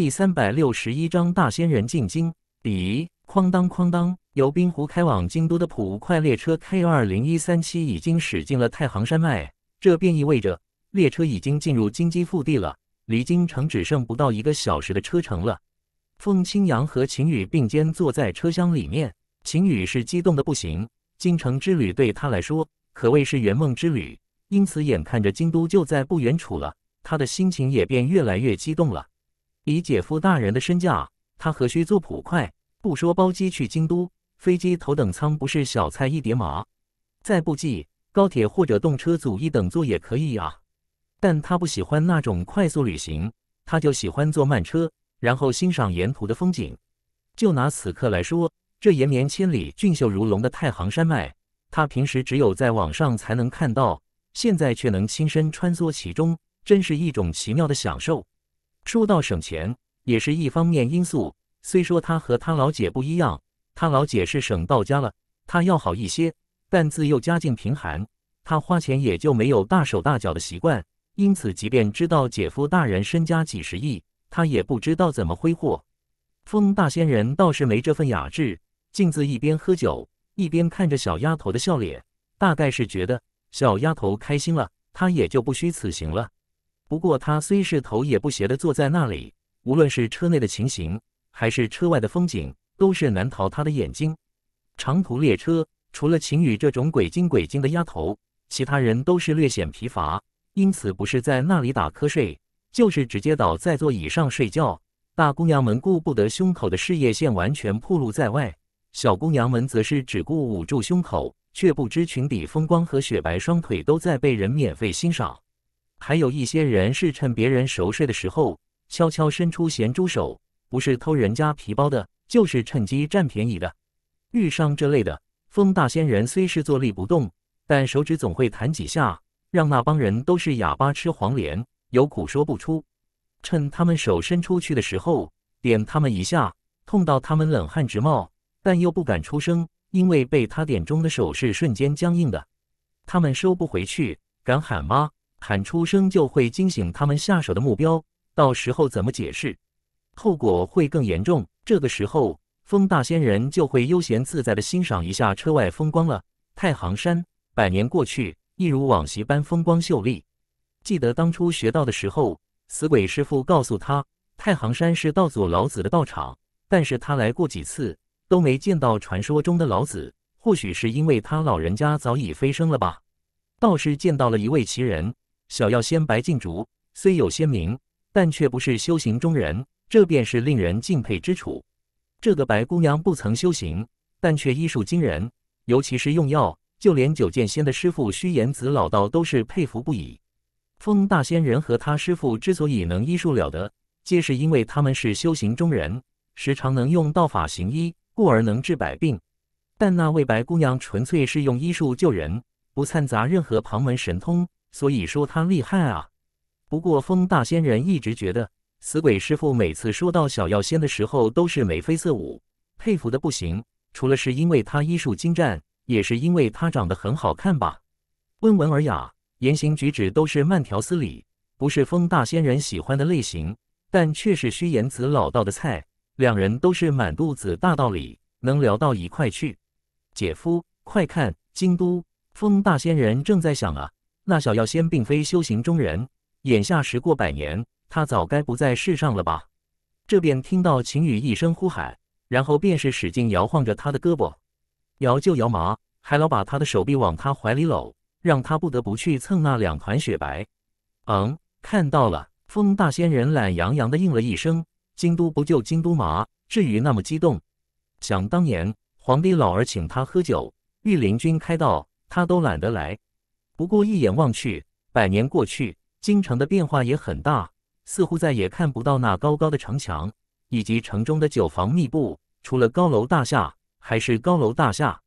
第三百六十一章大仙人进京。嘀，哐当哐当，由滨湖开往京都的普快列车 K 二零一三七已经驶进了太行山脉，这便意味着列车已经进入京畿腹地了，离京城只剩不到一个小时的车程了。凤青扬和秦宇并肩坐在车厢里面，秦宇是激动的不行，京城之旅对他来说可谓是圆梦之旅，因此眼看着京都就在不远处了，他的心情也便越来越激动了。以姐夫大人的身价，他何须做捕快？不说包机去京都，飞机头等舱不是小菜一碟吗？再不济，高铁或者动车组一等座也可以啊。但他不喜欢那种快速旅行，他就喜欢坐慢车，然后欣赏沿途的风景。就拿此刻来说，这延绵千里、俊秀如龙的太行山脉，他平时只有在网上才能看到，现在却能亲身穿梭其中，真是一种奇妙的享受。说到省钱，也是一方面因素。虽说他和他老姐不一样，他老姐是省到家了，他要好一些。但自幼家境贫寒，他花钱也就没有大手大脚的习惯。因此，即便知道姐夫大人身家几十亿，他也不知道怎么挥霍。风大仙人倒是没这份雅致，径自一边喝酒，一边看着小丫头的笑脸，大概是觉得小丫头开心了，他也就不虚此行了。不过他虽是头也不斜的坐在那里，无论是车内的情形，还是车外的风景，都是难逃他的眼睛。长途列车除了秦宇这种鬼精鬼精的丫头，其他人都是略显疲乏，因此不是在那里打瞌睡，就是直接倒在座椅上睡觉。大姑娘们顾不得胸口的事业线完全暴露在外，小姑娘们则是只顾捂住胸口，却不知裙底风光和雪白双腿都在被人免费欣赏。还有一些人是趁别人熟睡的时候悄悄伸出咸猪手，不是偷人家皮包的，就是趁机占便宜的。遇上这类的，风大仙人虽是坐立不动，但手指总会弹几下，让那帮人都是哑巴吃黄连，有苦说不出。趁他们手伸出去的时候，点他们一下，痛到他们冷汗直冒，但又不敢出声，因为被他点中的手是瞬间僵硬的，他们收不回去，敢喊吗？喊出声就会惊醒他们下手的目标，到时候怎么解释？后果会更严重。这个时候，风大仙人就会悠闲自在地欣赏一下车外风光了。太行山百年过去，一如往昔般风光秀丽。记得当初学道的时候，死鬼师傅告诉他，太行山是道祖老子的道场，但是他来过几次都没见到传说中的老子，或许是因为他老人家早已飞升了吧？道士见到了一位奇人。小药仙白净竹虽有仙名，但却不是修行中人，这便是令人敬佩之处。这个白姑娘不曾修行，但却医术惊人，尤其是用药，就连九剑仙的师傅虚言子老道都是佩服不已。风大仙人和他师傅之所以能医术了得，皆是因为他们是修行中人，时常能用道法行医，故而能治百病。但那位白姑娘纯粹是用医术救人，不掺杂任何旁门神通。所以说他厉害啊！不过风大仙人一直觉得死鬼师傅每次说到小药仙的时候都是眉飞色舞，佩服的不行。除了是因为他医术精湛，也是因为他长得很好看吧，温文尔雅，言行举止都是慢条斯理，不是风大仙人喜欢的类型，但却是虚言子老道的菜。两人都是满肚子大道理，能聊到一块去。姐夫，快看京都，风大仙人正在想啊。那小药仙并非修行中人，眼下时过百年，他早该不在世上了吧？这便听到秦羽一声呼喊，然后便是使劲摇晃着他的胳膊，摇就摇麻，还老把他的手臂往他怀里搂，让他不得不去蹭那两团雪白。嗯，看到了，风大仙人懒洋洋的应了一声：“京都不就京都麻？至于那么激动？想当年皇帝老儿请他喝酒，御林军开道，他都懒得来。”不过一眼望去，百年过去，京城的变化也很大，似乎再也看不到那高高的城墙以及城中的酒坊密布，除了高楼大厦，还是高楼大厦。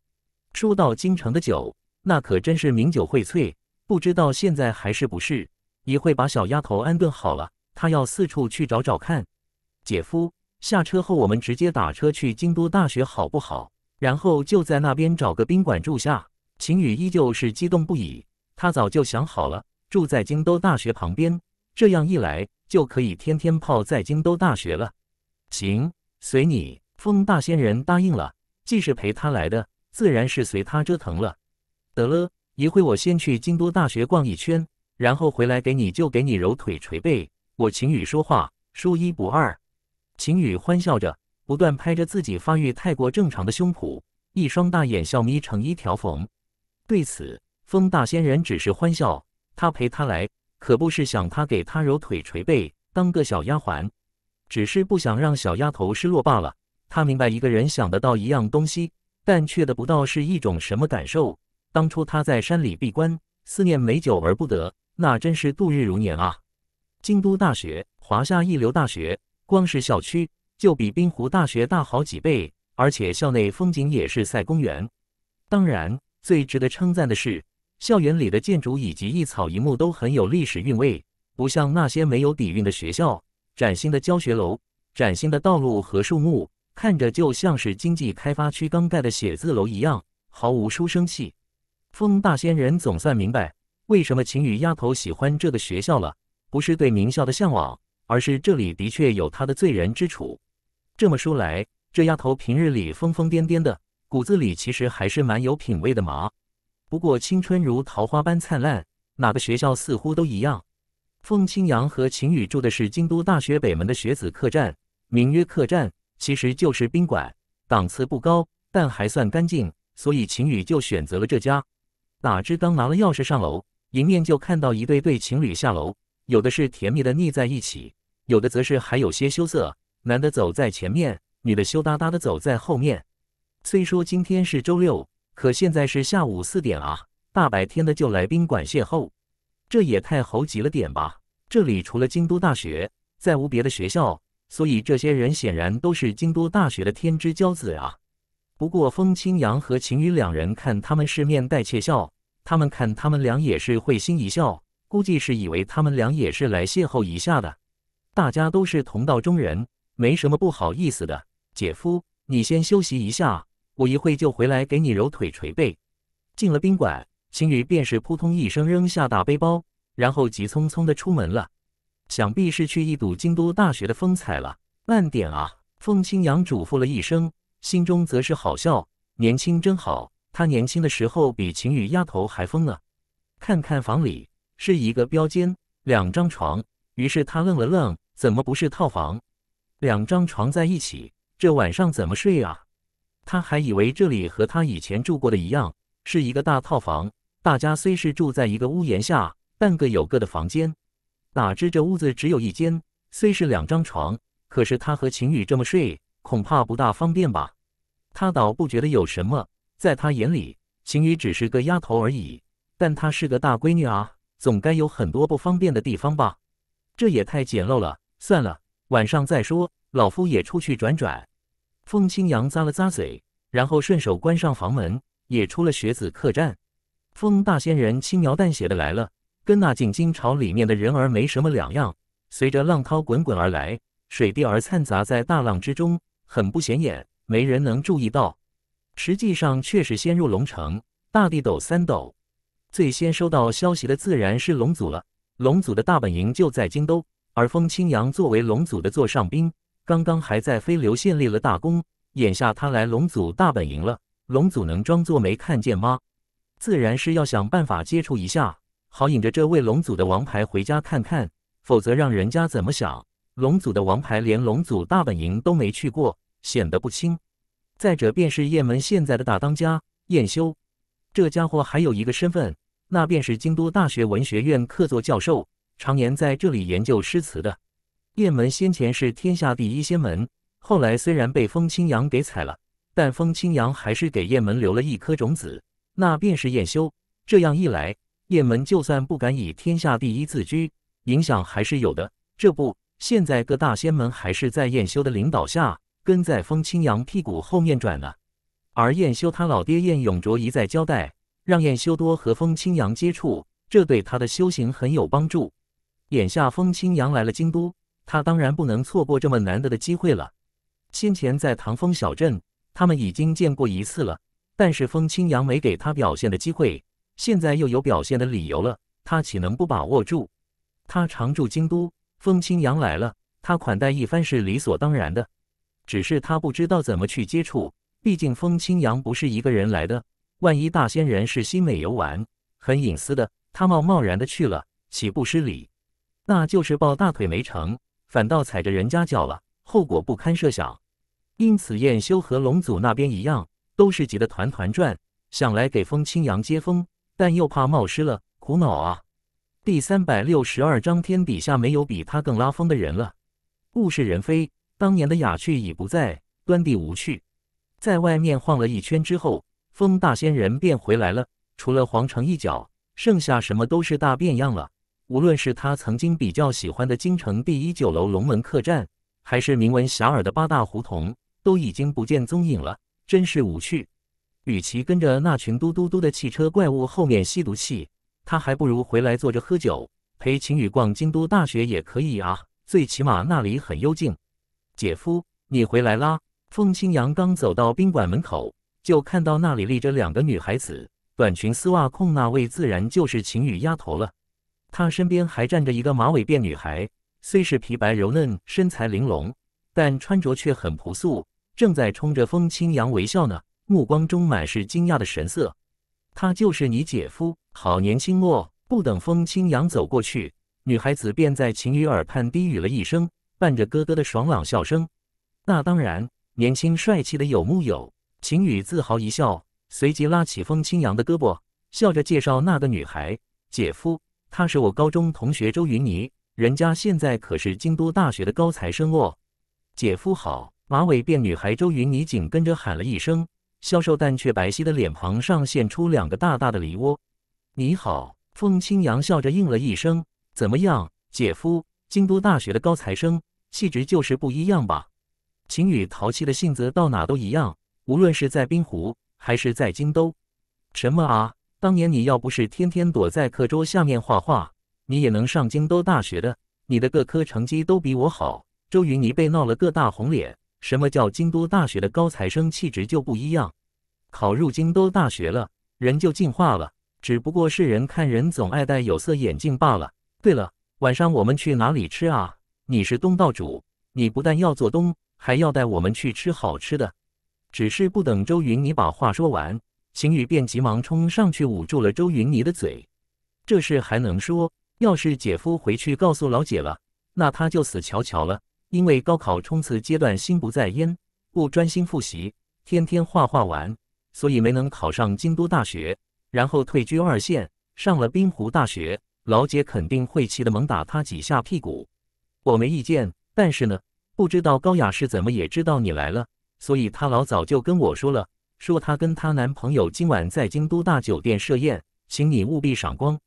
说到京城的酒，那可真是名酒荟萃，不知道现在还是不是。一会把小丫头安顿好了，她要四处去找找看。姐夫，下车后我们直接打车去京都大学好不好？然后就在那边找个宾馆住下。秦宇依旧是激动不已。他早就想好了，住在京都大学旁边，这样一来就可以天天泡在京都大学了。行，随你。风大仙人答应了，既是陪他来的，自然是随他折腾了。得了一会我先去京都大学逛一圈，然后回来给你就给你揉腿捶背。我秦宇说话说一不二。秦宇欢笑着，不断拍着自己发育太过正常的胸脯，一双大眼笑眯成一条缝。对此。风大仙人只是欢笑，他陪他来，可不是想他给他揉腿捶背当个小丫鬟，只是不想让小丫头失落罢了。他明白，一个人想得到一样东西，但却得不到是一种什么感受。当初他在山里闭关，思念美酒而不得，那真是度日如年啊。京都大学，华夏一流大学，光是校区就比滨湖大学大好几倍，而且校内风景也是赛公园。当然，最值得称赞的是。校园里的建筑以及一草一木都很有历史韵味，不像那些没有底蕴的学校。崭新的教学楼、崭新的道路和树木，看着就像是经济开发区刚盖的写字楼一样，毫无书生气。风大仙人总算明白，为什么晴雨丫头喜欢这个学校了。不是对名校的向往，而是这里的确有她的醉人之处。这么说来，这丫头平日里疯疯癫癫的，骨子里其实还是蛮有品味的嘛。不过青春如桃花般灿烂，哪个学校似乎都一样。凤清扬和秦宇住的是京都大学北门的学子客栈，名曰客栈，其实就是宾馆，档次不高，但还算干净，所以秦宇就选择了这家。哪知刚拿了钥匙上楼，迎面就看到一对对情侣下楼，有的是甜蜜的腻在一起，有的则是还有些羞涩，男的走在前面，女的羞答答的走在后面。虽说今天是周六。可现在是下午四点啊，大白天的就来宾馆邂逅，这也太猴急了点吧？这里除了京都大学，再无别的学校，所以这些人显然都是京都大学的天之骄子啊。不过风清扬和晴雨两人看他们是面带窃笑，他们看他们俩也是会心一笑，估计是以为他们俩也是来邂逅一下的。大家都是同道中人，没什么不好意思的。姐夫，你先休息一下。我一会就回来，给你揉腿捶背。进了宾馆，秦雨便是扑通一声扔下大背包，然后急匆匆的出门了。想必是去一睹京都大学的风采了。慢点啊！凤青阳嘱咐了一声，心中则是好笑：年轻真好。他年轻的时候比晴雨丫头还疯呢。看看房里是一个标间，两张床。于是他愣了愣：怎么不是套房？两张床在一起，这晚上怎么睡啊？他还以为这里和他以前住过的一样，是一个大套房。大家虽是住在一个屋檐下，但各有个的房间。哪知这屋子只有一间，虽是两张床，可是他和秦宇这么睡，恐怕不大方便吧？他倒不觉得有什么，在他眼里，秦宇只是个丫头而已。但她是个大闺女啊，总该有很多不方便的地方吧？这也太简陋了。算了，晚上再说。老夫也出去转转。风清扬咂了咂嘴，然后顺手关上房门，也出了学子客栈。风大仙人轻描淡写的来了，跟那进京朝里面的人儿没什么两样。随着浪涛滚滚而来，水滴儿掺杂在大浪之中，很不显眼，没人能注意到。实际上，却是先入龙城，大地抖三抖。最先收到消息的自然是龙祖了。龙祖的大本营就在京都，而风清扬作为龙祖的座上宾。刚刚还在飞流县立了大功，眼下他来龙祖大本营了，龙祖能装作没看见吗？自然是要想办法接触一下，好引着这位龙祖的王牌回家看看，否则让人家怎么想？龙祖的王牌连龙祖大本营都没去过，显得不亲。再者便是雁门现在的大当家雁修，这家伙还有一个身份，那便是京都大学文学院客座教授，常年在这里研究诗词的。雁门先前是天下第一仙门，后来虽然被风清扬给踩了，但风清扬还是给雁门留了一颗种子，那便是雁修。这样一来，雁门就算不敢以天下第一自居，影响还是有的。这不，现在各大仙门还是在雁修的领导下，跟在风清扬屁股后面转呢。而燕修他老爹燕永卓一再交代，让燕修多和风清扬接触，这对他的修行很有帮助。眼下风清扬来了京都。他当然不能错过这么难得的机会了。先前在唐风小镇，他们已经见过一次了，但是风清扬没给他表现的机会，现在又有表现的理由了，他岂能不把握住？他常驻京都，风清扬来了，他款待一番是理所当然的。只是他不知道怎么去接触，毕竟风清扬不是一个人来的，万一大仙人是新美游玩，很隐私的，他贸贸然的去了，岂不失礼？那就是抱大腿没成。反倒踩着人家脚了，后果不堪设想。因此，燕修和龙祖那边一样，都是急得团团转，想来给风清扬接风，但又怕冒失了，苦恼啊。第三百六十二章，天底下没有比他更拉风的人了。物是人非，当年的雅趣已不在，端地无趣。在外面晃了一圈之后，风大仙人便回来了。除了皇城一角，剩下什么都是大变样了。无论是他曾经比较喜欢的京城第一酒楼龙门客栈，还是名闻遐迩的八大胡同，都已经不见踪影了，真是无趣。与其跟着那群嘟嘟嘟的汽车怪物后面吸毒气，他还不如回来坐着喝酒，陪秦宇逛京都大学也可以啊，最起码那里很幽静。姐夫，你回来啦！凤清扬刚走到宾馆门口，就看到那里立着两个女孩子，短裙丝袜控那位自然就是晴雨丫头了。他身边还站着一个马尾辫女孩，虽是皮白柔嫩，身材玲珑，但穿着却很朴素，正在冲着风清扬微笑呢，目光中满是惊讶的神色。他就是你姐夫，好年轻哦！不等风清扬走过去，女孩子便在秦羽耳畔低语了一声，伴着哥哥的爽朗笑声。那当然，年轻帅气的有木有？秦羽自豪一笑，随即拉起风清扬的胳膊，笑着介绍那个女孩：“姐夫。”他是我高中同学周云妮，人家现在可是京都大学的高材生哦。姐夫好，马尾辫女孩周云妮紧跟着喊了一声，消瘦但却白皙的脸庞上现出两个大大的梨窝。你好，凤清扬笑着应了一声。怎么样，姐夫？京都大学的高材生，气质就是不一样吧？秦宇淘气的性子到哪都一样，无论是在滨湖还是在京都。什么啊？当年你要不是天天躲在课桌下面画画，你也能上京都大学的。你的各科成绩都比我好。周云你被闹了个大红脸。什么叫京都大学的高材生气质就不一样？考入京都大学了，人就进化了。只不过是人看人总爱戴有色眼镜罢了。对了，晚上我们去哪里吃啊？你是东道主，你不但要做东，还要带我们去吃好吃的。只是不等周云你把话说完。秦羽便急忙冲上去捂住了周云霓的嘴。这事还能说？要是姐夫回去告诉老姐了，那他就死翘翘了。因为高考冲刺阶段心不在焉，不专心复习，天天画画玩，所以没能考上京都大学，然后退居二线，上了滨湖大学。老姐肯定会气得猛打他几下屁股。我没意见，但是呢，不知道高雅是怎么也知道你来了，所以他老早就跟我说了。说她跟她男朋友今晚在京都大酒店设宴，请你务必赏光。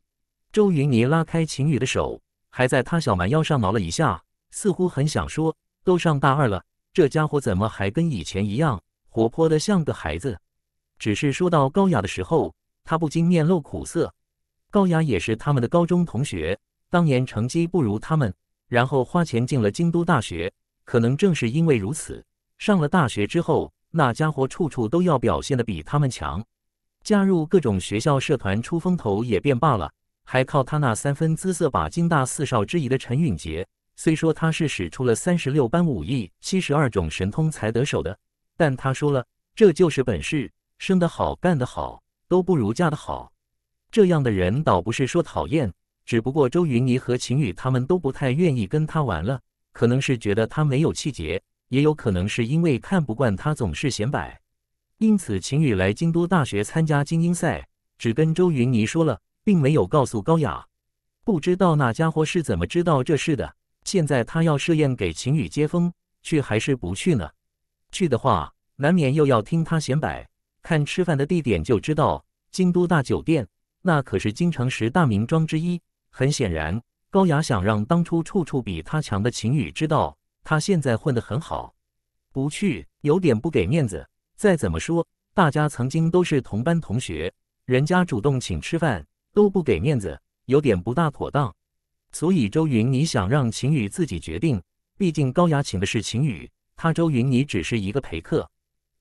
周云妮拉开秦羽的手，还在他小蛮腰上挠了一下，似乎很想说：都上大二了，这家伙怎么还跟以前一样活泼的像个孩子？只是说到高雅的时候，她不禁面露苦涩。高雅也是他们的高中同学，当年成绩不如他们，然后花钱进了京都大学。可能正是因为如此，上了大学之后。那家伙处处都要表现的比他们强，加入各种学校社团出风头也便罢了，还靠他那三分姿色把金大四少之一的陈允杰。虽说他是使出了三十六般武艺、七十二种神通才得手的，但他说了，这就是本事。生得好、干得好都不如嫁得好。这样的人倒不是说讨厌，只不过周云妮和秦羽他们都不太愿意跟他玩了，可能是觉得他没有气节。也有可能是因为看不惯他总是显摆，因此秦宇来京都大学参加精英赛，只跟周云妮说了，并没有告诉高雅。不知道那家伙是怎么知道这事的。现在他要设宴给秦宇接风，去还是不去呢？去的话，难免又要听他显摆。看吃饭的地点就知道，京都大酒店，那可是京城十大名庄之一。很显然，高雅想让当初处处比他强的秦宇知道。他现在混得很好，不去有点不给面子。再怎么说，大家曾经都是同班同学，人家主动请吃饭都不给面子，有点不大妥当。所以，周云，你想让秦宇自己决定，毕竟高雅请的是秦宇，他周云你只是一个陪客。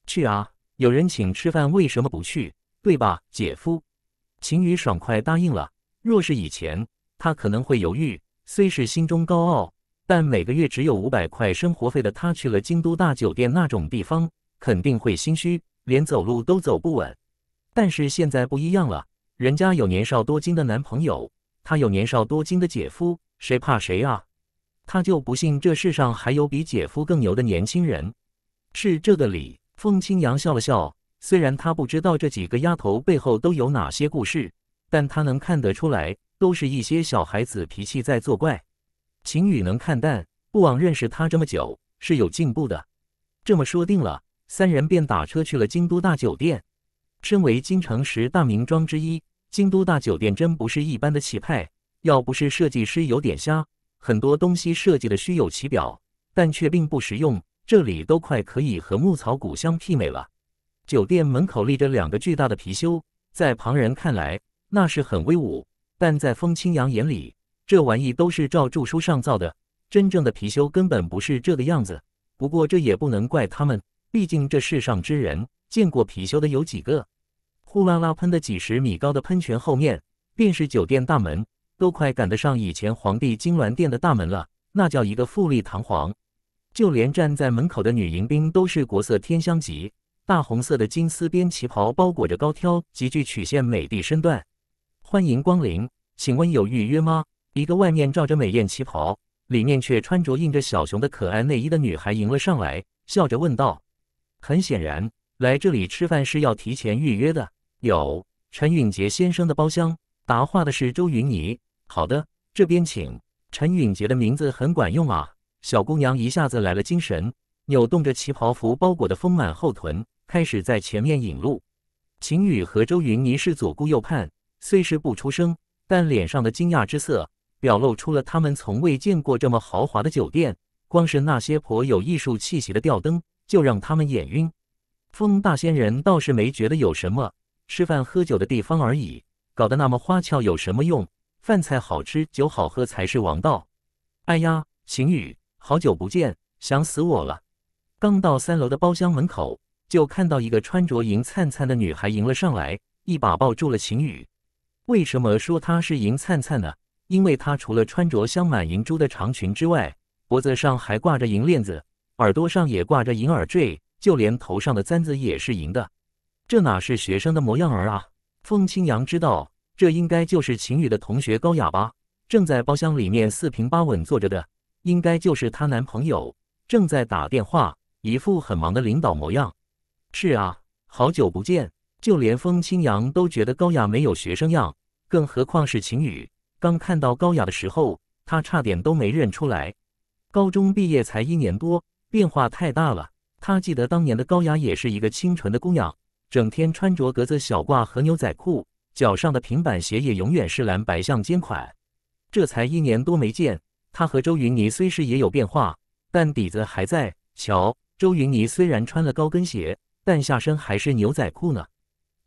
去啊，有人请吃饭为什么不去？对吧，姐夫？秦宇爽快答应了。若是以前，他可能会犹豫，虽是心中高傲。但每个月只有五百块生活费的他去了京都大酒店那种地方，肯定会心虚，连走路都走不稳。但是现在不一样了，人家有年少多金的男朋友，他有年少多金的姐夫，谁怕谁啊？他就不信这世上还有比姐夫更牛的年轻人。是这个理。凤清扬笑了笑，虽然他不知道这几个丫头背后都有哪些故事，但他能看得出来，都是一些小孩子脾气在作怪。秦宇能看淡，不枉认识他这么久，是有进步的。这么说定了，三人便打车去了京都大酒店。身为京城十大名庄之一，京都大酒店真不是一般的气派。要不是设计师有点瞎，很多东西设计的虚有其表，但却并不实用。这里都快可以和牧草谷相媲美了。酒店门口立着两个巨大的貔貅，在旁人看来那是很威武，但在风清扬眼里。这玩意都是照著书上造的，真正的貔貅根本不是这个样子。不过这也不能怪他们，毕竟这世上之人见过貔貅的有几个？呼啦啦喷的几十米高的喷泉，后面便是酒店大门，都快赶得上以前皇帝金銮殿的大门了，那叫一个富丽堂皇。就连站在门口的女迎宾都是国色天香级，大红色的金丝边旗袍包裹着高挑极具曲线美的身段。欢迎光临，请问有预约吗？一个外面罩着美艳旗袍，里面却穿着印着小熊的可爱内衣的女孩迎了上来，笑着问道：“很显然，来这里吃饭是要提前预约的。有陈允杰先生的包厢，答话的是周云妮。好的，这边请。”陈允杰的名字很管用啊！小姑娘一下子来了精神，扭动着旗袍服包裹的丰满后臀，开始在前面引路。秦宇和周云妮是左顾右盼，虽是不出声，但脸上的惊讶之色。表露出了他们从未见过这么豪华的酒店，光是那些颇有艺术气息的吊灯就让他们眼晕。风大仙人倒是没觉得有什么，吃饭喝酒的地方而已，搞得那么花俏有什么用？饭菜好吃，酒好喝才是王道。哎呀，晴雨，好久不见，想死我了！刚到三楼的包厢门口，就看到一个穿着银灿灿的女孩迎了上来，一把抱住了晴雨。为什么说她是银灿灿呢？因为她除了穿着镶满银珠的长裙之外，脖子上还挂着银链子，耳朵上也挂着银耳坠，就连头上的簪子也是银的。这哪是学生的模样儿啊？风清扬知道，这应该就是秦宇的同学高雅吧？正在包厢里面四平八稳坐着的，应该就是她男朋友，正在打电话，一副很忙的领导模样。是啊，好久不见，就连风清扬都觉得高雅没有学生样，更何况是秦宇。刚看到高雅的时候，她差点都没认出来。高中毕业才一年多，变化太大了。她记得当年的高雅也是一个清纯的姑娘，整天穿着格子小褂和牛仔裤，脚上的平板鞋也永远是蓝白相间款。这才一年多没见，她和周云妮虽是也有变化，但底子还在。瞧，周云妮虽然穿了高跟鞋，但下身还是牛仔裤呢。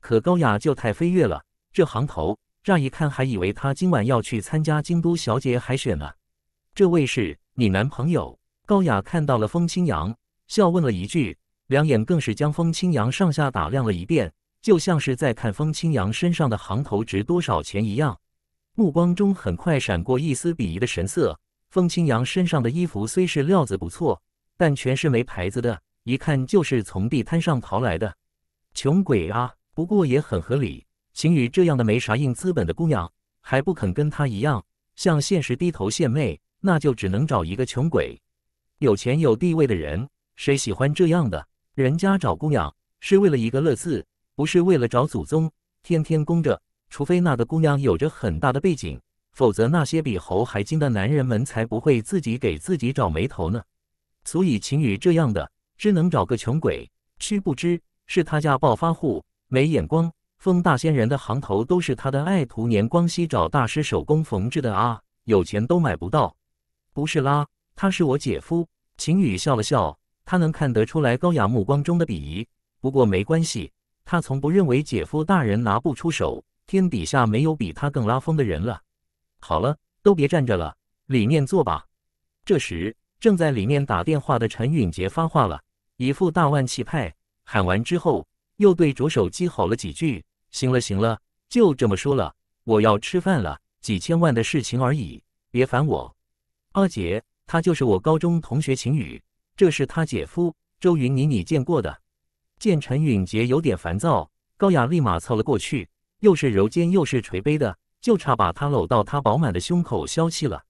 可高雅就太飞跃了，这行头。乍一看还以为他今晚要去参加京都小姐海选呢。这位是你男朋友高雅看到了风清扬，笑问了一句，两眼更是将风清扬上下打量了一遍，就像是在看风清扬身上的行头值多少钱一样。目光中很快闪过一丝鄙夷的神色。风清扬身上的衣服虽是料子不错，但全是没牌子的，一看就是从地摊上淘来的，穷鬼啊！不过也很合理。秦宇这样的没啥硬资本的姑娘，还不肯跟他一样向现实低头献媚，那就只能找一个穷鬼。有钱有地位的人，谁喜欢这样的？人家找姑娘是为了一个乐字，不是为了找祖宗天天供着。除非那个姑娘有着很大的背景，否则那些比猴还精的男人们才不会自己给自己找眉头呢。所以秦宇这样的，只能找个穷鬼。殊不知是他家暴发户没眼光。风大仙人的行头都是他的爱徒年光熙找大师手工缝制的啊，有钱都买不到。不是啦，他是我姐夫。秦羽笑了笑，他能看得出来高雅目光中的鄙夷。不过没关系，他从不认为姐夫大人拿不出手，天底下没有比他更拉风的人了。好了，都别站着了，里面坐吧。这时正在里面打电话的陈允杰发话了，一副大腕气派。喊完之后，又对着手机吼了几句。行了行了，就这么说了。我要吃饭了，几千万的事情而已，别烦我。阿杰，他就是我高中同学秦宇，这是他姐夫周云你你见过的。见陈允杰有点烦躁，高雅立马凑了过去，又是揉肩又是捶背的，就差把他搂到他饱满的胸口消气了。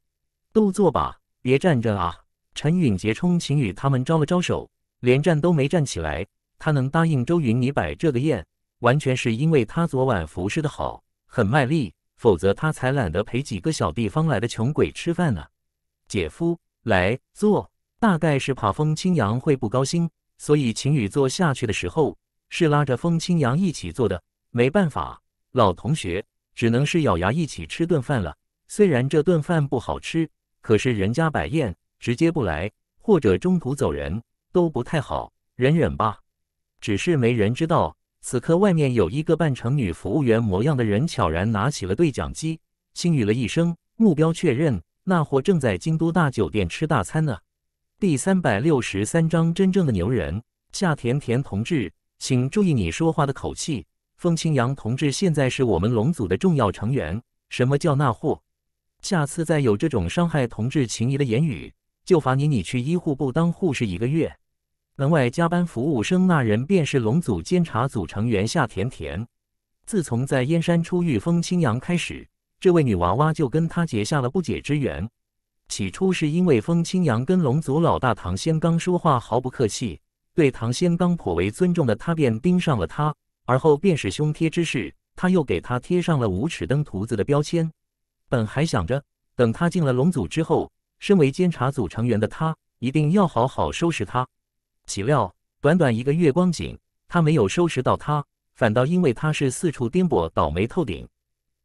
都坐吧，别站着啊！陈允杰冲秦宇他们招了招手，连站都没站起来，他能答应周云你摆这个宴？完全是因为他昨晚服侍的好，很卖力，否则他才懒得陪几个小地方来的穷鬼吃饭呢。姐夫，来坐。大概是怕风清扬会不高兴，所以秦宇坐下去的时候是拉着风清扬一起坐的。没办法，老同学只能是咬牙一起吃顿饭了。虽然这顿饭不好吃，可是人家摆宴，直接不来或者中途走人都不太好，忍忍吧。只是没人知道。此刻，外面有一个扮成女服务员模样的人悄然拿起了对讲机，轻语了一声：“目标确认，那货正在京都大酒店吃大餐呢。”第三百六十三章，真正的牛人。夏甜甜同志，请注意你说话的口气。风清扬同志现在是我们龙组的重要成员。什么叫那货？下次再有这种伤害同志情谊的言语，就罚你你去医护部当护士一个月。门外加班服务生那人便是龙组监察组成员夏甜甜。自从在燕山出遇风清扬开始，这位女娃娃就跟他结下了不解之缘。起初是因为风清扬跟龙族老大唐先刚说话毫不客气，对唐先刚颇为尊重的他便盯上了他。而后便是胸贴之事，他又给他贴上了无耻登徒子的标签。本还想着等他进了龙组之后，身为监察组成员的他一定要好好收拾他。岂料，短短一个月光景，他没有收拾到他，反倒因为他是四处颠簸，倒霉透顶。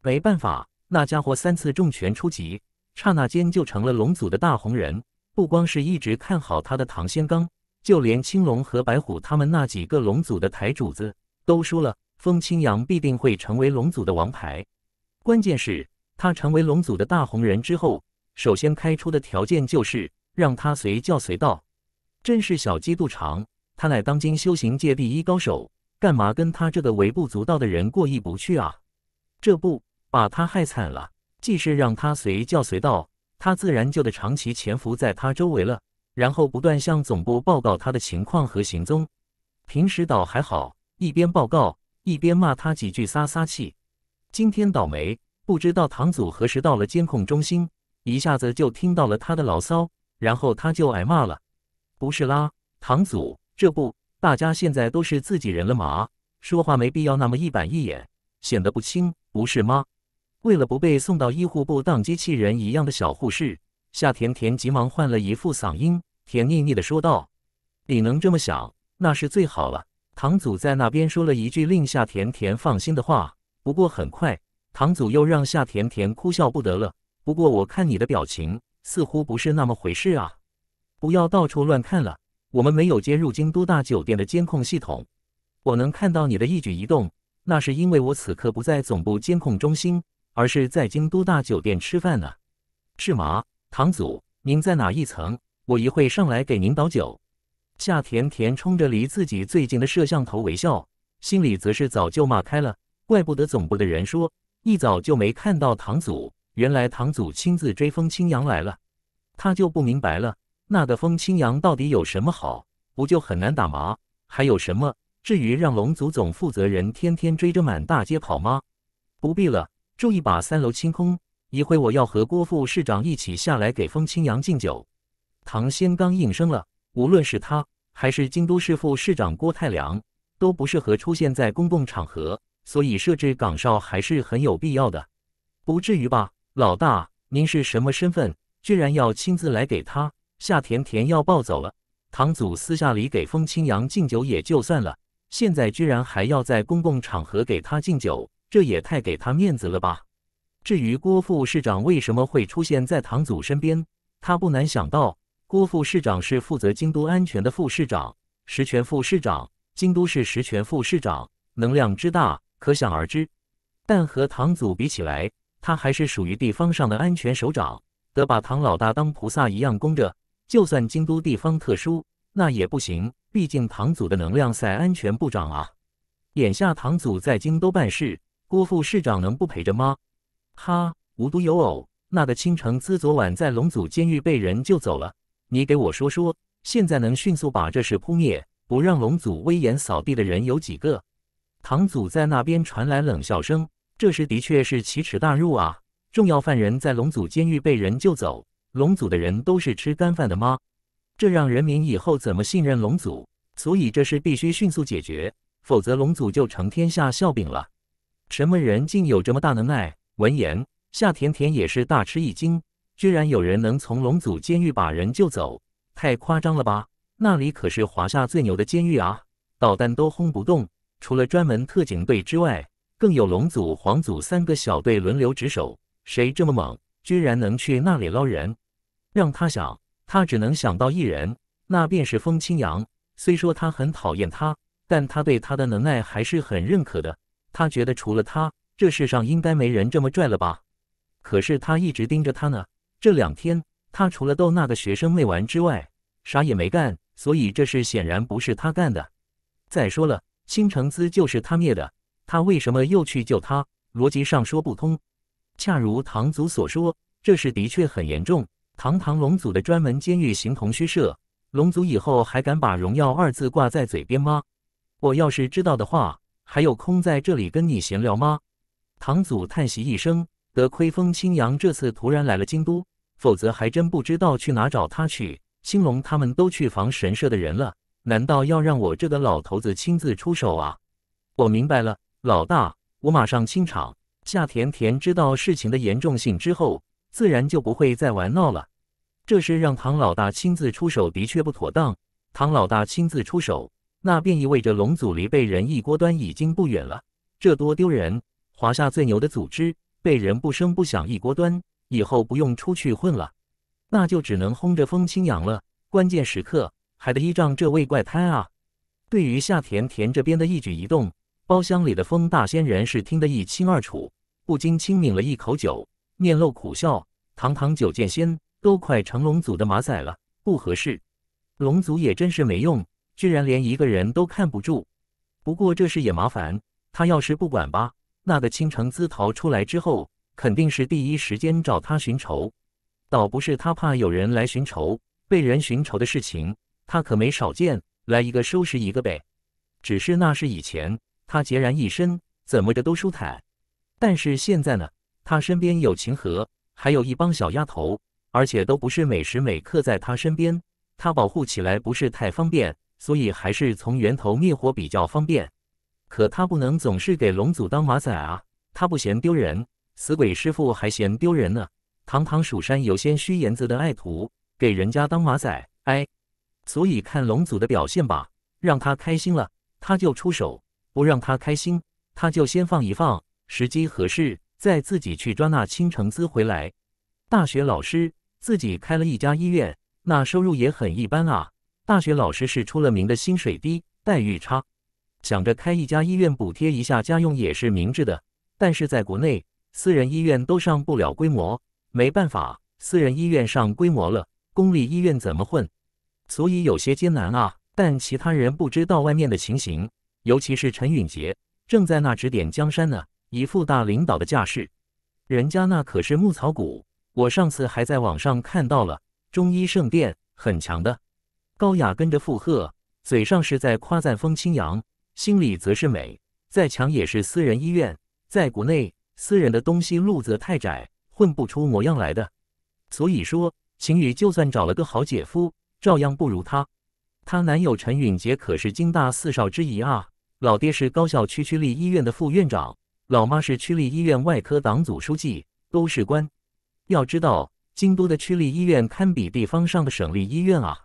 没办法，那家伙三次重拳出击，刹那间就成了龙族的大红人。不光是一直看好他的唐仙刚，就连青龙和白虎他们那几个龙族的台主子都说了，风清扬必定会成为龙族的王牌。关键是，他成为龙族的大红人之后，首先开出的条件就是让他随叫随到。真是小鸡肚肠！他乃当今修行界第一高手，干嘛跟他这个微不足道的人过意不去啊？这不把他害惨了！既是让他随叫随到，他自然就得长期潜伏在他周围了，然后不断向总部报告他的情况和行踪。平时倒还好，一边报告一边骂他几句撒撒气。今天倒霉，不知道堂组何时到了监控中心，一下子就听到了他的牢骚，然后他就挨骂了。不是啦，唐祖，这不，大家现在都是自己人了嘛，说话没必要那么一板一眼，显得不轻。不是吗？为了不被送到医护部当机器人一样的小护士，夏甜甜急忙换了一副嗓音，甜腻腻的说道：“你能这么想，那是最好了。”唐祖在那边说了一句令夏甜甜放心的话，不过很快，唐祖又让夏甜甜哭笑不得了。不过我看你的表情，似乎不是那么回事啊。不要到处乱看了，我们没有接入京都大酒店的监控系统，我能看到你的一举一动，那是因为我此刻不在总部监控中心，而是在京都大酒店吃饭呢。是吗，唐祖？您在哪一层？我一会上来给您倒酒。夏甜甜冲着离自己最近的摄像头微笑，心里则是早就骂开了：怪不得总部的人说一早就没看到唐祖，原来唐祖亲自追风清扬来了。他就不明白了。那个风清扬到底有什么好？不就很难打吗？还有什么？至于让龙族总负责人天天追着满大街跑吗？不必了，注意把三楼清空。一会我要和郭副市长一起下来给风清扬敬酒。唐先刚应声了。无论是他还是京都市副市长郭太良，都不适合出现在公共场合，所以设置岗哨还是很有必要的。不至于吧，老大？您是什么身份？居然要亲自来给他？夏甜甜要抱走了，唐祖私下里给风清扬敬酒也就算了，现在居然还要在公共场合给他敬酒，这也太给他面子了吧！至于郭副市长为什么会出现在唐祖身边，他不难想到，郭副市长是负责京都安全的副市长，实权副市长，京都市实权副市长，能量之大可想而知。但和唐祖比起来，他还是属于地方上的安全首长，得把唐老大当菩萨一样供着。就算京都地方特殊，那也不行。毕竟堂组的能量赛安全部长啊。眼下堂组在京都办事，郭副市长能不陪着吗？哈，无独有偶，那个青城子昨晚在龙祖监狱被人救走了。你给我说说，现在能迅速把这事扑灭，不让龙祖威严扫地的人有几个？堂组在那边传来冷笑声。这事的确是奇耻大辱啊！重要犯人在龙祖监狱被人救走。龙组的人都是吃干饭的吗？这让人民以后怎么信任龙组？所以这事必须迅速解决，否则龙组就成天下笑柄了。什么人竟有这么大能耐？闻言，夏甜甜也是大吃一惊，居然有人能从龙组监狱把人救走，太夸张了吧？那里可是华夏最牛的监狱啊，导弹都轰不动。除了专门特警队之外，更有龙组、皇组三个小队轮流值守。谁这么猛，居然能去那里捞人？让他想，他只能想到一人，那便是风清扬。虽说他很讨厌他，但他对他的能耐还是很认可的。他觉得除了他，这世上应该没人这么拽了吧？可是他一直盯着他呢。这两天他除了逗那个学生妹玩之外，啥也没干，所以这事显然不是他干的。再说了，新城资就是他灭的，他为什么又去救他？逻辑上说不通。恰如唐祖所说，这事的确很严重。堂堂龙族的专门监狱形同虚设，龙族以后还敢把荣耀二字挂在嘴边吗？我要是知道的话，还有空在这里跟你闲聊吗？唐祖叹息一声，得亏风清扬这次突然来了京都，否则还真不知道去哪找他去。兴隆他们都去防神社的人了，难道要让我这个老头子亲自出手啊？我明白了，老大，我马上清场。夏甜甜知道事情的严重性之后。自然就不会再玩闹了。这事让唐老大亲自出手的确不妥当。唐老大亲自出手，那便意味着龙祖离被人一锅端已经不远了。这多丢人！华夏最牛的组织被人不声不响一锅端，以后不用出去混了，那就只能轰着风清扬了。关键时刻还得依仗这位怪胎啊！对于夏甜甜这边的一举一动，包厢里的风大仙人是听得一清二楚，不禁轻抿了一口酒。面露苦笑，堂堂九剑仙都快成龙族的马仔了，不合适。龙族也真是没用，居然连一个人都看不住。不过这事也麻烦，他要是不管吧，那个倾城自逃出来之后，肯定是第一时间找他寻仇。倒不是他怕有人来寻仇，被人寻仇的事情他可没少见，来一个收拾一个呗。只是那是以前，他孑然一身，怎么着都舒坦。但是现在呢？他身边有秦河，还有一帮小丫头，而且都不是每时每刻在他身边，他保护起来不是太方便，所以还是从源头灭火比较方便。可他不能总是给龙祖当马仔啊，他不嫌丢人，死鬼师傅还嫌丢人呢。堂堂蜀山有仙虚言子的爱徒，给人家当马仔，哎，所以看龙祖的表现吧，让他开心了他就出手，不让他开心他就先放一放，时机合适。再自己去抓那青城子回来。大学老师自己开了一家医院，那收入也很一般啊。大学老师是出了名的薪水低、待遇差，想着开一家医院补贴一下家用也是明智的。但是在国内，私人医院都上不了规模，没办法，私人医院上规模了，公立医院怎么混？所以有些艰难啊。但其他人不知道外面的情形，尤其是陈允杰正在那指点江山呢。一副大领导的架势，人家那可是牧草谷，我上次还在网上看到了中医圣殿，很强的。高雅跟着附和，嘴上是在夸赞风清扬，心里则是美。再强也是私人医院，在国内，私人的东西路子太窄，混不出模样来的。所以说，秦宇就算找了个好姐夫，照样不如他。她男友陈允杰可是京大四少之一啊，老爹是高校区区立医院的副院长。老妈是区立医院外科党组书记，都是官。要知道，京都的区立医院堪比地方上的省立医院啊。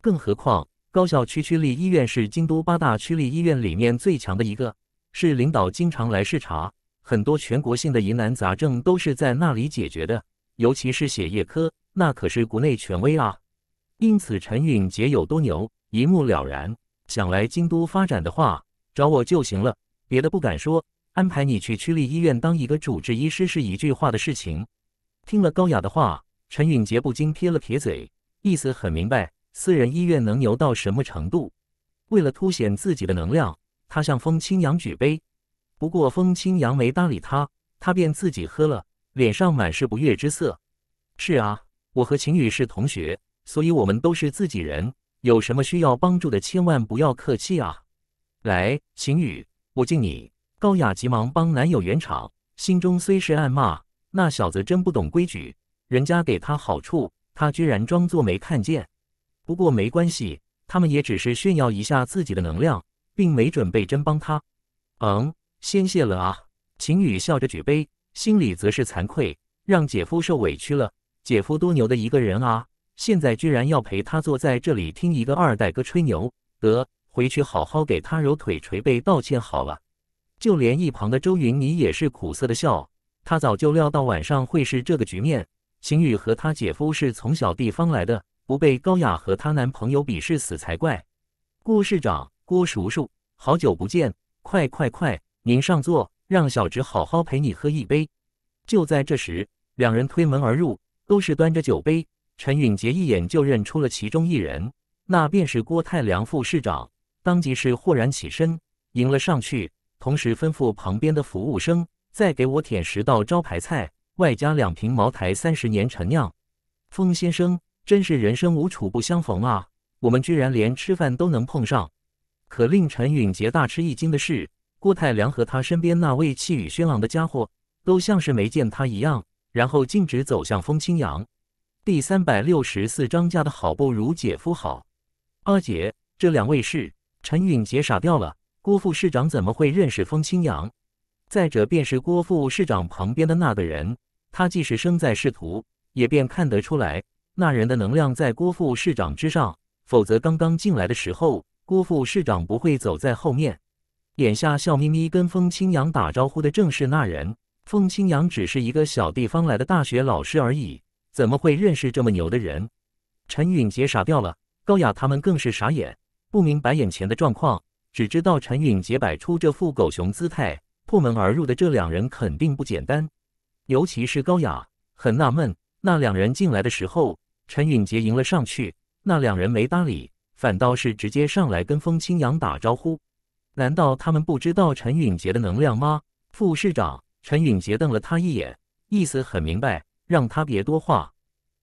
更何况，高校区区立医院是京都八大区立医院里面最强的一个，是领导经常来视察。很多全国性的疑难杂症都是在那里解决的，尤其是血液科，那可是国内权威啊。因此，陈允杰有多牛，一目了然。想来京都发展的话，找我就行了，别的不敢说。安排你去区立医院当一个主治医师是一句话的事情。听了高雅的话，陈允杰不禁撇了撇嘴，意思很明白：私人医院能牛到什么程度？为了凸显自己的能量，他向风清扬举杯。不过风清扬没搭理他，他便自己喝了，脸上满是不悦之色。是啊，我和秦宇是同学，所以我们都是自己人，有什么需要帮助的，千万不要客气啊！来，秦宇，我敬你。高雅急忙帮男友圆场，心中虽是暗骂那小子真不懂规矩，人家给他好处，他居然装作没看见。不过没关系，他们也只是炫耀一下自己的能量，并没准备真帮他。嗯，先谢了啊！秦宇笑着举杯，心里则是惭愧，让姐夫受委屈了。姐夫多牛的一个人啊，现在居然要陪他坐在这里听一个二代哥吹牛，得回去好好给他揉腿捶背道歉好了。就连一旁的周云霓也是苦涩的笑。他早就料到晚上会是这个局面。秦宇和他姐夫是从小地方来的，不被高雅和她男朋友鄙视死才怪。顾市长，郭叔叔，好久不见！快快快，您上座，让小侄好好陪你喝一杯。就在这时，两人推门而入，都是端着酒杯。陈允杰一眼就认出了其中一人，那便是郭太良副市长。当即是豁然起身，迎了上去。同时吩咐旁边的服务生：“再给我添十道招牌菜，外加两瓶茅台三十年陈酿。”风先生真是人生无处不相逢啊！我们居然连吃饭都能碰上。可令陈允杰大吃一惊的是，郭泰良和他身边那位气宇轩昂的家伙，都像是没见他一样，然后径直走向风清扬。第三百六十四章家的好不如姐夫好。阿姐，这两位是？陈允杰傻掉了。郭副市长怎么会认识风清扬？再者便是郭副市长旁边的那个人，他即使生在仕途，也便看得出来那人的能量在郭副市长之上。否则刚刚进来的时候，郭副市长不会走在后面。眼下笑眯眯跟风清扬打招呼的正是那人。风清扬只是一个小地方来的大学老师而已，怎么会认识这么牛的人？陈允杰傻掉了，高雅他们更是傻眼，不明白眼前的状况。只知道陈允杰摆出这副狗熊姿态破门而入的这两人肯定不简单，尤其是高雅很纳闷。那两人进来的时候，陈允杰迎了上去，那两人没搭理，反倒是直接上来跟风清扬打招呼。难道他们不知道陈允杰的能量吗？副市长陈允杰瞪了他一眼，意思很明白，让他别多话。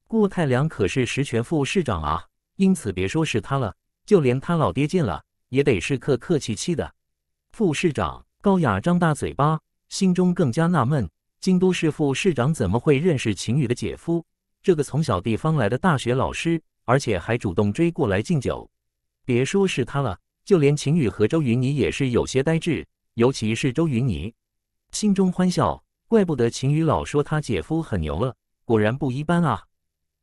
顾太良可是实权副市长啊，因此别说是他了，就连他老爹见了。也得是客客气气的。副市长高雅张大嘴巴，心中更加纳闷：京都市副市长怎么会认识秦宇的姐夫？这个从小地方来的大学老师，而且还主动追过来敬酒。别说是他了，就连秦宇和周云霓也是有些呆滞。尤其是周云霓，心中欢笑，怪不得秦宇老说他姐夫很牛了，果然不一般啊。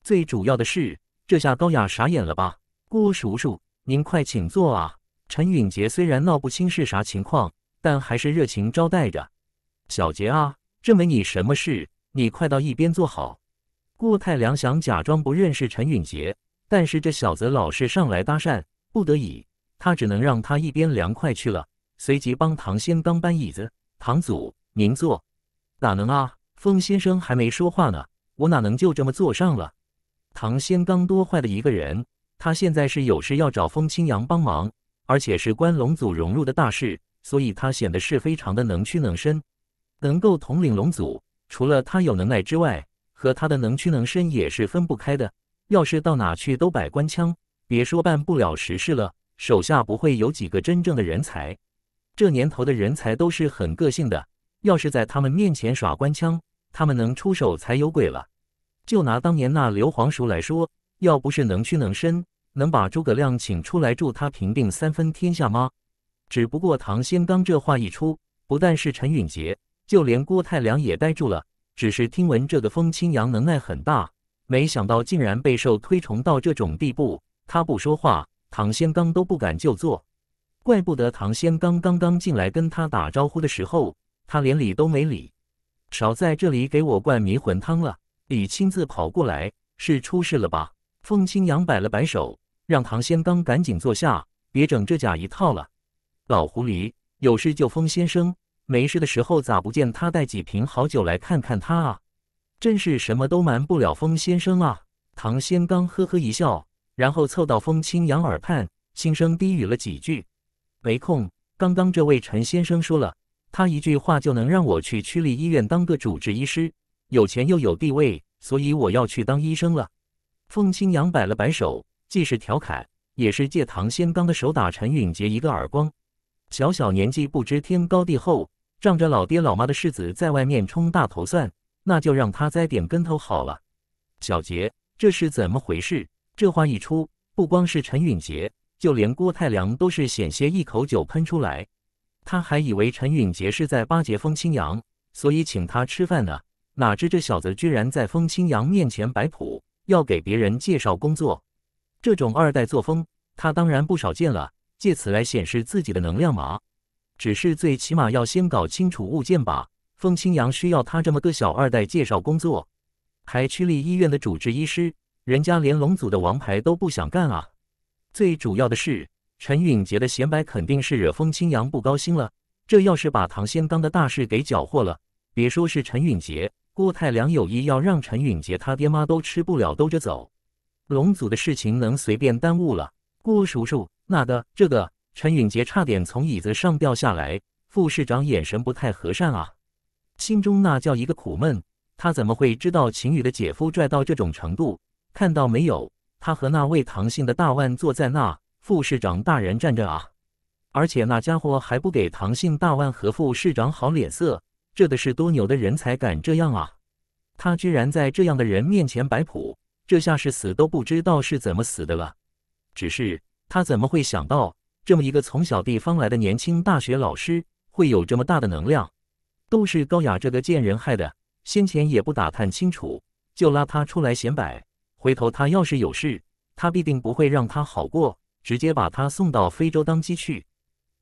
最主要的是，这下高雅傻眼了吧？郭叔叔，您快请坐啊！陈允杰虽然闹不清是啥情况，但还是热情招待着。小杰啊，这没你什么事，你快到一边坐好。顾太良想假装不认识陈允杰，但是这小子老是上来搭讪，不得已他只能让他一边凉快去了。随即帮唐先刚搬椅子。唐祖，您坐。哪能啊？风先生还没说话呢，我哪能就这么坐上了？唐先刚多坏的一个人，他现在是有事要找风清扬帮忙。而且是关龙组融入的大事，所以他显得是非常的能屈能伸，能够统领龙组。除了他有能耐之外，和他的能屈能伸也是分不开的。要是到哪去都摆官腔，别说办不了实事了，手下不会有几个真正的人才。这年头的人才都是很个性的，要是在他们面前耍官腔，他们能出手才有鬼了。就拿当年那刘皇叔来说，要不是能屈能伸。能把诸葛亮请出来助他平定三分天下吗？只不过唐先刚这话一出，不但是陈允杰，就连郭太良也呆住了。只是听闻这个风清扬能耐很大，没想到竟然备受推崇到这种地步。他不说话，唐先刚都不敢就坐。怪不得唐先刚刚刚进来跟他打招呼的时候，他连理都没理，少在这里给我灌迷魂汤了！你亲自跑过来，是出事了吧？风清扬摆了摆手。让唐先刚赶紧坐下，别整这假一套了。老狐狸，有事就封先生，没事的时候咋不见他带几瓶好酒来看看他啊？真是什么都瞒不了封先生啊！唐先刚呵呵一笑，然后凑到封清扬耳畔，轻声低语了几句。没空，刚刚这位陈先生说了，他一句话就能让我去区立医院当个主治医师，有钱又有地位，所以我要去当医生了。封清扬摆了摆手。既是调侃，也是借唐仙刚的手打陈允杰一个耳光。小小年纪不知天高地厚，仗着老爹老妈的世子在外面冲大头蒜，那就让他栽点跟头好了。小杰，这是怎么回事？这话一出，不光是陈允杰，就连郭太良都是险些一口酒喷出来。他还以为陈允杰是在巴结风清扬，所以请他吃饭呢。哪知这小子居然在风清扬面前摆谱，要给别人介绍工作。这种二代作风，他当然不少见了。借此来显示自己的能量嘛？只是最起码要先搞清楚物件吧。风清扬需要他这么个小二代介绍工作，还区立医院的主治医师，人家连龙组的王牌都不想干啊。最主要的是，陈允杰的显摆肯定是惹风清扬不高兴了。这要是把唐先刚的大事给搅和了，别说是陈允杰，郭泰良有意要让陈允杰他爹妈都吃不了兜着走。龙组的事情能随便耽误了？郭叔叔，那的这个……陈允杰差点从椅子上掉下来。副市长眼神不太和善啊，心中那叫一个苦闷。他怎么会知道秦羽的姐夫拽到这种程度？看到没有，他和那位唐姓的大腕坐在那，副市长大人站着啊。而且那家伙还不给唐姓大腕和副市长好脸色，这的是多牛的人才敢这样啊！他居然在这样的人面前摆谱。这下是死都不知道是怎么死的了，只是他怎么会想到这么一个从小地方来的年轻大学老师会有这么大的能量？都是高雅这个贱人害的，先前也不打探清楚就拉他出来显摆，回头他要是有事，他必定不会让他好过，直接把他送到非洲当鸡去。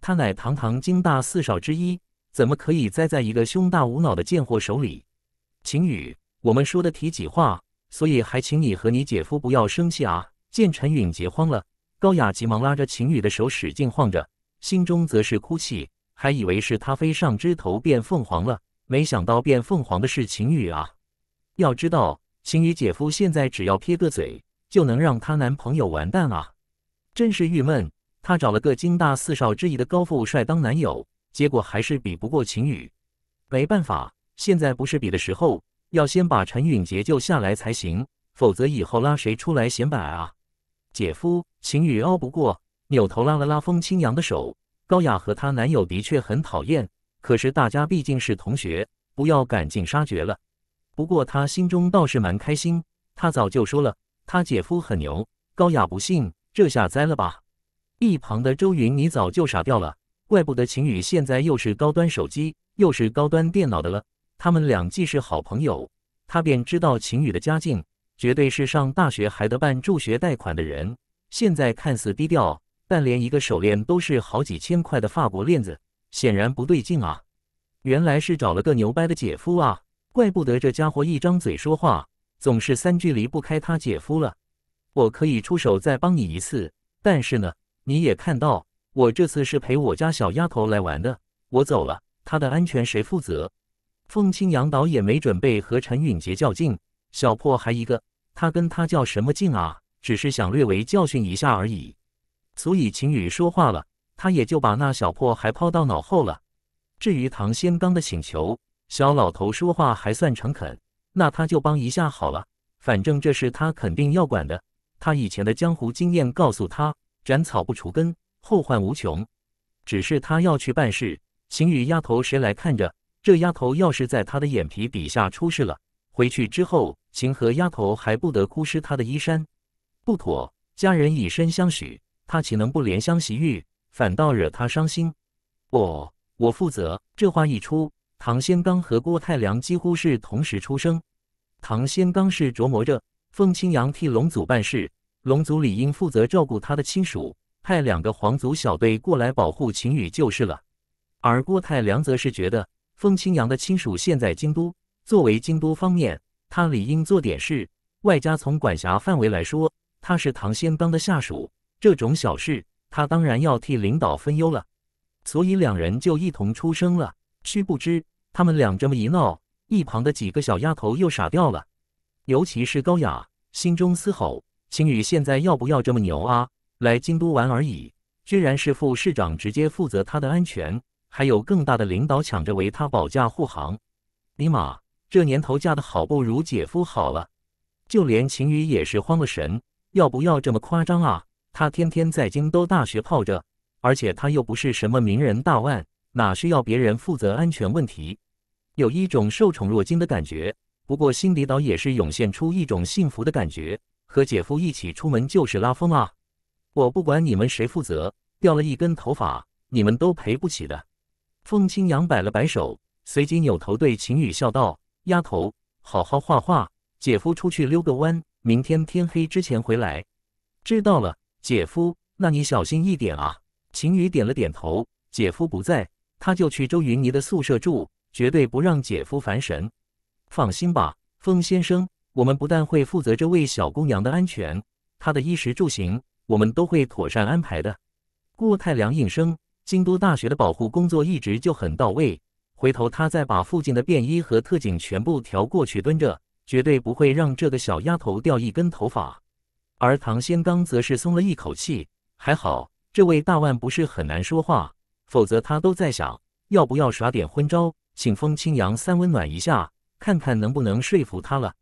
他乃堂堂京大四少之一，怎么可以栽在一个胸大无脑的贱货手里？晴雨，我们说的体己话。所以还请你和你姐夫不要生气啊！见陈允杰慌了，高雅急忙拉着秦宇的手使劲晃着，心中则是哭泣，还以为是她飞上枝头变凤凰了，没想到变凤凰的是秦宇啊！要知道，秦宇姐夫现在只要撇个嘴，就能让她男朋友完蛋啊！真是郁闷，她找了个京大四少之一的高富帅当男友，结果还是比不过秦宇。没办法，现在不是比的时候。要先把陈允杰救下来才行，否则以后拉谁出来显摆啊！姐夫，秦宇拗不过，扭头拉了拉风清扬的手。高雅和她男友的确很讨厌，可是大家毕竟是同学，不要赶尽杀绝了。不过他心中倒是蛮开心，他早就说了，他姐夫很牛。高雅不信，这下栽了吧？一旁的周云，你早就傻掉了，怪不得秦宇现在又是高端手机，又是高端电脑的了。他们俩既是好朋友，他便知道秦宇的家境，绝对是上大学还得办助学贷款的人。现在看似低调，但连一个手链都是好几千块的法国链子，显然不对劲啊！原来是找了个牛掰的姐夫啊！怪不得这家伙一张嘴说话总是三句离不开他姐夫了。我可以出手再帮你一次，但是呢，你也看到，我这次是陪我家小丫头来玩的。我走了，她的安全谁负责？凤清扬倒也没准备和陈允杰较劲，小破还一个，他跟他较什么劲啊？只是想略微教训一下而已。所以秦羽说话了，他也就把那小破还抛到脑后了。至于唐先刚的请求，小老头说话还算诚恳，那他就帮一下好了。反正这事他肯定要管的。他以前的江湖经验告诉他，斩草不除根，后患无穷。只是他要去办事，秦羽丫头谁来看着？这丫头要是在他的眼皮底下出事了，回去之后，秦和丫头还不得哭湿她的衣衫？不妥，家人以身相许，他岂能不怜香惜玉？反倒惹他伤心？我，我负责。这话一出，唐先刚和郭太良几乎是同时出声。唐先刚是琢磨着，凤青扬替龙族办事，龙族理应负责照顾他的亲属，派两个皇族小队过来保护秦羽就是了。而郭太良则是觉得。风清扬的亲属现在京都，作为京都方面，他理应做点事。外加从管辖范围来说，他是唐仙帮的下属，这种小事他当然要替领导分忧了。所以两人就一同出声了。殊不知，他们俩这么一闹，一旁的几个小丫头又傻掉了。尤其是高雅，心中嘶吼：星宇现在要不要这么牛啊？来京都玩而已，居然是副市长直接负责他的安全。还有更大的领导抢着为他保驾护航，尼玛，这年头嫁的好不如姐夫好了。就连秦宇也是慌了神，要不要这么夸张啊？他天天在京都大学泡着，而且他又不是什么名人大腕，哪需要别人负责安全问题？有一种受宠若惊的感觉，不过心底倒也是涌现出一种幸福的感觉。和姐夫一起出门就是拉风啊！我不管你们谁负责，掉了一根头发，你们都赔不起的。凤青扬摆了摆手，随即扭头对秦雨笑道：“丫头，好好画画。姐夫出去溜个弯，明天天黑之前回来。”“知道了，姐夫，那你小心一点啊。”秦雨点了点头。“姐夫不在，他就去周云霓的宿舍住，绝对不让姐夫烦神。”“放心吧，凤先生，我们不但会负责这位小姑娘的安全，她的衣食住行，我们都会妥善安排的。”顾太良应声。京都大学的保护工作一直就很到位。回头他再把附近的便衣和特警全部调过去蹲着，绝对不会让这个小丫头掉一根头发。而唐先刚则是松了一口气，还好这位大腕不是很难说话，否则他都在想要不要耍点昏招，请风清扬三温暖一下，看看能不能说服他了。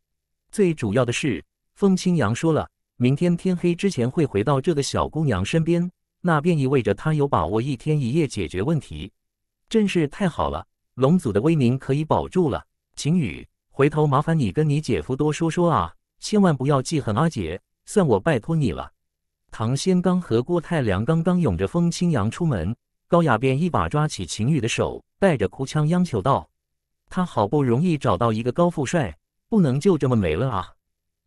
最主要的是，风清扬说了，明天天黑之前会回到这个小姑娘身边。那便意味着他有把握一天一夜解决问题，真是太好了！龙祖的威名可以保住了。晴雨，回头麻烦你跟你姐夫多说说啊，千万不要记恨阿姐。算我拜托你了。唐先刚和郭太良刚刚拥着风清扬出门，高雅便一把抓起晴雨的手，带着哭腔央求道：“他好不容易找到一个高富帅，不能就这么没了啊！”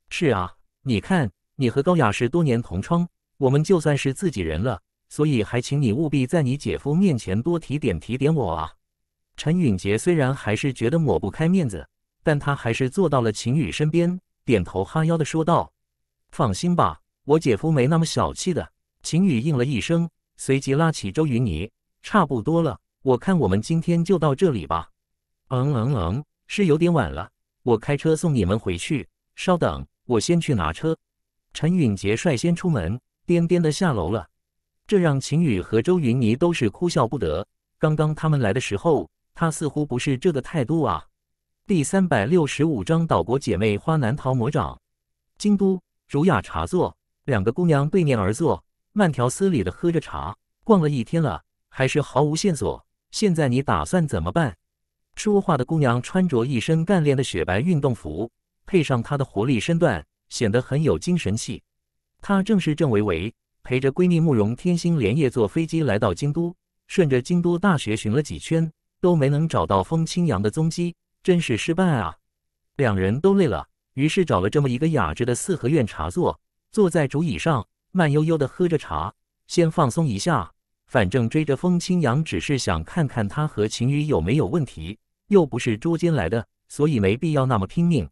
是啊，你看，你和高雅是多年同窗，我们就算是自己人了。所以还请你务必在你姐夫面前多提点提点我啊！陈允杰虽然还是觉得抹不开面子，但他还是坐到了秦宇身边，点头哈腰的说道：“放心吧，我姐夫没那么小气的。”秦宇应了一声，随即拉起周云妮：“差不多了，我看我们今天就到这里吧。”“嗯嗯嗯，是有点晚了，我开车送你们回去。”“稍等，我先去拿车。”陈允杰率先出门，颠颠的下楼了。这让秦羽和周云妮都是哭笑不得。刚刚他们来的时候，他似乎不是这个态度啊。第三百六十五章岛国姐妹花难逃魔爪。京都，儒雅茶座，两个姑娘对面而坐，慢条斯理的喝着茶。逛了一天了，还是毫无线索。现在你打算怎么办？说话的姑娘穿着一身干练的雪白运动服，配上她的活力身段，显得很有精神气。她正是郑维维。陪着闺蜜慕容天星连夜坐飞机来到京都，顺着京都大学寻了几圈，都没能找到风清扬的踪迹，真是失败啊！两人都累了，于是找了这么一个雅致的四合院茶座，坐在竹椅上，慢悠悠地喝着茶，先放松一下。反正追着风清扬只是想看看他和秦羽有没有问题，又不是捉奸来的，所以没必要那么拼命。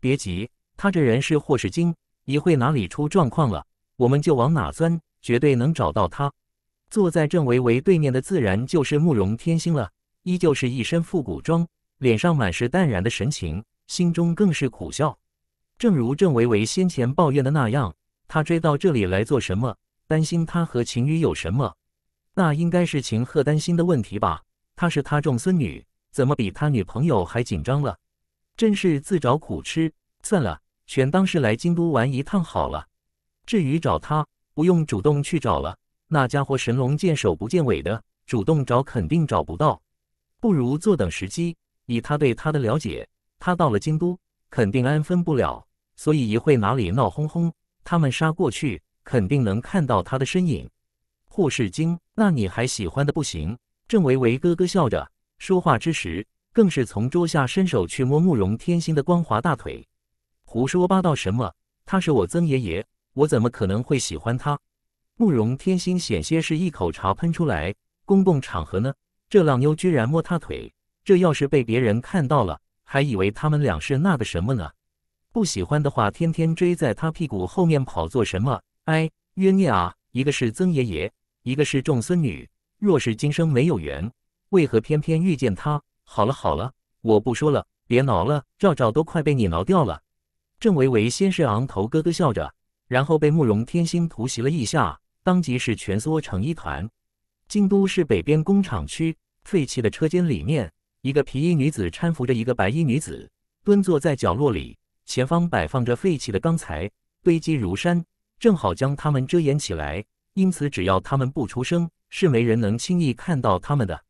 别急，他这人是祸事精，一会哪里出状况了？我们就往哪钻，绝对能找到他。坐在郑维维对面的，自然就是慕容天星了。依旧是一身复古装，脸上满是淡然的神情，心中更是苦笑。正如郑维维先前抱怨的那样，他追到这里来做什么？担心他和秦宇有什么？那应该是秦鹤担心的问题吧。他是他重孙女，怎么比他女朋友还紧张了？真是自找苦吃。算了，全当是来京都玩一趟好了。至于找他，不用主动去找了。那家伙神龙见首不见尾的，主动找肯定找不到。不如坐等时机。以他对他的了解，他到了京都肯定安分不了。所以一会哪里闹哄哄，他们杀过去肯定能看到他的身影。霍世京，那你还喜欢的不行？郑维维咯咯笑着说话之时，更是从桌下伸手去摸慕容天心的光滑大腿。胡说八道什么？他是我曾爷爷。我怎么可能会喜欢他？慕容天心险些是一口茶喷出来。公共场合呢，这浪妞居然摸他腿，这要是被别人看到了，还以为他们俩是那个什么呢？不喜欢的话，天天追在他屁股后面跑做什么？哎，冤孽啊！一个是曾爷爷，一个是众孙女，若是今生没有缘，为何偏偏遇见他？好了好了，我不说了，别挠了，赵赵都快被你挠掉了。郑维维先是昂头咯咯笑着。然后被慕容天星突袭了一下，当即是蜷缩成一团。京都市北边工厂区废弃的车间里面，一个皮衣女子搀扶着一个白衣女子蹲坐在角落里，前方摆放着废弃的钢材堆积如山，正好将他们遮掩起来。因此，只要他们不出声，是没人能轻易看到他们的。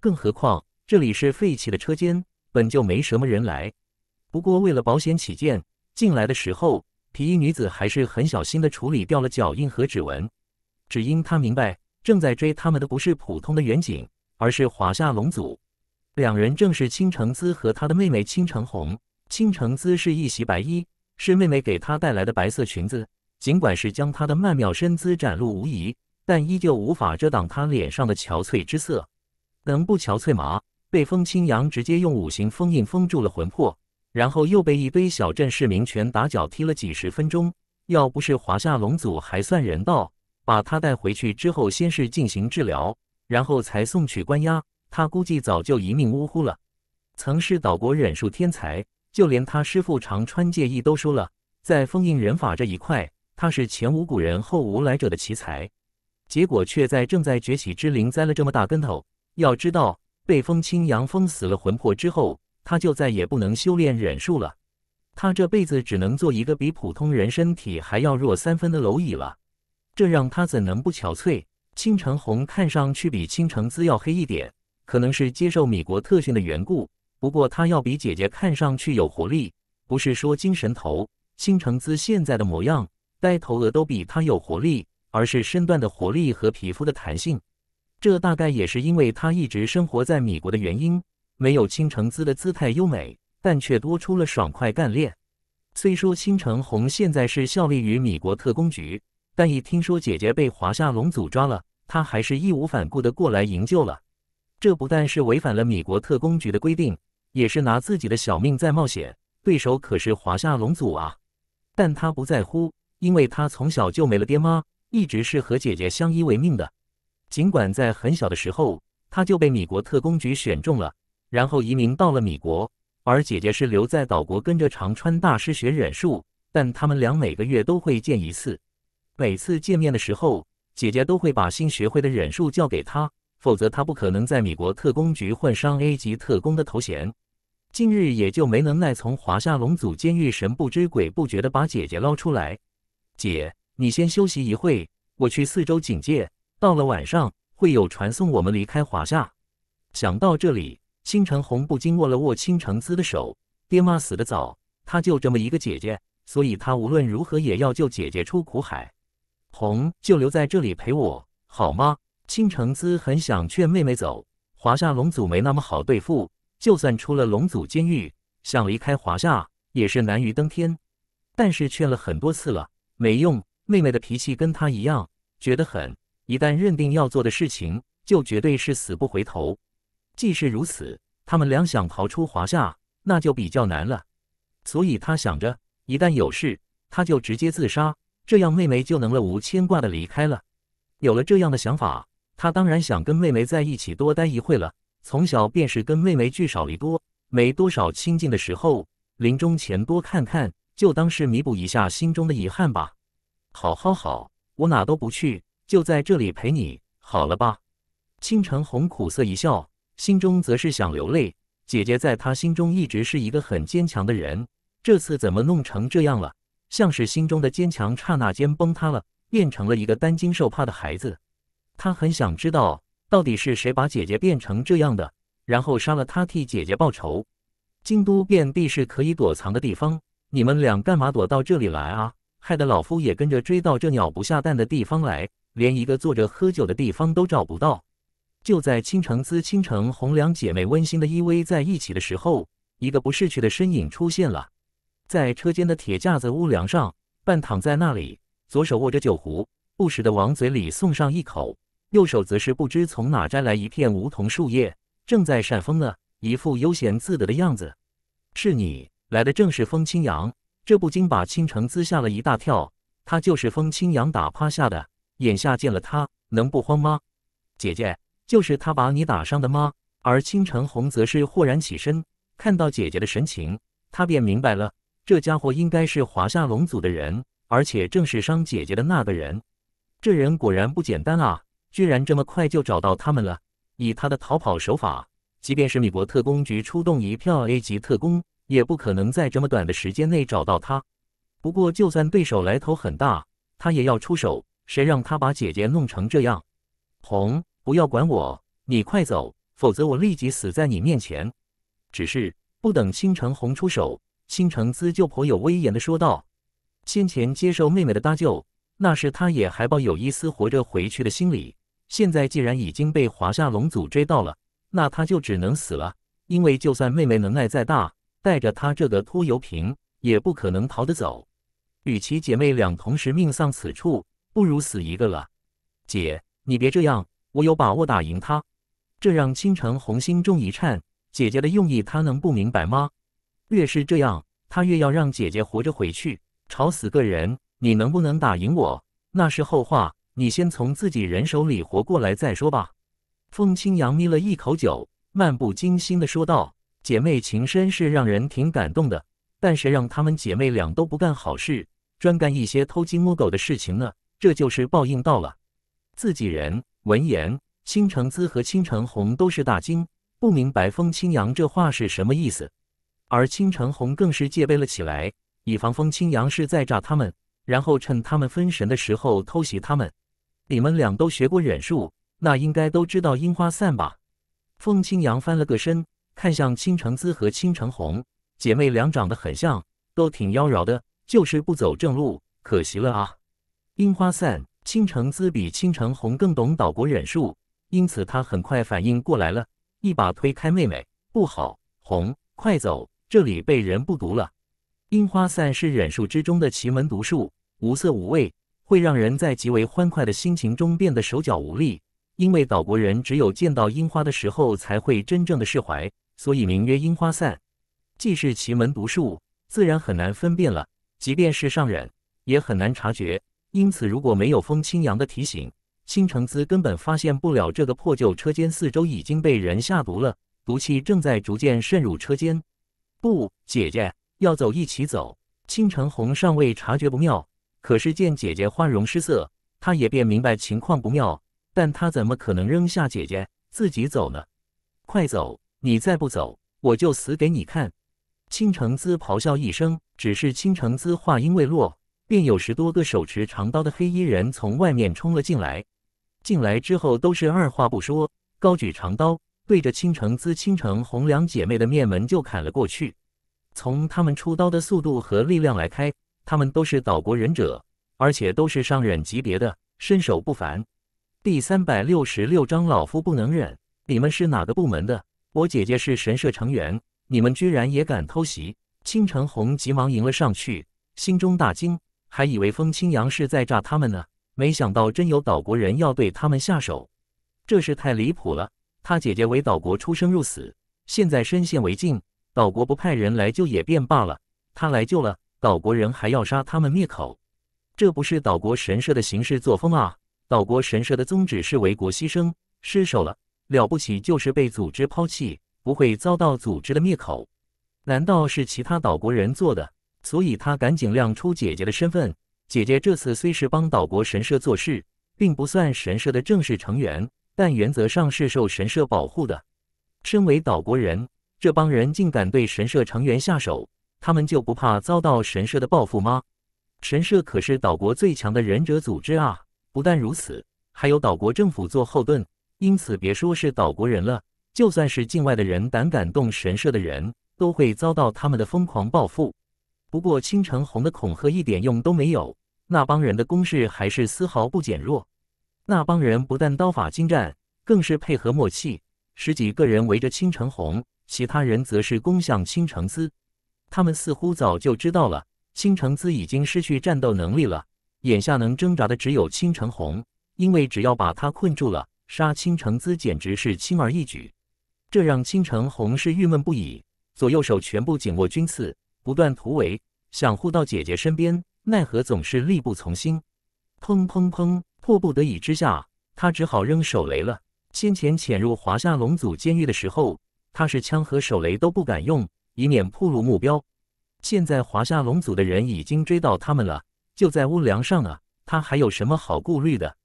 更何况这里是废弃的车间，本就没什么人来。不过为了保险起见，进来的时候。皮衣女子还是很小心地处理掉了脚印和指纹，只因她明白正在追他们的不是普通的远景，而是华夏龙族。两人正是青城姿和他的妹妹青城红。青城姿是一袭白衣，是妹妹给她带来的白色裙子。尽管是将她的曼妙身姿展露无遗，但依旧无法遮挡她脸上的憔悴之色。能不憔悴吗？被风清扬直接用五行封印封住了魂魄。然后又被一堆小镇市民拳打脚踢了几十分钟，要不是华夏龙祖还算人道，把他带回去之后先是进行治疗，然后才送去关押，他估计早就一命呜呼了。曾是岛国忍术天才，就连他师父长川介一都说了，在封印忍法这一块，他是前无古人后无来者的奇才。结果却在正在崛起之灵栽了这么大跟头。要知道，被风清扬封死了魂魄之后。他就再也不能修炼忍术了，他这辈子只能做一个比普通人身体还要弱三分的蝼蚁了。这让他怎能不憔悴？青城红看上去比青城姿要黑一点，可能是接受米国特训的缘故。不过他要比姐姐看上去有活力，不是说精神头。青城姿现在的模样，呆头鹅都比他有活力，而是身段的活力和皮肤的弹性。这大概也是因为他一直生活在米国的原因。没有青城姿的姿态优美，但却多出了爽快干练。虽说青城红现在是效力于米国特工局，但一听说姐姐被华夏龙组抓了，她还是义无反顾地过来营救了。这不但是违反了米国特工局的规定，也是拿自己的小命在冒险。对手可是华夏龙组啊！但他不在乎，因为他从小就没了爹妈，一直是和姐姐相依为命的。尽管在很小的时候，他就被米国特工局选中了。然后移民到了米国，而姐姐是留在岛国跟着长川大师学忍术。但他们俩每个月都会见一次，每次见面的时候，姐姐都会把新学会的忍术教给他，否则他不可能在米国特工局混上 A 级特工的头衔。近日也就没能耐从华夏龙组监狱神不知鬼不觉的把姐姐捞出来。姐，你先休息一会，我去四周警戒。到了晚上会有传送我们离开华夏。想到这里。青城红不禁握了握青城姿的手。爹妈死得早，她就这么一个姐姐，所以她无论如何也要救姐姐出苦海。红就留在这里陪我好吗？青城姿很想劝妹妹走，华夏龙族没那么好对付，就算出了龙族监狱，想离开华夏也是难于登天。但是劝了很多次了，没用。妹妹的脾气跟她一样倔得很，一旦认定要做的事情，就绝对是死不回头。既是如此，他们俩想逃出华夏，那就比较难了。所以他想着，一旦有事，他就直接自杀，这样妹妹就能了无牵挂的离开了。有了这样的想法，他当然想跟妹妹在一起多待一会了。从小便是跟妹妹聚少离多，没多少亲近的时候，临终前多看看，就当是弥补一下心中的遗憾吧。好好好，我哪都不去，就在这里陪你，好了吧？倾城红苦涩一笑。心中则是想流泪，姐姐在他心中一直是一个很坚强的人，这次怎么弄成这样了？像是心中的坚强刹那间崩塌了，变成了一个担惊受怕的孩子。他很想知道，到底是谁把姐姐变成这样的，然后杀了他替姐姐报仇。京都遍地是可以躲藏的地方，你们俩干嘛躲到这里来啊？害得老夫也跟着追到这鸟不下蛋的地方来，连一个坐着喝酒的地方都找不到。就在青城姿、青城红两姐妹温馨的依偎在一起的时候，一个不逝去的身影出现了，在车间的铁架子屋梁上半躺在那里，左手握着酒壶，不时的往嘴里送上一口，右手则是不知从哪摘来一片梧桐树叶，正在扇风呢，一副悠闲自得的样子。是你来的，正是风清扬，这不禁把青城姿吓了一大跳。他就是风清扬打趴下的，眼下见了他，能不慌吗？姐姐。就是他把你打伤的吗？而青城红则是豁然起身，看到姐姐的神情，他便明白了，这家伙应该是华夏龙族的人，而且正是伤姐姐的那个人。这人果然不简单啊！居然这么快就找到他们了。以他的逃跑手法，即便是米国特工局出动一票 A 级特工，也不可能在这么短的时间内找到他。不过，就算对手来头很大，他也要出手。谁让他把姐姐弄成这样？红。不要管我，你快走，否则我立即死在你面前。只是不等青城红出手，青城姿就颇有威严的说道：“先前接受妹妹的搭救，那时她也还抱有一丝活着回去的心理。现在既然已经被华夏龙祖追到了，那她就只能死了。因为就算妹妹能耐再大，带着她这个拖油瓶也不可能逃得走。与其姐妹两同时命丧此处，不如死一个了。姐，你别这样。”我有把握打赢他，这让倾城红心中一颤。姐姐的用意，他能不明白吗？越是这样，他越要让姐姐活着回去。吵死个人！你能不能打赢我？那是后话，你先从自己人手里活过来再说吧。风清扬眯了一口酒，漫不经心的说道：“姐妹情深是让人挺感动的，但谁让他们姐妹俩都不干好事，专干一些偷鸡摸狗的事情呢？这就是报应到了自己人。”闻言，青城姿和青城红都是大惊，不明白风清扬这话是什么意思。而青城红更是戒备了起来，以防风清扬是在诈他们，然后趁他们分神的时候偷袭他们。你们俩都学过忍术，那应该都知道樱花散吧？风清扬翻了个身，看向青城姿和青城红姐妹俩，长得很像，都挺妖娆的，就是不走正路，可惜了啊！樱花散。青城姿比青城红更懂岛国忍术，因此他很快反应过来了，一把推开妹妹：“不好，红，快走，这里被人不毒了。”樱花散是忍术之中的奇门毒术，无色无味，会让人在极为欢快的心情中变得手脚无力。因为岛国人只有见到樱花的时候才会真正的释怀，所以名曰樱花散。既是奇门毒术，自然很难分辨了，即便是上忍，也很难察觉。因此，如果没有风清扬的提醒，青城子根本发现不了这个破旧车间四周已经被人下毒了，毒气正在逐渐渗入车间。不，姐姐要走一起走。青城红尚未察觉不妙，可是见姐姐花容失色，他也便明白情况不妙。但他怎么可能扔下姐姐自己走呢？快走！你再不走，我就死给你看！青城子咆哮一声。只是青城子话音未落。便有十多个手持长刀的黑衣人从外面冲了进来，进来之后都是二话不说，高举长刀，对着青城姿、青城红两姐妹的面门就砍了过去。从他们出刀的速度和力量来开，他们都是岛国忍者，而且都是上忍级别的，身手不凡。第三百六十六章老夫不能忍！你们是哪个部门的？我姐姐是神社成员，你们居然也敢偷袭！青城红急忙迎了上去，心中大惊。还以为风清扬是在炸他们呢，没想到真有岛国人要对他们下手，这是太离谱了。他姐姐为岛国出生入死，现在身陷危境，岛国不派人来救也便罢了，他来救了，岛国人还要杀他们灭口，这不是岛国神社的行事作风啊！岛国神社的宗旨是为国牺牲，失手了，了不起就是被组织抛弃，不会遭到组织的灭口。难道是其他岛国人做的？所以他赶紧亮出姐姐的身份。姐姐这次虽是帮岛国神社做事，并不算神社的正式成员，但原则上是受神社保护的。身为岛国人，这帮人竟敢对神社成员下手，他们就不怕遭到神社的报复吗？神社可是岛国最强的忍者组织啊！不但如此，还有岛国政府做后盾。因此，别说是岛国人了，就算是境外的人，胆敢动神社的人，都会遭到他们的疯狂报复。不过，青城红的恐吓一点用都没有，那帮人的攻势还是丝毫不减弱。那帮人不但刀法精湛，更是配合默契。十几个人围着青城红，其他人则是攻向青城姿。他们似乎早就知道了青城姿已经失去战斗能力了，眼下能挣扎的只有青城红。因为只要把他困住了，杀青城姿简直是轻而易举。这让青城红是郁闷不已，左右手全部紧握军刺。不断突围，想护到姐姐身边，奈何总是力不从心。砰砰砰！迫不得已之下，他只好扔手雷了。先前潜入华夏龙组监狱的时候，他是枪和手雷都不敢用，以免暴露目标。现在华夏龙组的人已经追到他们了，就在屋梁上啊！他还有什么好顾虑的？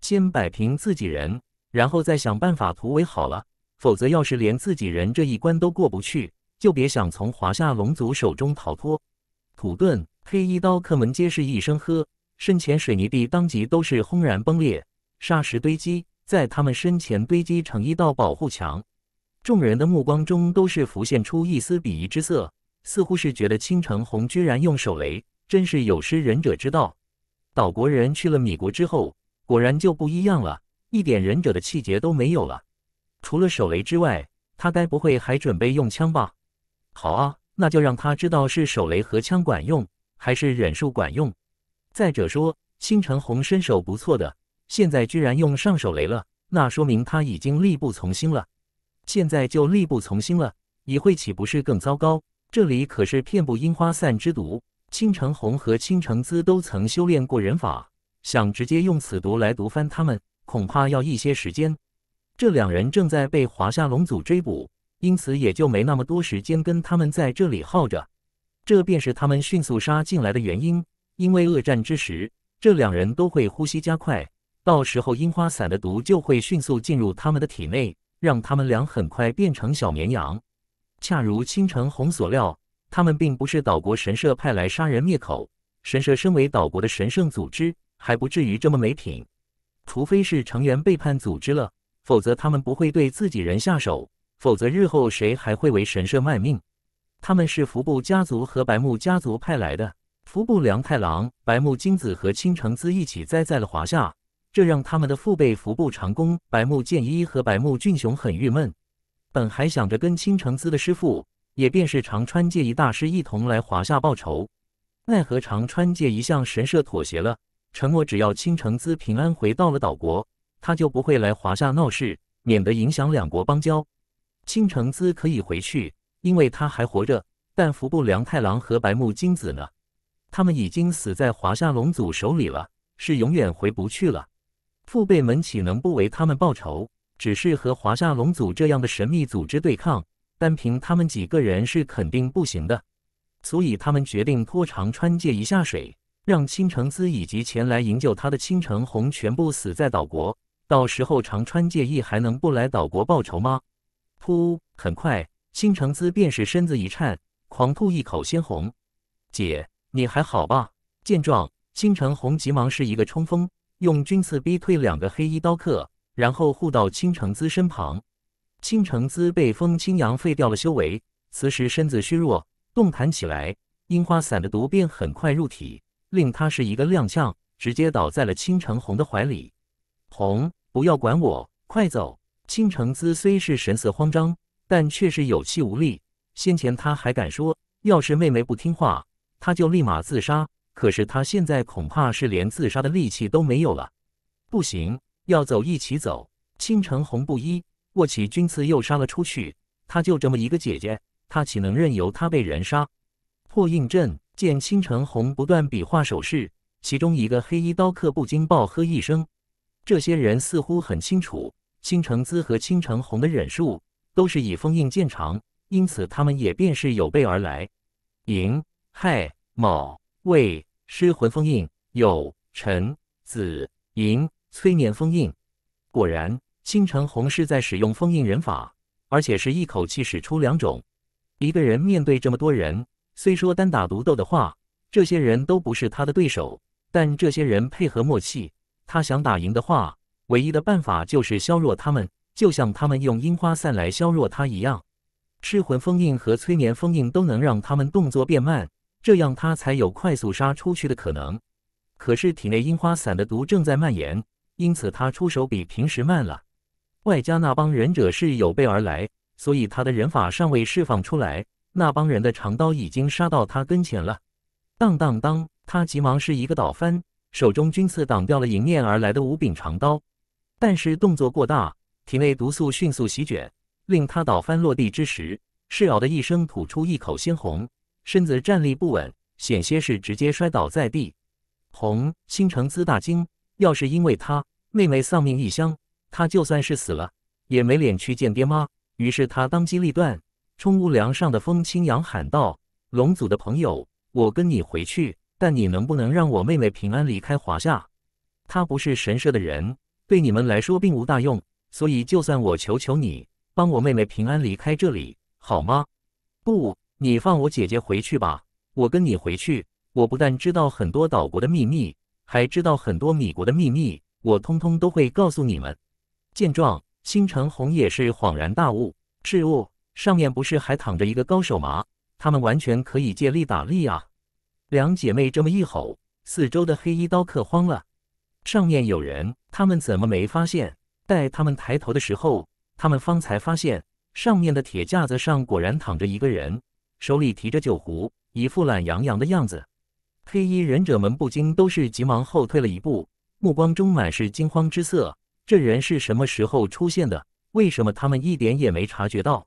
先摆平自己人，然后再想办法突围好了。否则，要是连自己人这一关都过不去，就别想从华夏龙族手中逃脱。土遁黑衣刀客们皆是一声喝，身前水泥地当即都是轰然崩裂，沙石堆积在他们身前堆积成一道保护墙。众人的目光中都是浮现出一丝鄙夷之色，似乎是觉得青城红居然用手雷，真是有失忍者之道。岛国人去了米国之后，果然就不一样了，一点忍者的气节都没有了。除了手雷之外，他该不会还准备用枪吧？好啊，那就让他知道是手雷和枪管用，还是忍术管用。再者说，青城红身手不错的，现在居然用上手雷了，那说明他已经力不从心了。现在就力不从心了，一会岂不是更糟糕？这里可是遍布樱花散之毒，青城红和青城姿都曾修炼过忍法，想直接用此毒来毒翻他们，恐怕要一些时间。这两人正在被华夏龙族追捕。因此也就没那么多时间跟他们在这里耗着，这便是他们迅速杀进来的原因。因为恶战之时，这两人都会呼吸加快，到时候樱花散的毒就会迅速进入他们的体内，让他们俩很快变成小绵羊。恰如青城红所料，他们并不是岛国神社派来杀人灭口。神社身为岛国的神圣组织，还不至于这么没品，除非是成员背叛组织了，否则他们不会对自己人下手。否则，日后谁还会为神社卖命？他们是服部家族和白木家族派来的。服部良太郎、白木金子和青城子一起栽在了华夏，这让他们的父辈服部长工、白木健一和白木俊雄很郁闷。本还想着跟青城子的师父，也便是长川介一大师一同来华夏报仇，奈何长川介一向神社妥协了，承诺只要青城子平安回到了岛国，他就不会来华夏闹事，免得影响两国邦交。青城子可以回去，因为他还活着。但服部良太郎和白木金子呢？他们已经死在华夏龙祖手里了，是永远回不去了。父辈们岂能不为他们报仇？只是和华夏龙祖这样的神秘组织对抗，单凭他们几个人是肯定不行的。所以他们决定拖长川借一下水，让青城子以及前来营救他的青城红全部死在岛国。到时候长川借义还能不来岛国报仇吗？噗！很快，青城子便是身子一颤，狂吐一口鲜红。姐，你还好吧？见状，青城红急忙是一个冲锋，用军刺逼退两个黑衣刀客，然后护到青城子身旁。青城子被风清扬废掉了修为，此时身子虚弱，动弹起来，樱花散的毒便很快入体，令他是一个踉跄，直接倒在了青城红的怀里。红，不要管我，快走。青城子虽是神色慌张，但却是有气无力。先前他还敢说，要是妹妹不听话，他就立马自杀。可是他现在恐怕是连自杀的力气都没有了。不行，要走一起走。青城红不依，握起军刺又杀了出去。他就这么一个姐姐，他岂能任由他被人杀？破印阵见青城红不断比划手势，其中一个黑衣刀客不禁暴喝一声：“这些人似乎很清楚。”青城姿和青城红的忍术都是以封印见长，因此他们也便是有备而来。寅亥卯未失魂封印，酉辰子寅催眠封印。果然，青城红是在使用封印忍法，而且是一口气使出两种。一个人面对这么多人，虽说单打独斗的话，这些人都不是他的对手，但这些人配合默契，他想打赢的话。唯一的办法就是削弱他们，就像他们用樱花散来削弱他一样。赤魂封印和催眠封印都能让他们动作变慢，这样他才有快速杀出去的可能。可是体内樱花散的毒正在蔓延，因此他出手比平时慢了。外加那帮忍者是有备而来，所以他的人法尚未释放出来，那帮人的长刀已经杀到他跟前了。当当当，他急忙是一个倒翻，手中军刺挡掉了迎面而来的五柄长刀。但是动作过大，体内毒素迅速席卷，令他倒翻落地之时，赤咬的一声吐出一口鲜红，身子站立不稳，险些是直接摔倒在地。红星城资大惊，要是因为他妹妹丧命异乡，他就算是死了也没脸去见爹妈。于是他当机立断，冲屋梁上的风清扬喊道：“龙族的朋友，我跟你回去，但你能不能让我妹妹平安离开华夏？她不是神社的人。”对你们来说并无大用，所以就算我求求你，帮我妹妹平安离开这里，好吗？不，你放我姐姐回去吧，我跟你回去。我不但知道很多岛国的秘密，还知道很多米国的秘密，我通通都会告诉你们。见状，星辰红也是恍然大悟：是哦，上面不是还躺着一个高手吗？他们完全可以借力打力啊！两姐妹这么一吼，四周的黑衣刀客慌了。上面有人，他们怎么没发现？待他们抬头的时候，他们方才发现，上面的铁架子上果然躺着一个人，手里提着酒壶，一副懒洋洋的样子。黑衣忍者们不禁都是急忙后退了一步，目光中满是惊慌之色。这人是什么时候出现的？为什么他们一点也没察觉到？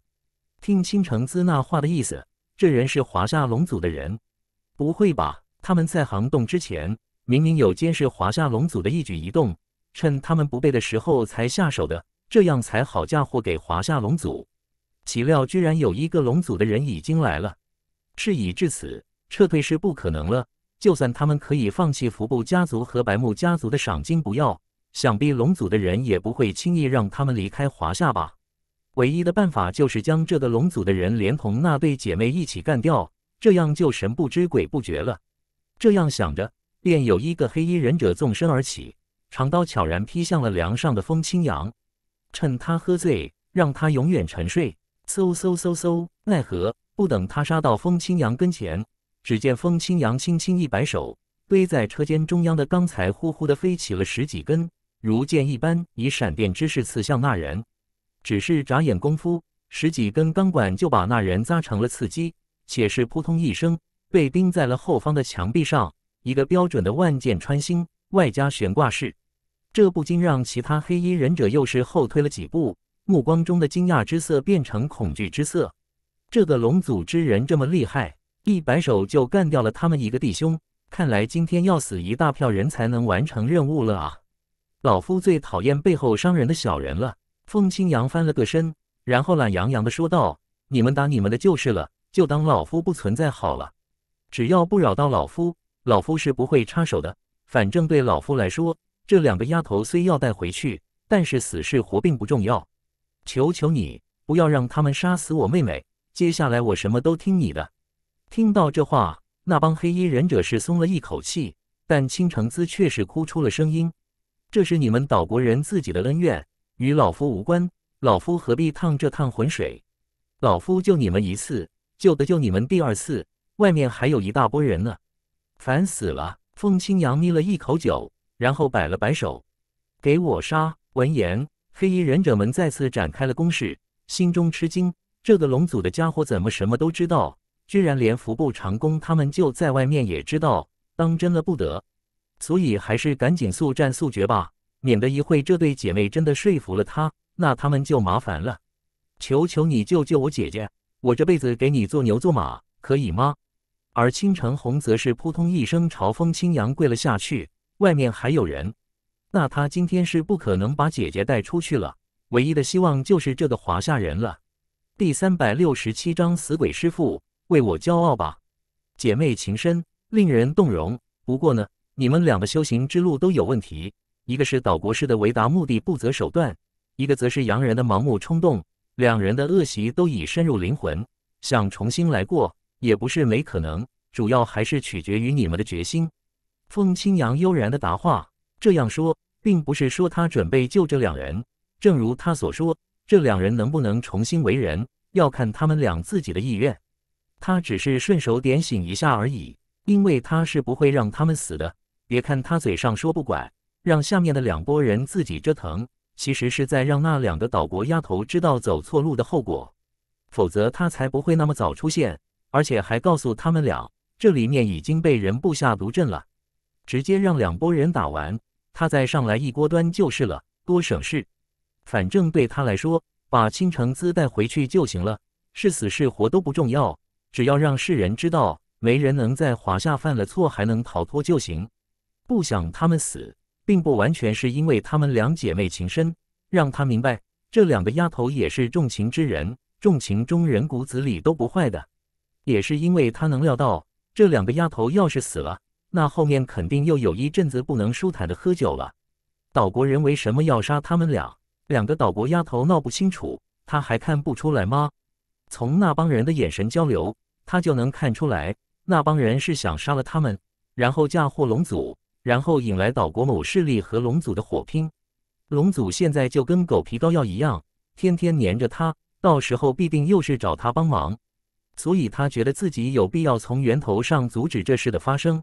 听青城子那话的意思，这人是华夏龙族的人。不会吧？他们在行动之前。明明有监视华夏龙族的一举一动，趁他们不备的时候才下手的，这样才好嫁祸给华夏龙族。岂料居然有一个龙族的人已经来了。事已至此，撤退是不可能了。就算他们可以放弃福布家族和白木家族的赏金，不要，想必龙族的人也不会轻易让他们离开华夏吧。唯一的办法就是将这个龙族的人连同那对姐妹一起干掉，这样就神不知鬼不觉了。这样想着。便有一个黑衣忍者纵身而起，长刀悄然劈向了梁上的风清扬，趁他喝醉，让他永远沉睡。嗖嗖嗖嗖，奈何不等他杀到风清扬跟前，只见风清扬轻轻一摆手，堆在车间中央的钢材呼呼地飞起了十几根，如箭一般以闪电之势刺向那人。只是眨眼功夫，十几根钢管就把那人扎成了刺鸡，且是扑通一声被钉在了后方的墙壁上。一个标准的万箭穿心，外加悬挂式，这不禁让其他黑衣忍者又是后退了几步，目光中的惊讶之色变成恐惧之色。这个龙族之人这么厉害，一摆手就干掉了他们一个弟兄，看来今天要死一大票人才能完成任务了啊！老夫最讨厌背后伤人的小人了。凤清扬翻了个身，然后懒洋洋的说道：“你们打你们的就是了，就当老夫不存在好了，只要不扰到老夫。”老夫是不会插手的。反正对老夫来说，这两个丫头虽要带回去，但是死是活并不重要。求求你，不要让他们杀死我妹妹。接下来我什么都听你的。听到这话，那帮黑衣忍者是松了一口气，但青城姿却是哭出了声音。这是你们岛国人自己的恩怨，与老夫无关。老夫何必趟这趟浑水？老夫救你们一次，救得救你们第二次。外面还有一大波人呢。烦死了！凤青扬眯了一口酒，然后摆了摆手：“给我杀！”闻言，黑衣忍者们再次展开了攻势，心中吃惊：这个龙族的家伙怎么什么都知道？居然连服部长工他们就在外面也知道？当真了不得！所以还是赶紧速战速决吧，免得一会这对姐妹真的说服了他，那他们就麻烦了。求求你救救我姐姐，我这辈子给你做牛做马，可以吗？而倾城红则是扑通一声朝风清扬跪了下去。外面还有人，那他今天是不可能把姐姐带出去了。唯一的希望就是这个华夏人了。第三百六十七章：死鬼师傅，为我骄傲吧！姐妹情深，令人动容。不过呢，你们两个修行之路都有问题。一个是岛国式的为达目的不择手段，一个则是洋人的盲目冲动。两人的恶习都已深入灵魂，想重新来过。也不是没可能，主要还是取决于你们的决心。风清扬悠然的答话，这样说并不是说他准备救这两人。正如他所说，这两人能不能重新为人，要看他们俩自己的意愿。他只是顺手点醒一下而已，因为他是不会让他们死的。别看他嘴上说不管，让下面的两拨人自己折腾，其实是在让那两个岛国丫头知道走错路的后果。否则他才不会那么早出现。而且还告诉他们俩，这里面已经被人布下毒阵了，直接让两拨人打完，他再上来一锅端就是了，多省事。反正对他来说，把青城姿带回去就行了，是死是活都不重要，只要让世人知道，没人能在华夏犯了错还能逃脱就行。不想他们死，并不完全是因为他们两姐妹情深，让他明白这两个丫头也是重情之人，重情中人骨子里都不坏的。也是因为他能料到，这两个丫头要是死了，那后面肯定又有一阵子不能舒坦的喝酒了。岛国人为什么要杀他们俩？两个岛国丫头闹不清楚，他还看不出来吗？从那帮人的眼神交流，他就能看出来，那帮人是想杀了他们，然后嫁祸龙祖，然后引来岛国某势力和龙祖的火拼。龙祖现在就跟狗皮膏药一样，天天粘着他，到时候必定又是找他帮忙。所以他觉得自己有必要从源头上阻止这事的发生，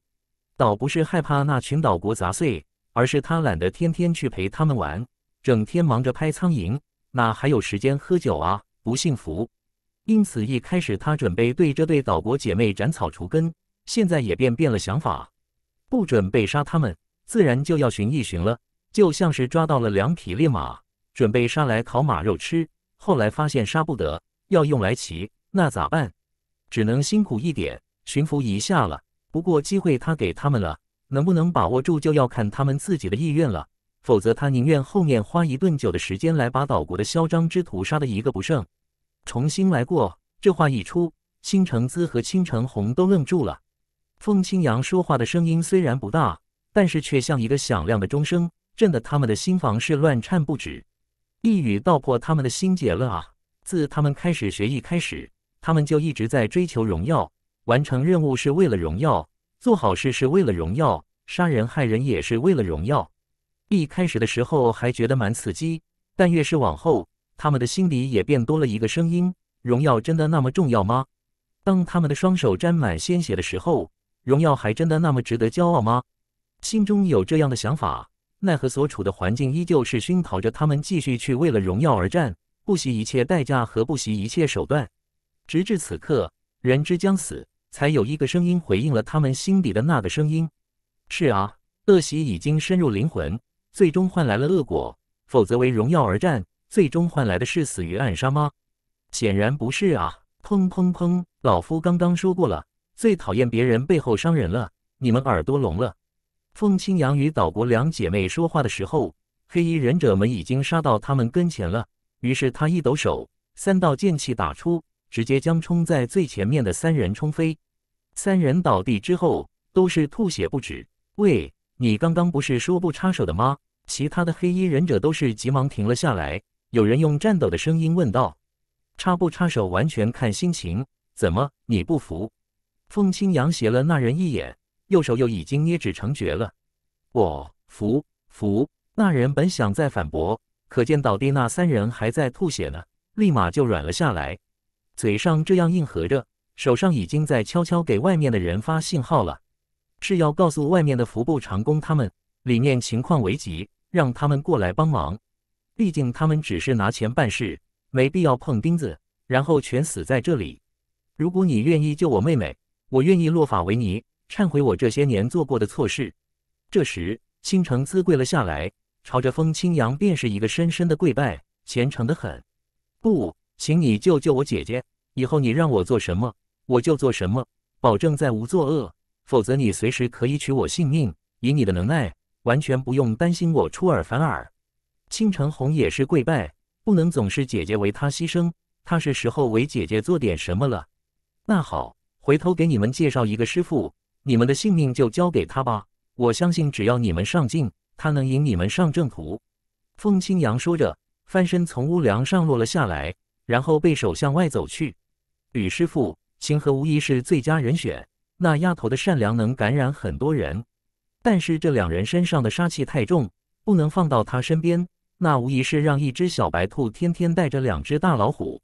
倒不是害怕那群岛国杂碎，而是他懒得天天去陪他们玩，整天忙着拍苍蝇，哪还有时间喝酒啊？不幸福。因此一开始他准备对这对岛国姐妹斩草除根，现在也变变了想法，不准备杀他们，自然就要寻一寻了。就像是抓到了两匹烈马，准备杀来烤马肉吃，后来发现杀不得，要用来骑，那咋办？只能辛苦一点，巡抚一下了。不过机会他给他们了，能不能把握住就要看他们自己的意愿了。否则他宁愿后面花一顿酒的时间来把岛国的嚣张之徒杀的一个不剩，重新来过。这话一出，青城姿和青城红都愣住了。凤清扬说话的声音虽然不大，但是却像一个响亮的钟声，震得他们的心房是乱颤不止。一语道破他们的心结了啊！自他们开始学艺开始。他们就一直在追求荣耀，完成任务是为了荣耀，做好事是为了荣耀，杀人害人也是为了荣耀。一开始的时候还觉得蛮刺激，但越是往后，他们的心里也变多了一个声音：荣耀真的那么重要吗？当他们的双手沾满鲜血的时候，荣耀还真的那么值得骄傲吗？心中有这样的想法，奈何所处的环境依旧是熏陶着他们继续去为了荣耀而战，不惜一切代价和不惜一切手段。直至此刻，人之将死，才有一个声音回应了他们心底的那个声音。是啊，恶习已经深入灵魂，最终换来了恶果。否则为荣耀而战，最终换来的，是死于暗杀吗？显然不是啊！砰砰砰！老夫刚刚说过了，最讨厌别人背后伤人了。你们耳朵聋了？凤青扬与岛国两姐妹说话的时候，黑衣忍者们已经杀到他们跟前了。于是他一抖手，三道剑气打出。直接将冲在最前面的三人冲飞，三人倒地之后都是吐血不止。喂，你刚刚不是说不插手的吗？其他的黑衣忍者都是急忙停了下来，有人用颤抖的声音问道：“插不插手完全看心情，怎么你不服？”风清扬斜了那人一眼，右手又已经捏指成诀了。我服服。那人本想再反驳，可见倒地那三人还在吐血呢，立马就软了下来。嘴上这样硬合着，手上已经在悄悄给外面的人发信号了，是要告诉外面的服部长工他们里面情况危急，让他们过来帮忙。毕竟他们只是拿钱办事，没必要碰钉子，然后全死在这里。如果你愿意救我妹妹，我愿意落法为尼，忏悔我这些年做过的错事。这时，倾城姿跪了下来，朝着风清扬便是一个深深的跪拜，虔诚的很。不。请你救救我姐姐！以后你让我做什么，我就做什么，保证再无作恶。否则，你随时可以取我性命。以你的能耐，完全不用担心我出尔反尔。青城红也是跪拜，不能总是姐姐为他牺牲，他是时候为姐姐做点什么了。那好，回头给你们介绍一个师傅，你们的性命就交给他吧。我相信，只要你们上进，他能引你们上正途。风清扬说着，翻身从屋梁上落了下来。然后背手向外走去。吕师傅，秦河无疑是最佳人选。那丫头的善良能感染很多人，但是这两人身上的杀气太重，不能放到她身边。那无疑是让一只小白兔天天带着两只大老虎。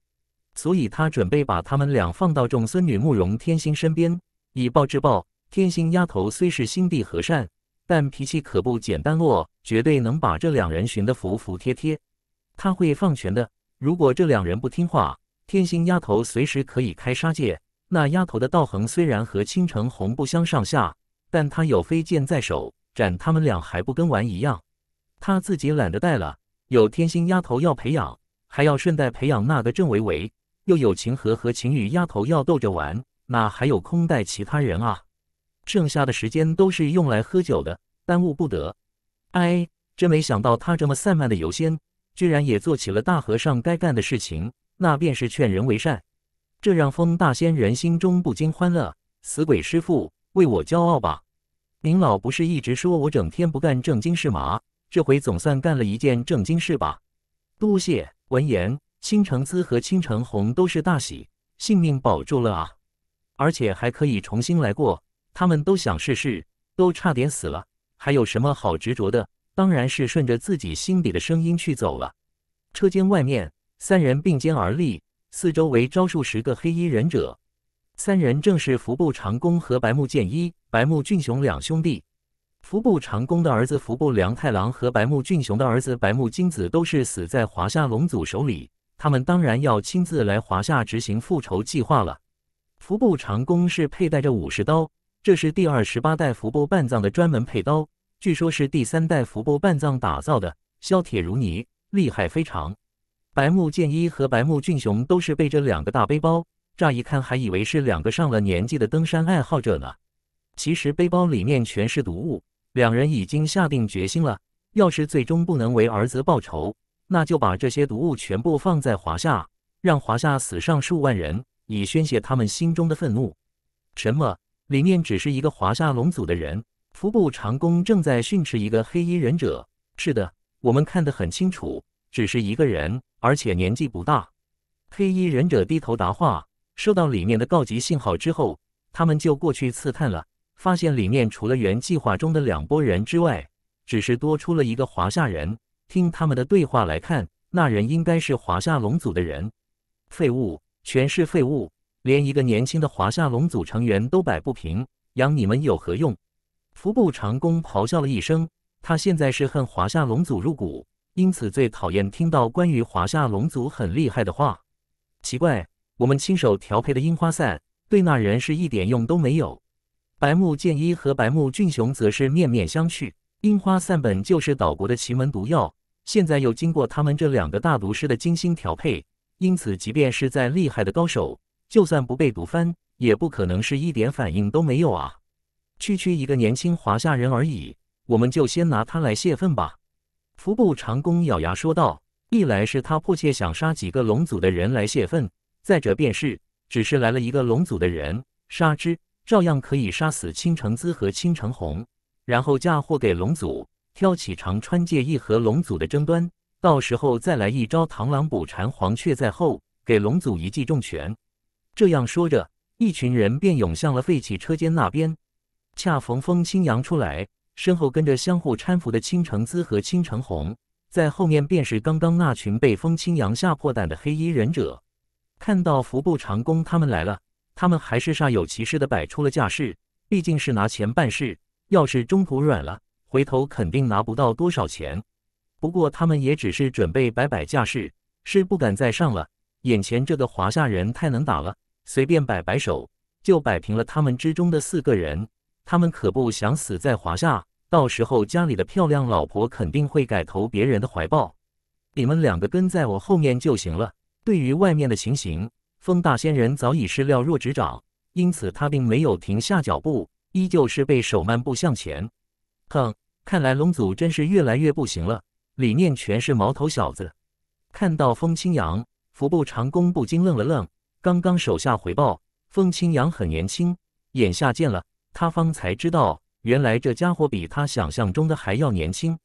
所以他准备把他们俩放到重孙女慕容天心身边，以暴制暴。天心丫头虽是心地和善，但脾气可不简单哦，绝对能把这两人寻得服服帖帖。他会放权的。如果这两人不听话，天星丫头随时可以开杀戒。那丫头的道行虽然和倾城红不相上下，但她有飞剑在手，斩他们俩还不跟玩一样？他自己懒得带了，有天星丫头要培养，还要顺带培养那个郑维维，又有晴和和晴雨丫头要斗着玩，哪还有空带其他人啊？剩下的时间都是用来喝酒的，耽误不得。哎，真没想到他这么散漫的游仙。居然也做起了大和尚该干的事情，那便是劝人为善，这让风大仙人心中不禁欢乐。死鬼师傅，为我骄傲吧！您老不是一直说我整天不干正经事吗？这回总算干了一件正经事吧！多谢。闻言，青城姿和青城红都是大喜，性命保住了啊！而且还可以重新来过，他们都想试试，都差点死了，还有什么好执着的？当然是顺着自己心底的声音去走了。车间外面，三人并肩而立，四周围招数十个黑衣忍者。三人正是服部长工和白木剑一、白木俊雄两兄弟。服部长工的儿子服部良太郎和白木俊雄的儿子白木金子都是死在华夏龙祖手里，他们当然要亲自来华夏执行复仇计划了。服部长工是佩戴着武士刀，这是第二十八代服部半藏的专门佩刀。据说，是第三代福部半藏打造的，削铁如泥，厉害非常。白木剑一和白木俊雄都是背着两个大背包，乍一看还以为是两个上了年纪的登山爱好者呢。其实背包里面全是毒物，两人已经下定决心了，要是最终不能为儿子报仇，那就把这些毒物全部放在华夏，让华夏死上数万人，以宣泄他们心中的愤怒。什么？里面只是一个华夏龙族的人？副部长工正在训斥一个黑衣忍者。是的，我们看得很清楚，只是一个人，而且年纪不大。黑衣忍者低头答话。收到里面的告急信号之后，他们就过去刺探了。发现里面除了原计划中的两拨人之外，只是多出了一个华夏人。听他们的对话来看，那人应该是华夏龙族的人。废物，全是废物，连一个年轻的华夏龙组成员都摆不平，养你们有何用？福部长公咆哮了一声，他现在是恨华夏龙族入骨，因此最讨厌听到关于华夏龙族很厉害的话。奇怪，我们亲手调配的樱花散对那人是一点用都没有。白木剑一和白木俊雄则是面面相觑。樱花散本就是岛国的奇门毒药，现在又经过他们这两个大毒师的精心调配，因此即便是在厉害的高手，就算不被毒翻，也不可能是一点反应都没有啊。区区一个年轻华夏人而已，我们就先拿他来泄愤吧。”服部长工咬牙说道：“一来是他迫切想杀几个龙族的人来泄愤；再者便是，只是来了一个龙族的人，杀之照样可以杀死青城姿和青城红，然后嫁祸给龙族，挑起长川界一和龙族的争端。到时候再来一招螳螂捕蝉，黄雀在后，给龙族一记重拳。”这样说着，一群人便涌向了废弃车间那边。恰逢风清扬出来，身后跟着相互搀扶的青城姿和青城红，在后面便是刚刚那群被风清扬吓破胆的黑衣忍者。看到服部长工他们来了，他们还是煞有其事的摆出了架势。毕竟是拿钱办事，要是中途软了，回头肯定拿不到多少钱。不过他们也只是准备摆摆架势，是不敢再上了。眼前这个华夏人太能打了，随便摆摆手就摆平了他们之中的四个人。他们可不想死在华夏，到时候家里的漂亮老婆肯定会改投别人的怀抱。你们两个跟在我后面就行了。对于外面的情形，风大仙人早已是了若指掌，因此他并没有停下脚步，依旧是背手漫步向前。哼，看来龙祖真是越来越不行了，里面全是毛头小子。看到风清扬，福部长公不禁愣了愣。刚刚手下回报，风清扬很年轻，眼下见了。他方才知道，原来这家伙比他想象中的还要年轻。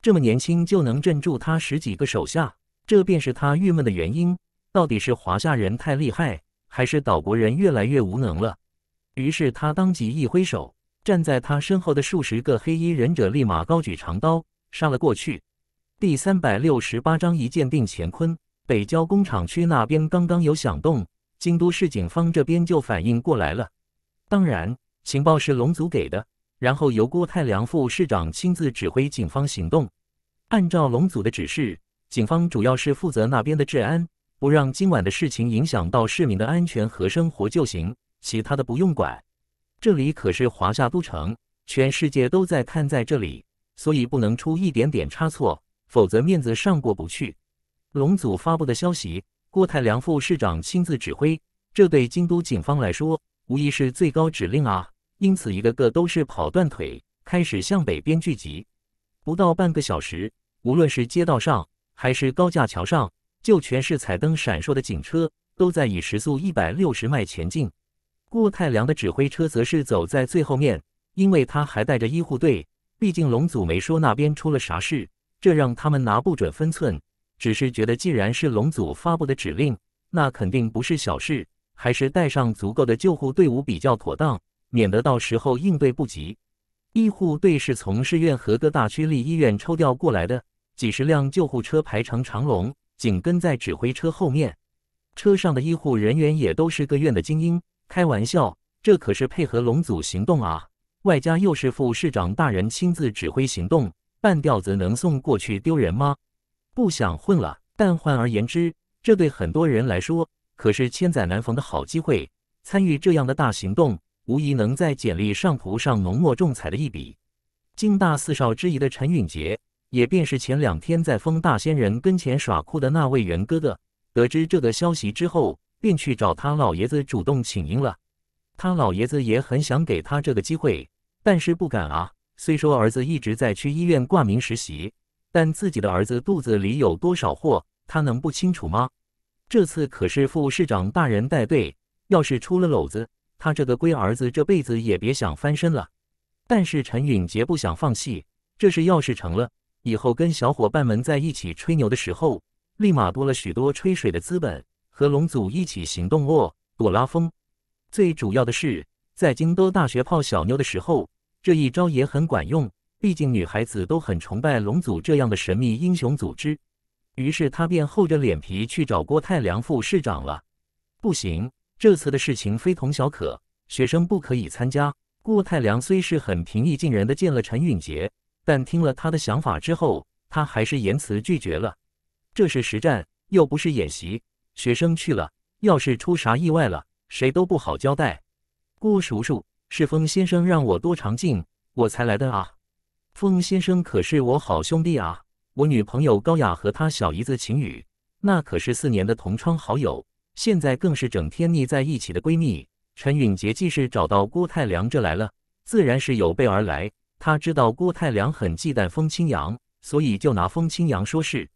这么年轻就能镇住他十几个手下，这便是他郁闷的原因。到底是华夏人太厉害，还是岛国人越来越无能了？于是他当即一挥手，站在他身后的数十个黑衣忍者立马高举长刀杀了过去。第三百六十八章一剑定乾坤。北郊工厂区那边刚刚有响动，京都市警方这边就反应过来了。当然。情报是龙组给的，然后由郭泰良副市长亲自指挥警方行动。按照龙组的指示，警方主要是负责那边的治安，不让今晚的事情影响到市民的安全和生活就行，其他的不用管。这里可是华夏都城，全世界都在看，在这里，所以不能出一点点差错，否则面子上过不去。龙组发布的消息，郭泰良副市长亲自指挥，这对京都警方来说，无疑是最高指令啊。因此，一个个都是跑断腿，开始向北边聚集。不到半个小时，无论是街道上还是高架桥上，就全是彩灯闪烁的警车，都在以时速一百六十迈前进。顾太良的指挥车则是走在最后面，因为他还带着医护队。毕竟龙祖没说那边出了啥事，这让他们拿不准分寸。只是觉得，既然是龙祖发布的指令，那肯定不是小事，还是带上足够的救护队伍比较妥当。免得到时候应对不及。医护队是从市院和各大区立医院抽调过来的，几十辆救护车排成长龙，紧跟在指挥车后面。车上的医护人员也都是各院的精英。开玩笑，这可是配合龙组行动啊！外加又是副市长大人亲自指挥行动，半吊子能送过去丢人吗？不想混了，但换而言之，这对很多人来说可是千载难逢的好机会，参与这样的大行动。无疑能在简历上涂上浓墨重彩的一笔。进大四少之一的陈允杰，也便是前两天在封大仙人跟前耍酷的那位袁哥哥，得知这个消息之后，便去找他老爷子主动请缨了。他老爷子也很想给他这个机会，但是不敢啊。虽说儿子一直在区医院挂名实习，但自己的儿子肚子里有多少货，他能不清楚吗？这次可是副市长大人带队，要是出了篓子……他这个龟儿子这辈子也别想翻身了。但是陈允杰不想放弃，这事要是成了，以后跟小伙伴们在一起吹牛的时候，立马多了许多吹水的资本。和龙祖一起行动哦，朵拉风。最主要的是，在京都大学泡小妞的时候，这一招也很管用。毕竟女孩子都很崇拜龙祖这样的神秘英雄组织。于是他便厚着脸皮去找郭太良副市长了。不行。这次的事情非同小可，学生不可以参加。顾太良虽是很平易近人的见了陈允杰，但听了他的想法之后，他还是严词拒绝了。这是实战，又不是演习，学生去了，要是出啥意外了，谁都不好交代。顾叔叔，是风先生让我多长进，我才来的啊。风先生可是我好兄弟啊，我女朋友高雅和他小姨子秦宇，那可是四年的同窗好友。现在更是整天腻在一起的闺蜜陈允杰，既是找到郭泰良这来了，自然是有备而来。他知道郭泰良很忌惮风清扬，所以就拿风清扬说事。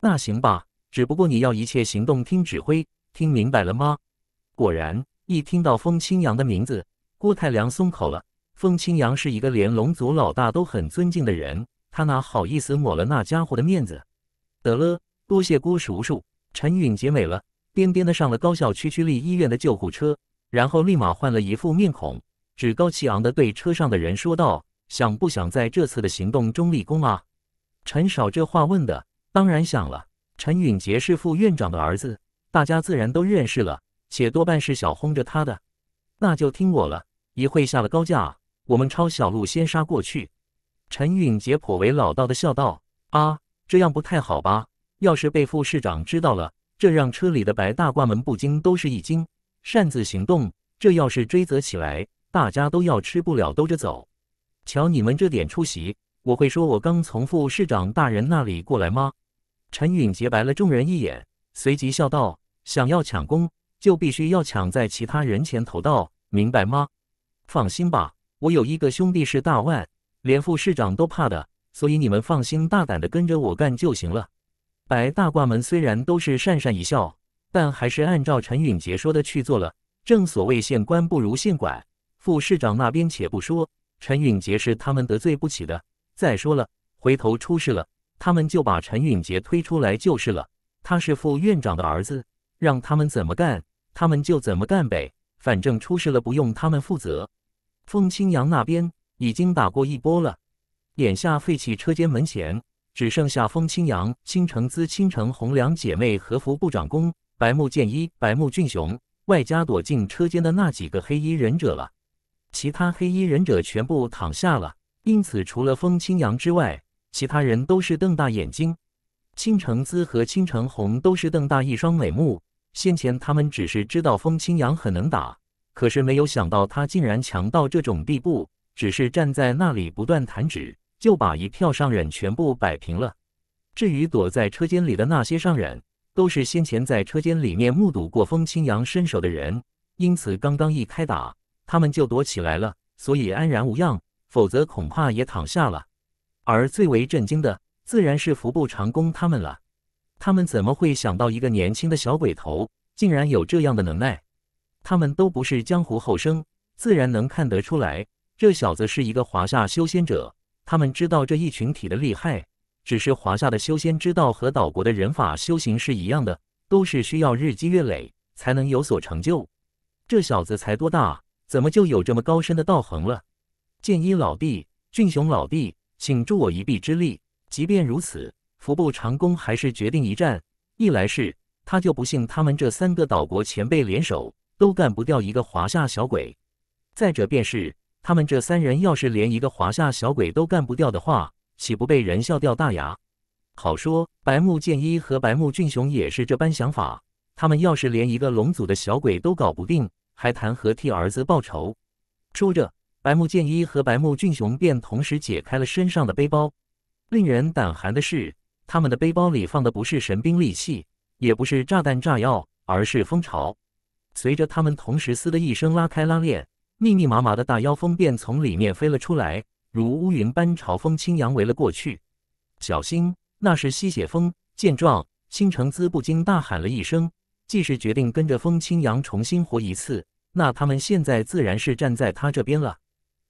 那行吧，只不过你要一切行动听指挥，听明白了吗？果然，一听到风清扬的名字，郭泰良松口了。风清扬是一个连龙族老大都很尊敬的人，他哪好意思抹了那家伙的面子？得了，多谢郭叔叔，陈允杰美了。颠颠的上了高校区区立医院的救护车，然后立马换了一副面孔，趾高气昂的对车上的人说道：“想不想在这次的行动中立功啊？”陈少这话问的，当然想了。陈允杰是副院长的儿子，大家自然都认识了，且多半是想轰着他的，那就听我了。一会下了高架，我们抄小路先杀过去。陈允杰颇为老道的笑道：“啊，这样不太好吧？要是被副市长知道了。”这让车里的白大褂们不禁都是一惊，擅自行动，这要是追责起来，大家都要吃不了兜着走。瞧你们这点出息，我会说我刚从副市长大人那里过来吗？陈允杰白了众人一眼，随即笑道：“想要抢功，就必须要抢在其他人前头到，明白吗？放心吧，我有一个兄弟是大腕，连副市长都怕的，所以你们放心大胆的跟着我干就行了。”白大褂们虽然都是讪讪一笑，但还是按照陈允杰说的去做了。正所谓县官不如县管，副市长那边且不说，陈允杰是他们得罪不起的。再说了，回头出事了，他们就把陈允杰推出来就是了。他是副院长的儿子，让他们怎么干，他们就怎么干呗。反正出事了不用他们负责。凤清扬那边已经打过一波了，眼下废弃车间门前。只剩下风清扬、青城姿、青城红两姐妹和服部长工、白木剑一、白木俊雄，外加躲进车间的那几个黑衣忍者了。其他黑衣忍者全部躺下了，因此除了风清扬之外，其他人都是瞪大眼睛。青城姿和青城红都是瞪大一双美目。先前他们只是知道风清扬很能打，可是没有想到他竟然强到这种地步，只是站在那里不断弹指。就把一票商人全部摆平了。至于躲在车间里的那些商人，都是先前在车间里面目睹过风清扬身手的人，因此刚刚一开打，他们就躲起来了，所以安然无恙。否则恐怕也躺下了。而最为震惊的，自然是福部长工他们了。他们怎么会想到一个年轻的小鬼头，竟然有这样的能耐？他们都不是江湖后生，自然能看得出来，这小子是一个华夏修仙者。他们知道这一群体的厉害，只是华夏的修仙之道和岛国的人法修行是一样的，都是需要日积月累才能有所成就。这小子才多大，怎么就有这么高深的道行了？剑一老弟，俊雄老弟，请助我一臂之力。即便如此，福部长工还是决定一战。一来是，他就不信他们这三个岛国前辈联手都干不掉一个华夏小鬼；再者便是。他们这三人要是连一个华夏小鬼都干不掉的话，岂不被人笑掉大牙？好说，白木剑一和白木俊雄也是这般想法。他们要是连一个龙族的小鬼都搞不定，还谈何替儿子报仇？说着，白木剑一和白木俊雄便同时解开了身上的背包。令人胆寒的是，他们的背包里放的不是神兵利器，也不是炸弹炸药，而是蜂巢。随着他们同时“嘶”的一声拉开拉链。密密麻麻的大妖蜂便从里面飞了出来，如乌云般朝风清扬围了过去。小心，那是吸血蜂！见状，青城姿不禁大喊了一声：“既是决定跟着风清扬重新活一次，那他们现在自然是站在他这边了。”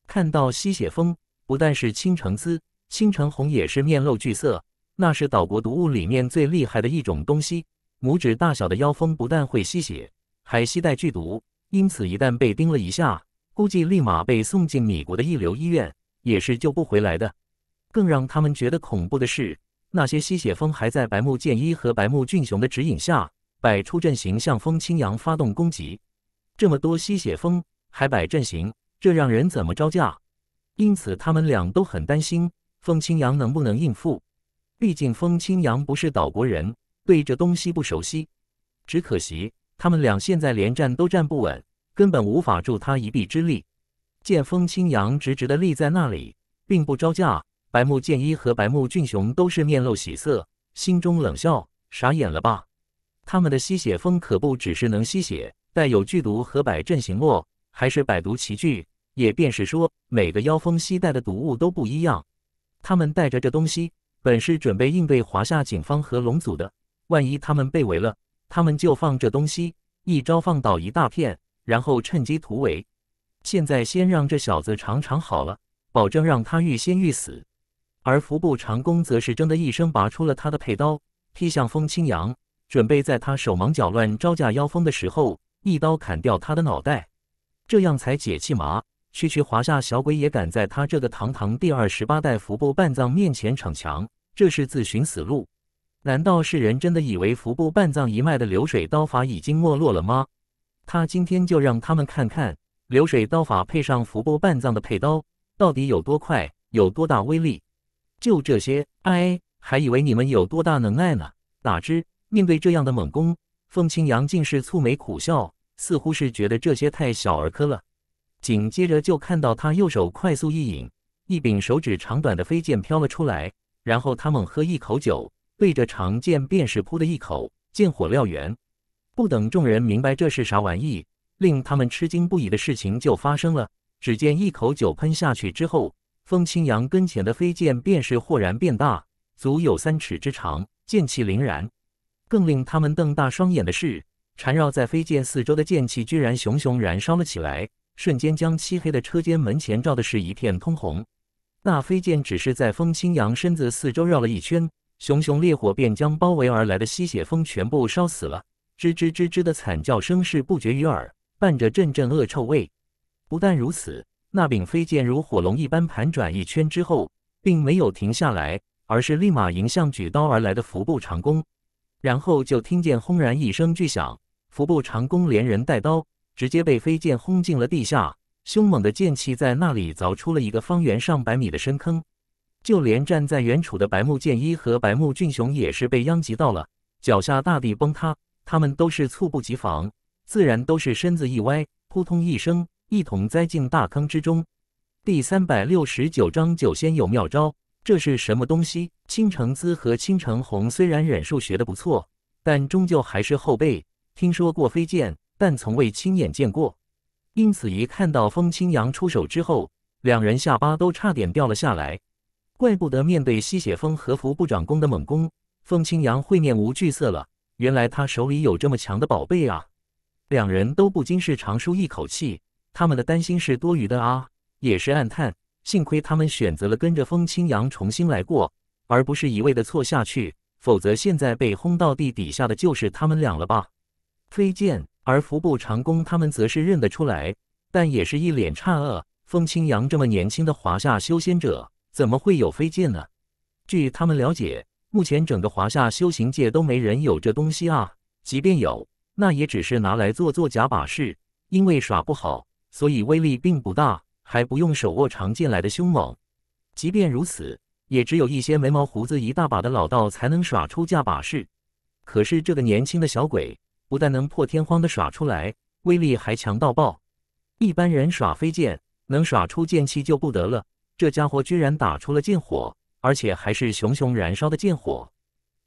看到吸血蜂，不但是青城姿，青城红也是面露惧色。那是岛国毒物里面最厉害的一种东西，拇指大小的妖蜂不但会吸血，还吸带剧毒，因此一旦被叮了一下。估计立马被送进米国的一流医院，也是救不回来的。更让他们觉得恐怖的是，那些吸血蜂还在白木剑一和白木俊雄的指引下摆出阵型向风清扬发动攻击。这么多吸血蜂还摆阵型，这让人怎么招架？因此，他们俩都很担心风清扬能不能应付。毕竟，风清扬不是岛国人，对这东西不熟悉。只可惜，他们俩现在连站都站不稳。根本无法助他一臂之力。见风清扬直直的立在那里，并不招架。白木剑一和白木俊雄都是面露喜色，心中冷笑：傻眼了吧？他们的吸血风可不只是能吸血，带有剧毒和百阵行哦，还是百毒齐聚。也便是说，每个妖风携带的毒物都不一样。他们带着这东西，本是准备应对华夏警方和龙族的。万一他们被围了，他们就放这东西，一招放倒一大片。然后趁机突围。现在先让这小子尝尝好了，保证让他欲仙欲死。而服部长弓则是“铮”的一声拔出了他的佩刀，劈向风清扬，准备在他手忙脚乱招架妖风的时候，一刀砍掉他的脑袋，这样才解气嘛！区区华夏小鬼也敢在他这个堂堂第二十八代服部半藏面前逞强，这是自寻死路。难道世人真的以为服部半藏一脉的流水刀法已经没落了吗？他今天就让他们看看，流水刀法配上伏波半藏的佩刀，到底有多快，有多大威力？就这些？哎，还以为你们有多大能耐呢，哪知面对这样的猛攻，凤清扬竟是蹙眉苦笑，似乎是觉得这些太小儿科了。紧接着就看到他右手快速一引，一柄手指长短的飞剑飘了出来，然后他猛喝一口酒，对着长剑便是扑的一口，剑火燎原。不等众人明白这是啥玩意，令他们吃惊不已的事情就发生了。只见一口酒喷下去之后，风清扬跟前的飞剑便是豁然变大，足有三尺之长，剑气凛然。更令他们瞪大双眼的是，缠绕在飞剑四周的剑气居然熊熊燃烧了起来，瞬间将漆黑的车间门前照的是一片通红。那飞剑只是在风清扬身子四周绕了一圈，熊熊烈火便将包围而来的吸血蜂全部烧死了。吱吱吱吱的惨叫声是不绝于耳，伴着阵阵恶臭味。不但如此，那柄飞剑如火龙一般盘转一圈之后，并没有停下来，而是立马迎向举刀而来的伏部长弓。然后就听见轰然一声巨响，伏部长弓连人带刀直接被飞剑轰进了地下，凶猛的剑气在那里凿出了一个方圆上百米的深坑。就连站在原处的白木剑一和白木俊雄也是被殃及到了，脚下大地崩塌。他们都是猝不及防，自然都是身子一歪，扑通一声，一同栽进大坑之中。第三百六十九章九仙有妙招，这是什么东西？青城姿和青城红虽然忍术学得不错，但终究还是后辈，听说过飞剑，但从未亲眼见过。因此，一看到风清扬出手之后，两人下巴都差点掉了下来。怪不得面对吸血风和服部长弓的猛攻，风清扬会面无惧色了。原来他手里有这么强的宝贝啊！两人都不禁是长舒一口气，他们的担心是多余的啊，也是暗叹，幸亏他们选择了跟着风清扬重新来过，而不是一味的错下去，否则现在被轰到地底下的就是他们俩了吧？飞剑，而服部长弓他们则是认得出来，但也是一脸诧愕，风清扬这么年轻的华夏修仙者，怎么会有飞剑呢？据他们了解。目前整个华夏修行界都没人有这东西啊！即便有，那也只是拿来做做假把式，因为耍不好，所以威力并不大，还不用手握长剑来的凶猛。即便如此，也只有一些眉毛胡子一大把的老道才能耍出假把式。可是这个年轻的小鬼，不但能破天荒的耍出来，威力还强到爆！一般人耍飞剑，能耍出剑气就不得了，这家伙居然打出了剑火！而且还是熊熊燃烧的剑火，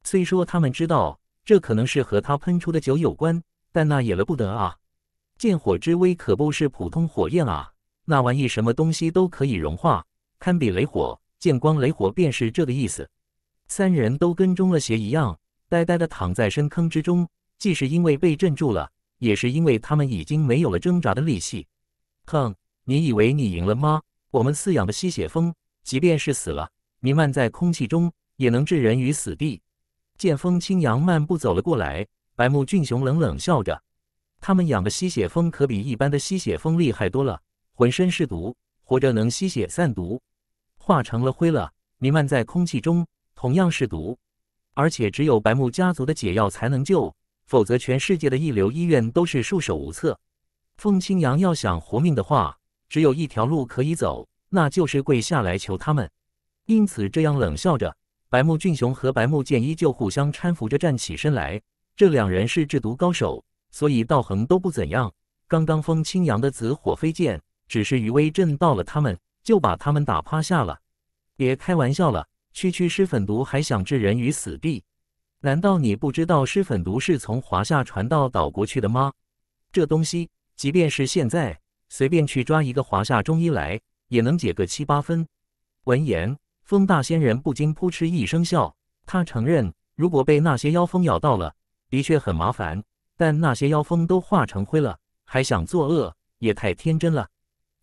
虽说他们知道这可能是和他喷出的酒有关，但那也了不得啊！剑火之威可不是普通火焰啊，那玩意什么东西都可以融化，堪比雷火，剑光雷火便是这个意思。三人都跟中了邪一样，呆呆的躺在深坑之中，既是因为被镇住了，也是因为他们已经没有了挣扎的力气。哼，你以为你赢了吗？我们饲养的吸血蜂，即便是死了。弥漫在空气中也能置人于死地。见风清扬漫步走了过来，白木俊雄冷冷笑着：“他们养的吸血蜂可比一般的吸血蜂厉害多了，浑身是毒，活着能吸血散毒，化成了灰了，弥漫在空气中同样是毒，而且只有白木家族的解药才能救，否则全世界的一流医院都是束手无策。风清扬要想活命的话，只有一条路可以走，那就是跪下来求他们。”因此，这样冷笑着，白木俊雄和白木剑依旧互相搀扶着站起身来。这两人是制毒高手，所以道行都不怎样。刚刚风清扬的紫火飞剑，只是余威震到了他们，就把他们打趴下了。别开玩笑了，区区湿粉毒还想置人于死地？难道你不知道湿粉毒是从华夏传到岛国去的吗？这东西，即便是现在，随便去抓一个华夏中医来，也能解个七八分。闻言。风大仙人不禁扑哧一声笑，他承认，如果被那些妖蜂咬到了，的确很麻烦。但那些妖蜂都化成灰了，还想作恶，也太天真了。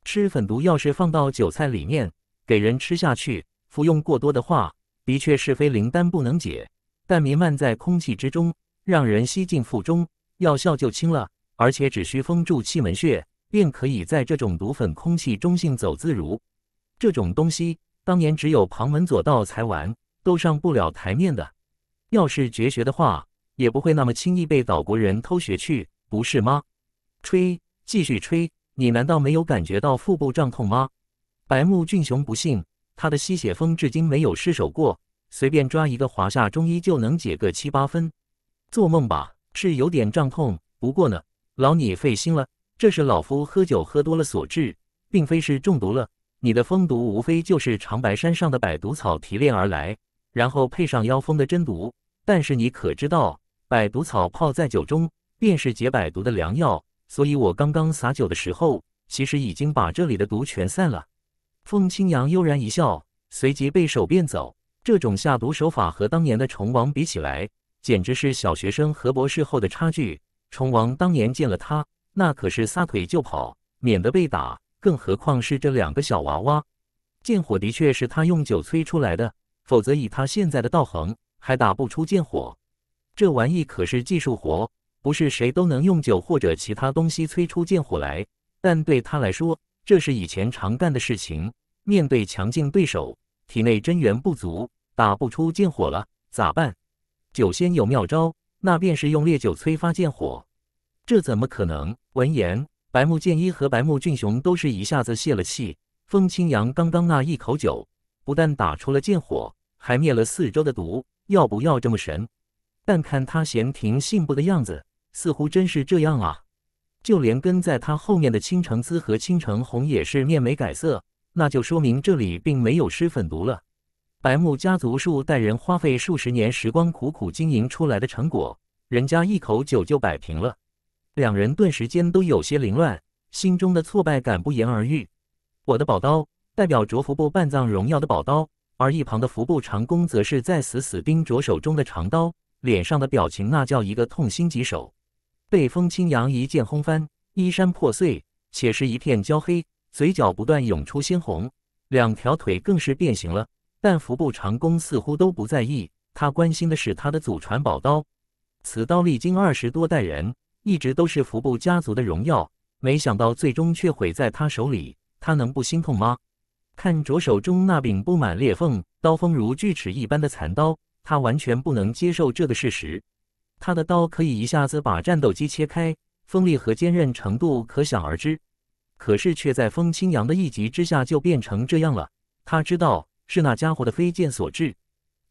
吃粉毒要是放到韭菜里面，给人吃下去，服用过多的话，的确是非灵丹不能解。但弥漫在空气之中，让人吸进腹中，药效就轻了。而且只需封住气门穴，便可以在这种毒粉空气中走自如。这种东西。当年只有旁门左道才玩，都上不了台面的。要是绝学的话，也不会那么轻易被岛国人偷学去，不是吗？吹，继续吹。你难道没有感觉到腹部胀痛吗？白木俊雄不信，他的吸血风至今没有失手过，随便抓一个华夏中医就能解个七八分。做梦吧！是有点胀痛，不过呢，劳你费心了，这是老夫喝酒喝多了所致，并非是中毒了。你的蜂毒无非就是长白山上的百毒草提炼而来，然后配上妖蜂的真毒。但是你可知道，百毒草泡在酒中，便是解百毒的良药。所以我刚刚撒酒的时候，其实已经把这里的毒全散了。凤清扬悠然一笑，随即背手便走。这种下毒手法和当年的虫王比起来，简直是小学生和博士后的差距。虫王当年见了他，那可是撒腿就跑，免得被打。更何况是这两个小娃娃，剑火的确是他用酒催出来的，否则以他现在的道行，还打不出剑火。这玩意可是技术活，不是谁都能用酒或者其他东西催出剑火来。但对他来说，这是以前常干的事情。面对强劲对手，体内真元不足，打不出剑火了，咋办？酒仙有妙招，那便是用烈酒催发剑火。这怎么可能？闻言。白木剑一和白木俊雄都是一下子泄了气。风清扬刚刚那一口酒，不但打出了剑火，还灭了四周的毒。要不要这么神？但看他闲庭信步的样子，似乎真是这样啊。就连跟在他后面的青城姿和青城红也是面没改色，那就说明这里并没有施粉毒了。白木家族数代人花费数十年时光苦苦经营出来的成果，人家一口酒就摆平了。两人顿时间都有些凌乱，心中的挫败感不言而喻。我的宝刀，代表着服部半藏荣耀的宝刀，而一旁的服部长弓则是在死死盯着手中的长刀，脸上的表情那叫一个痛心疾首。被风清扬一剑轰翻，衣衫破碎，且是一片焦黑，嘴角不断涌出鲜红，两条腿更是变形了。但服部长弓似乎都不在意，他关心的是他的祖传宝刀。此刀历经二十多代人。一直都是福布家族的荣耀，没想到最终却毁在他手里，他能不心痛吗？看着手中那柄布满裂缝、刀锋如锯齿一般的残刀，他完全不能接受这个事实。他的刀可以一下子把战斗机切开，锋利和坚韧程度可想而知。可是却在风清扬的一击之下就变成这样了。他知道是那家伙的飞剑所致。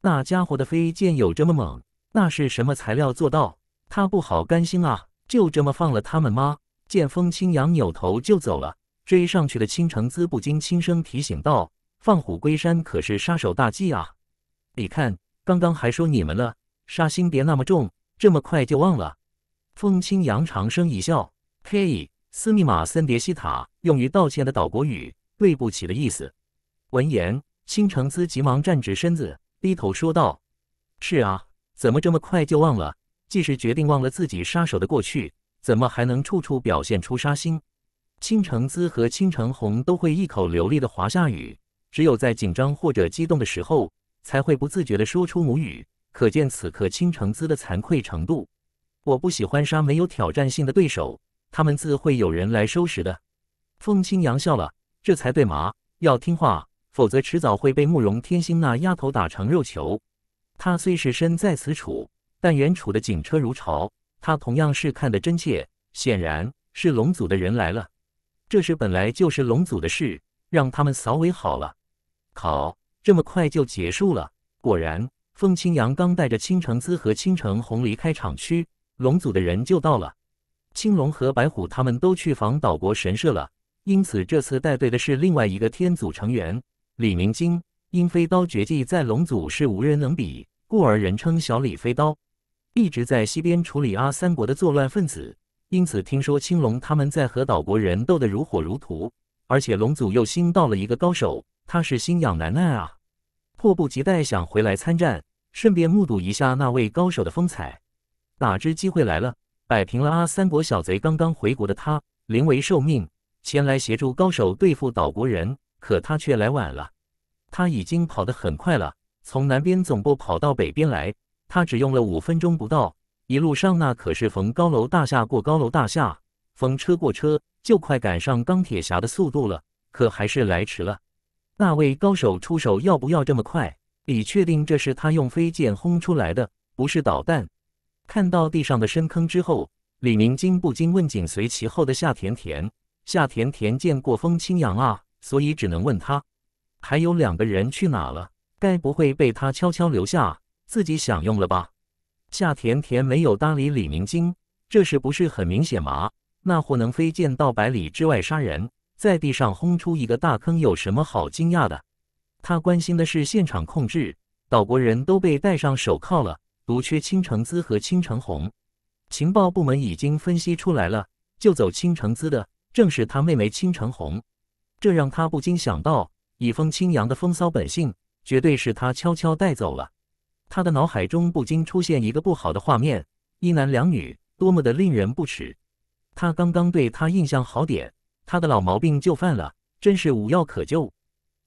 那家伙的飞剑有这么猛？那是什么材料做到？他不好甘心啊！就这么放了他们吗？见风清扬扭头就走了，追上去的青城子不禁轻声提醒道：“放虎归山可是杀手大忌啊！你看，刚刚还说你们了，杀心别那么重，这么快就忘了。”风清扬长声一笑：“嘿，斯密马森迭西塔，用于道歉的岛国语，对不起的意思。”闻言，青城子急忙站直身子，低头说道：“是啊，怎么这么快就忘了？”即使决定忘了自己杀手的过去，怎么还能处处表现出杀心？青城姿和青城红都会一口流利的华夏语，只有在紧张或者激动的时候，才会不自觉的说出母语。可见此刻青城姿的惭愧程度。我不喜欢杀没有挑战性的对手，他们自会有人来收拾的。凤青扬笑了，这才对嘛，要听话，否则迟早会被慕容天星那丫头打成肉球。他虽是身在此处。但远处的警车如潮，他同样是看得真切，显然是龙组的人来了。这事本来就是龙组的事，让他们扫尾好了。好，这么快就结束了。果然，凤清扬刚带着青城姿和青城红离开厂区，龙组的人就到了。青龙和白虎他们都去防岛国神社了，因此这次带队的是另外一个天组成员李明金。鹰飞刀绝技在龙组是无人能比，故而人称小李飞刀。一直在西边处理阿三国的作乱分子，因此听说青龙他们在和岛国人斗得如火如荼，而且龙组又新到了一个高手，他是心痒难耐啊，迫不及待想回来参战，顺便目睹一下那位高手的风采。哪知机会来了，摆平了阿三国小贼，刚刚回国的他临危受命，前来协助高手对付岛国人，可他却来晚了，他已经跑得很快了，从南边总部跑到北边来。他只用了五分钟不到，一路上那可是逢高楼大厦过高楼大厦，逢车过车，就快赶上钢铁侠的速度了。可还是来迟了。那位高手出手要不要这么快？李确定这是他用飞剑轰出来的，不是导弹。看到地上的深坑之后，李明惊不禁问紧随其后的夏甜甜：“夏甜甜见过风清扬啊，所以只能问他，还有两个人去哪了？该不会被他悄悄留下？”自己享用了吧。夏甜甜没有搭理李明晶，这是不是很明显嘛？那货能飞剑到百里之外杀人，在地上轰出一个大坑，有什么好惊讶的？他关心的是现场控制，岛国人都被戴上手铐了，独缺青城姿和青城红。情报部门已经分析出来了，救走青城姿的正是他妹妹青城红，这让他不禁想到，以风清扬的风骚本性，绝对是他悄悄带走了。他的脑海中不禁出现一个不好的画面：一男两女，多么的令人不齿！他刚刚对他印象好点，他的老毛病就犯了，真是无药可救。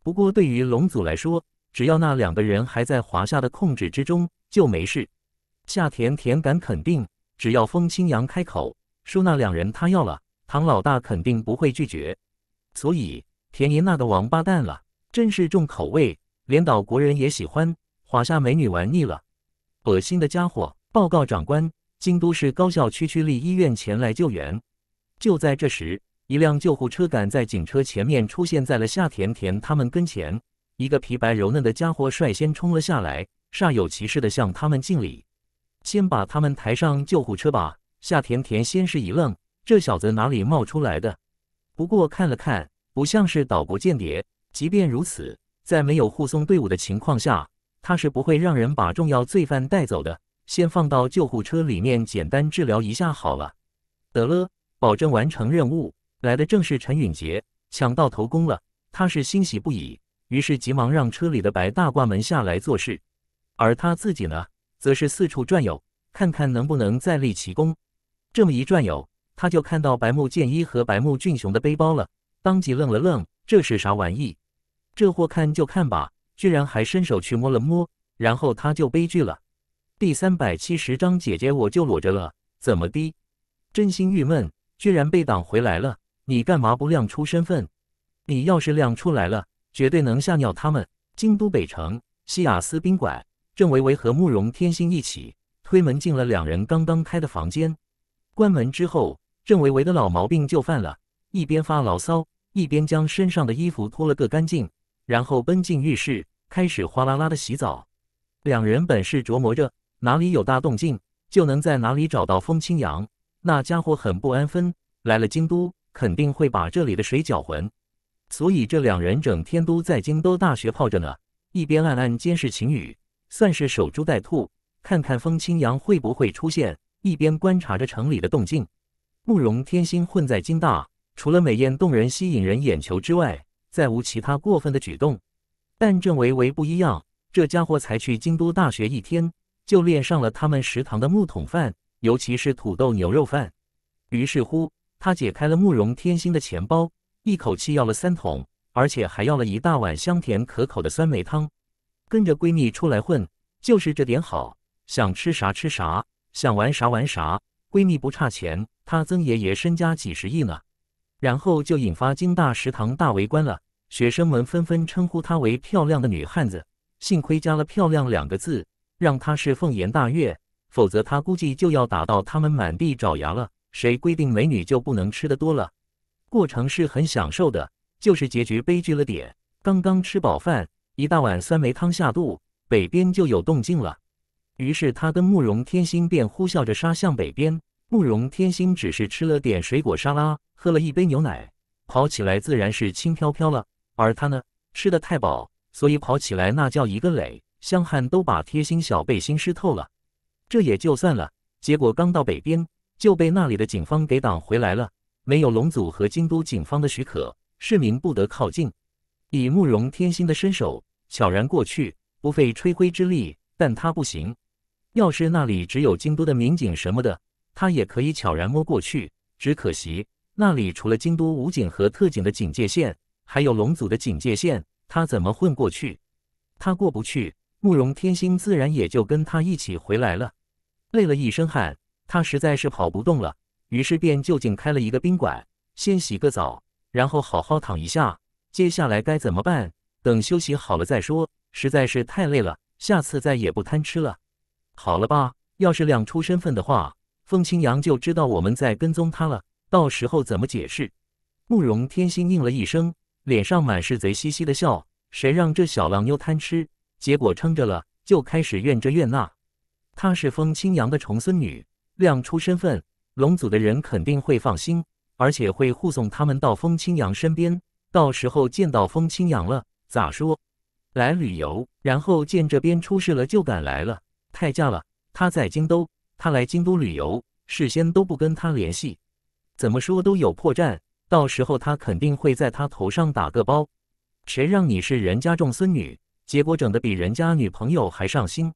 不过对于龙祖来说，只要那两个人还在华夏的控制之中，就没事。夏甜甜敢肯定，只要风清扬开口说那两人他要了，唐老大肯定不会拒绝。所以田爷那个王八蛋了，真是重口味，连岛国人也喜欢。华夏美女玩腻了，恶心的家伙！报告长官，京都市高校区区立医院前来救援。就在这时，一辆救护车赶在警车前面，出现在了夏甜甜他们跟前。一个皮白柔嫩的家伙率先冲了下来，煞有其事地向他们敬礼。先把他们抬上救护车吧。夏甜甜先是一愣，这小子哪里冒出来的？不过看了看，不像是岛国间谍。即便如此，在没有护送队伍的情况下。他是不会让人把重要罪犯带走的，先放到救护车里面简单治疗一下好了。得了，保证完成任务。来的正是陈允杰，抢到头功了，他是欣喜不已，于是急忙让车里的白大褂们下来做事，而他自己呢，则是四处转悠，看看能不能再立奇功。这么一转悠，他就看到白木剑一和白木俊雄的背包了，当即愣了愣，这是啥玩意？这货看就看吧。居然还伸手去摸了摸，然后他就悲剧了。第三百七十章，姐姐我就裸着了，怎么的？真心郁闷，居然被挡回来了。你干嘛不亮出身份？你要是亮出来了，绝对能吓尿他们。京都北城西雅斯宾馆，郑维维和慕容天心一起推门进了两人刚刚开的房间，关门之后，郑维维的老毛病就犯了，一边发牢骚，一边将身上的衣服脱了个干净，然后奔进浴室。开始哗啦啦的洗澡，两人本是琢磨着哪里有大动静，就能在哪里找到风清扬。那家伙很不安分，来了京都肯定会把这里的水搅浑，所以这两人整天都在京都大学泡着呢，一边暗暗监视晴雨，算是守株待兔，看看风清扬会不会出现；一边观察着城里的动静。慕容天心混在京大，除了美艳动人、吸引人眼球之外，再无其他过分的举动。但郑维维不一样，这家伙才去京都大学一天，就恋上了他们食堂的木桶饭，尤其是土豆牛肉饭。于是乎，他解开了慕容天心的钱包，一口气要了三桶，而且还要了一大碗香甜可口的酸梅汤。跟着闺蜜出来混，就是这点好，想吃啥吃啥，想玩啥玩啥。闺蜜不差钱，她曾爷爷身家几十亿呢。然后就引发京大食堂大围观了。学生们纷纷称呼她为“漂亮的女汉子”，幸亏加了“漂亮”两个字，让她是凤颜大悦，否则她估计就要打到他们满地找牙了。谁规定美女就不能吃得多了？过程是很享受的，就是结局悲剧了点。刚刚吃饱饭，一大碗酸梅汤下肚，北边就有动静了。于是他跟慕容天星便呼啸着杀向北边。慕容天星只是吃了点水果沙拉，喝了一杯牛奶，跑起来自然是轻飘飘了。而他呢，吃的太饱，所以跑起来那叫一个累，香汗都把贴心小背心湿透了。这也就算了，结果刚到北边就被那里的警方给挡回来了。没有龙组和京都警方的许可，市民不得靠近。以慕容天心的身手，悄然过去，不费吹灰之力。但他不行，要是那里只有京都的民警什么的，他也可以悄然摸过去。只可惜那里除了京都武警和特警的警戒线。还有龙族的警戒线，他怎么混过去？他过不去，慕容天星自然也就跟他一起回来了。累了一身汗，他实在是跑不动了，于是便就近开了一个宾馆，先洗个澡，然后好好躺一下。接下来该怎么办？等休息好了再说。实在是太累了，下次再也不贪吃了。好了吧？要是亮出身份的话，凤青阳就知道我们在跟踪他了，到时候怎么解释？慕容天心应了一声。脸上满是贼兮兮的笑，谁让这小浪妞贪吃？结果撑着了，就开始怨这怨那。她是风清扬的重孙女，亮出身份，龙族的人肯定会放心，而且会护送他们到风清扬身边。到时候见到风清扬了，咋说？来旅游，然后见这边出事了就赶来了，太假了。他在京都，他来京都旅游，事先都不跟他联系，怎么说都有破绽。到时候他肯定会在他头上打个包，谁让你是人家重孙女，结果整的比人家女朋友还上心，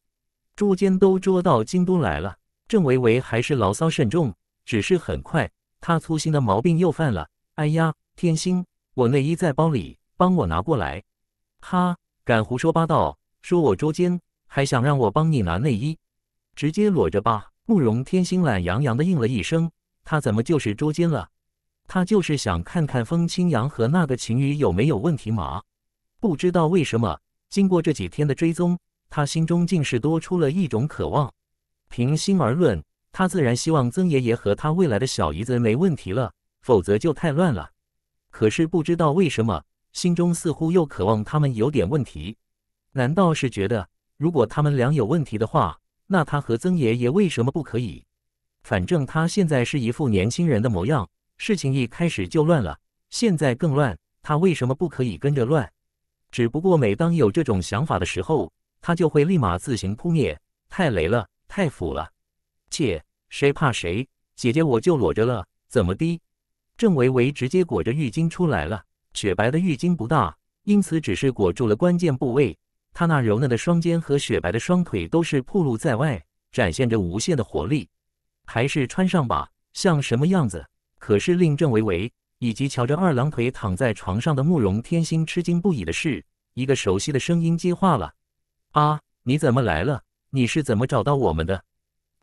捉奸都捉到京都来了。郑维维还是牢骚甚重，只是很快他粗心的毛病又犯了。哎呀，天心，我内衣在包里，帮我拿过来。哈，敢胡说八道，说我捉奸，还想让我帮你拿内衣，直接裸着吧。慕容天心懒洋洋的应了一声，他怎么就是捉奸了？他就是想看看风清扬和那个秦宇有没有问题嘛？不知道为什么，经过这几天的追踪，他心中竟是多出了一种渴望。平心而论，他自然希望曾爷爷和他未来的小姨子没问题了，否则就太乱了。可是不知道为什么，心中似乎又渴望他们有点问题。难道是觉得，如果他们俩有问题的话，那他和曾爷爷为什么不可以？反正他现在是一副年轻人的模样。事情一开始就乱了，现在更乱。他为什么不可以跟着乱？只不过每当有这种想法的时候，他就会立马自行扑灭。太雷了，太腐了。切，谁怕谁？姐姐我就裸着了，怎么的？郑维维直接裹着浴巾出来了，雪白的浴巾不大，因此只是裹住了关键部位。她那柔嫩的双肩和雪白的双腿都是暴露在外，展现着无限的活力。还是穿上吧，像什么样子？可是令郑维维以及翘着二郎腿躺在床上的慕容天心吃惊不已的是，一个熟悉的声音接话了：“啊，你怎么来了？你是怎么找到我们的？”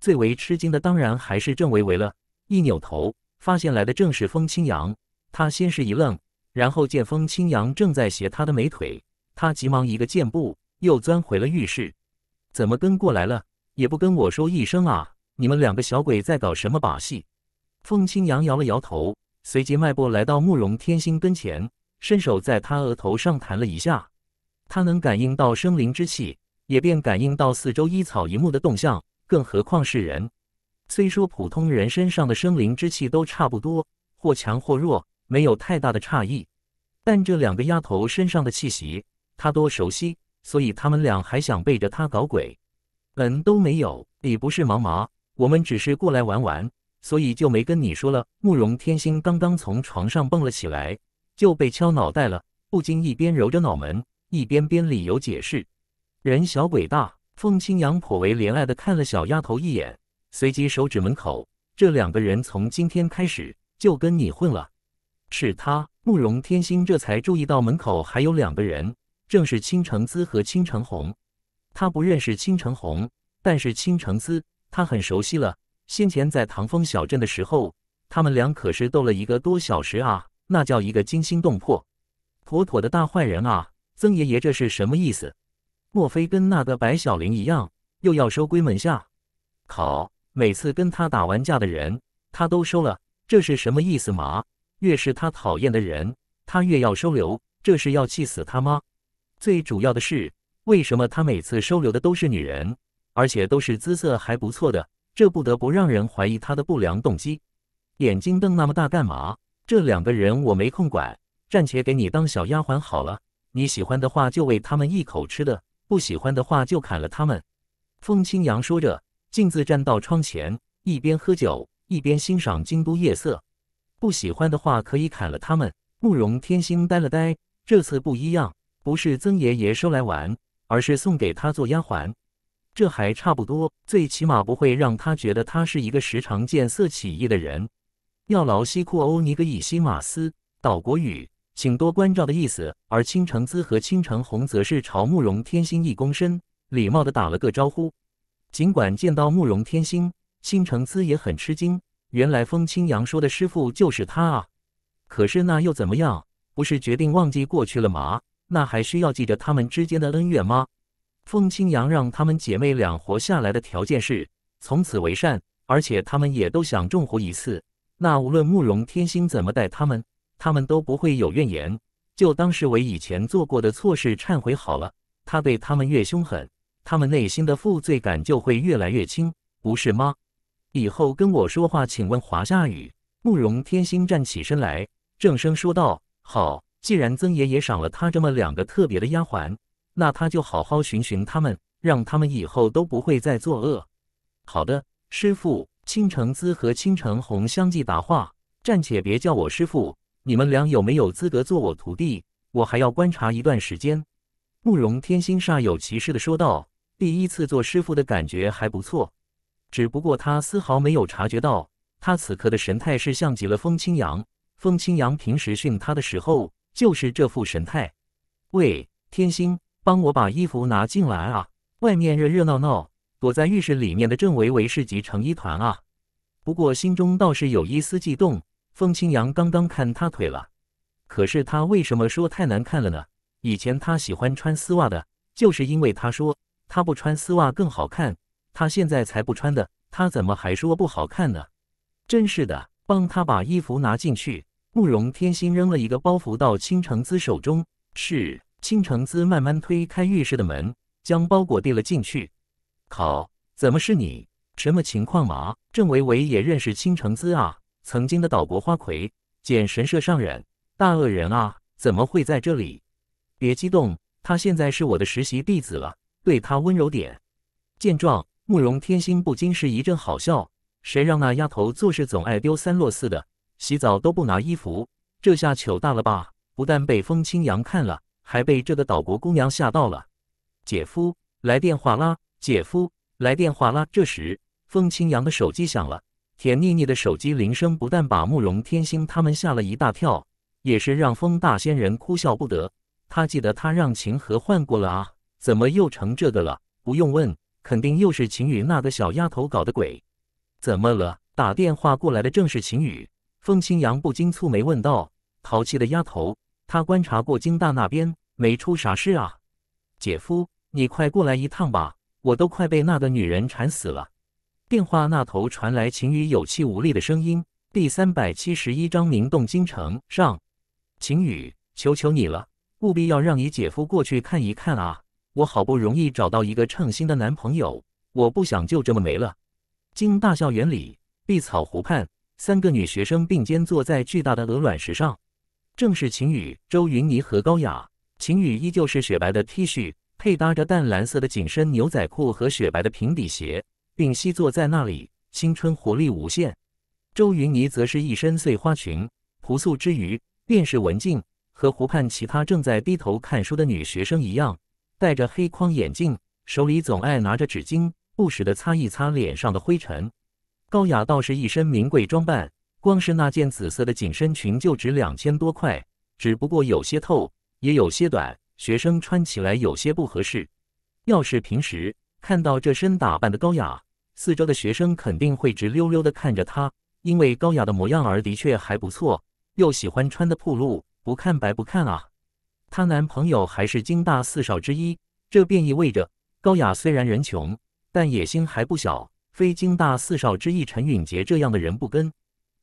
最为吃惊的当然还是郑维维了，一扭头发现来的正是风清扬。他先是一愣，然后见风清扬正在斜他的美腿，他急忙一个箭步又钻回了浴室。怎么跟过来了？也不跟我说一声啊！你们两个小鬼在搞什么把戏？凤青扬摇了摇头，随即迈步来到慕容天星跟前，伸手在他额头上弹了一下。他能感应到生灵之气，也便感应到四周一草一木的动向，更何况是人。虽说普通人身上的生灵之气都差不多，或强或弱，没有太大的差异，但这两个丫头身上的气息，他多熟悉，所以他们俩还想背着他搞鬼，门都没有。你不是茫茫，我们只是过来玩玩。所以就没跟你说了。慕容天星刚刚从床上蹦了起来，就被敲脑袋了，不禁一边揉着脑门，一边编理由解释。人小鬼大，凤青扬颇为怜爱的看了小丫头一眼，随即手指门口，这两个人从今天开始就跟你混了。是他，慕容天星这才注意到门口还有两个人，正是青城姿和青城红。他不认识青城红，但是青城姿他很熟悉了。先前在唐风小镇的时候，他们俩可是斗了一个多小时啊，那叫一个惊心动魄，妥妥的大坏人啊！曾爷爷这是什么意思？莫非跟那个白小玲一样，又要收归门下？靠！每次跟他打完架的人，他都收了，这是什么意思嘛？越是他讨厌的人，他越要收留，这是要气死他吗？最主要的是，为什么他每次收留的都是女人，而且都是姿色还不错的？这不得不让人怀疑他的不良动机。眼睛瞪那么大干嘛？这两个人我没空管，暂且给你当小丫鬟好了。你喜欢的话就喂他们一口吃的，不喜欢的话就砍了他们。风清扬说着，径自站到窗前，一边喝酒，一边欣赏京都夜色。不喜欢的话可以砍了他们。慕容天星呆了呆，这次不一样，不是曾爷爷收来玩，而是送给他做丫鬟。这还差不多，最起码不会让他觉得他是一个时常见色起意的人。要劳西库欧尼格以西马斯岛国语，请多关照的意思。而青城姿和青城红则是朝慕容天心一躬身，礼貌的打了个招呼。尽管见到慕容天心，青城姿也很吃惊，原来风清扬说的师傅就是他啊！可是那又怎么样？不是决定忘记过去了吗？那还需要记着他们之间的恩怨吗？风清扬让她们姐妹俩活下来的条件是从此为善，而且她们也都想重活一次。那无论慕容天星怎么待她们，她们都不会有怨言，就当是为以前做过的错事忏悔好了。他对他们越凶狠，他们内心的负罪感就会越来越轻，不是吗？以后跟我说话，请问华夏语。慕容天星站起身来，正声说道：“好，既然曾爷爷赏了他这么两个特别的丫鬟。”那他就好好寻寻他们，让他们以后都不会再作恶。好的，师傅。青城姿和青城红相继答话，暂且别叫我师傅。你们俩有没有资格做我徒弟？我还要观察一段时间。慕容天心煞有其事的说道：“第一次做师傅的感觉还不错，只不过他丝毫没有察觉到，他此刻的神态是像极了风清扬。风清扬平时训他的时候就是这副神态。喂，天心，帮我把衣服拿进来啊！外面热热闹闹，躲在浴室里面的郑维维是急成一团啊。不过心中倒是有一丝悸动。风清扬刚刚看他腿了，可是他为什么说太难看了呢？以前他喜欢穿丝袜的，就是因为他说他不穿丝袜更好看。他现在才不穿的，他怎么还说不好看呢？真是的！帮他把衣服拿进去。慕容天心扔了一个包袱到青城子手中。是。青城子慢慢推开浴室的门，将包裹递了进去。靠，怎么是你？什么情况嘛？郑维维也认识青城子啊，曾经的岛国花魁、剑神社上人、大恶人啊，怎么会在这里？别激动，他现在是我的实习弟子了，对他温柔点。见状，慕容天心不禁是一阵好笑，谁让那丫头做事总爱丢三落四的，洗澡都不拿衣服，这下糗大了吧？不但被风清扬看了。还被这个岛国姑娘吓到了，姐夫来电话啦！姐夫来电话啦！这时，风清扬的手机响了，甜腻腻的手机铃声不但把慕容天星他们吓了一大跳，也是让风大仙人哭笑不得。他记得他让秦和换过了啊，怎么又成这个了？不用问，肯定又是晴雨那个小丫头搞的鬼。怎么了？打电话过来的正是晴雨。风清扬不禁蹙眉问道：“淘气的丫头，他观察过金大那边。”没出啥事啊，姐夫，你快过来一趟吧，我都快被那个女人馋死了。电话那头传来秦宇有气无力的声音。第三百七十一章名动京城上。秦宇，求求你了，务必要让你姐夫过去看一看啊！我好不容易找到一个称心的男朋友，我不想就这么没了。京大校园里，碧草湖畔，三个女学生并肩坐在巨大的鹅卵石上，正是秦宇、周云妮和高雅。晴雨依旧是雪白的 T 恤，配搭着淡蓝色的紧身牛仔裤和雪白的平底鞋，并息坐在那里，青春活力无限。周云妮则是一身碎花裙，朴素之余便是文静，和湖畔其他正在低头看书的女学生一样，戴着黑框眼镜，手里总爱拿着纸巾，不时的擦一擦脸上的灰尘。高雅倒是一身名贵装扮，光是那件紫色的紧身裙就值两千多块，只不过有些透。也有些短，学生穿起来有些不合适。要是平时看到这身打扮的高雅，四周的学生肯定会直溜溜的看着她，因为高雅的模样儿的确还不错。又喜欢穿的铺路，不看白不看啊。她男朋友还是京大四少之一，这便意味着高雅虽然人穷，但野心还不小，非京大四少之一陈允杰这样的人不跟。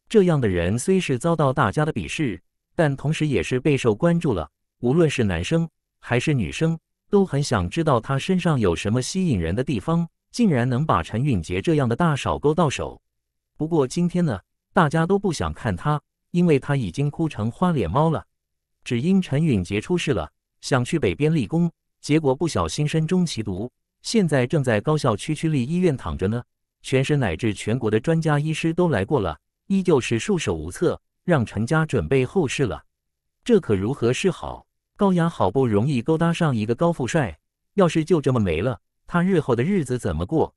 这样的人虽是遭到大家的鄙视，但同时也是备受关注了。无论是男生还是女生，都很想知道他身上有什么吸引人的地方，竟然能把陈允杰这样的大嫂勾到手。不过今天呢，大家都不想看他，因为他已经哭成花脸猫了。只因陈允杰出事了，想去北边立功，结果不小心身中奇毒，现在正在高校区区立医院躺着呢。全省乃至全国的专家医师都来过了，依旧是束手无策，让陈家准备后事了。这可如何是好？高雅好不容易勾搭上一个高富帅，要是就这么没了，他日后的日子怎么过？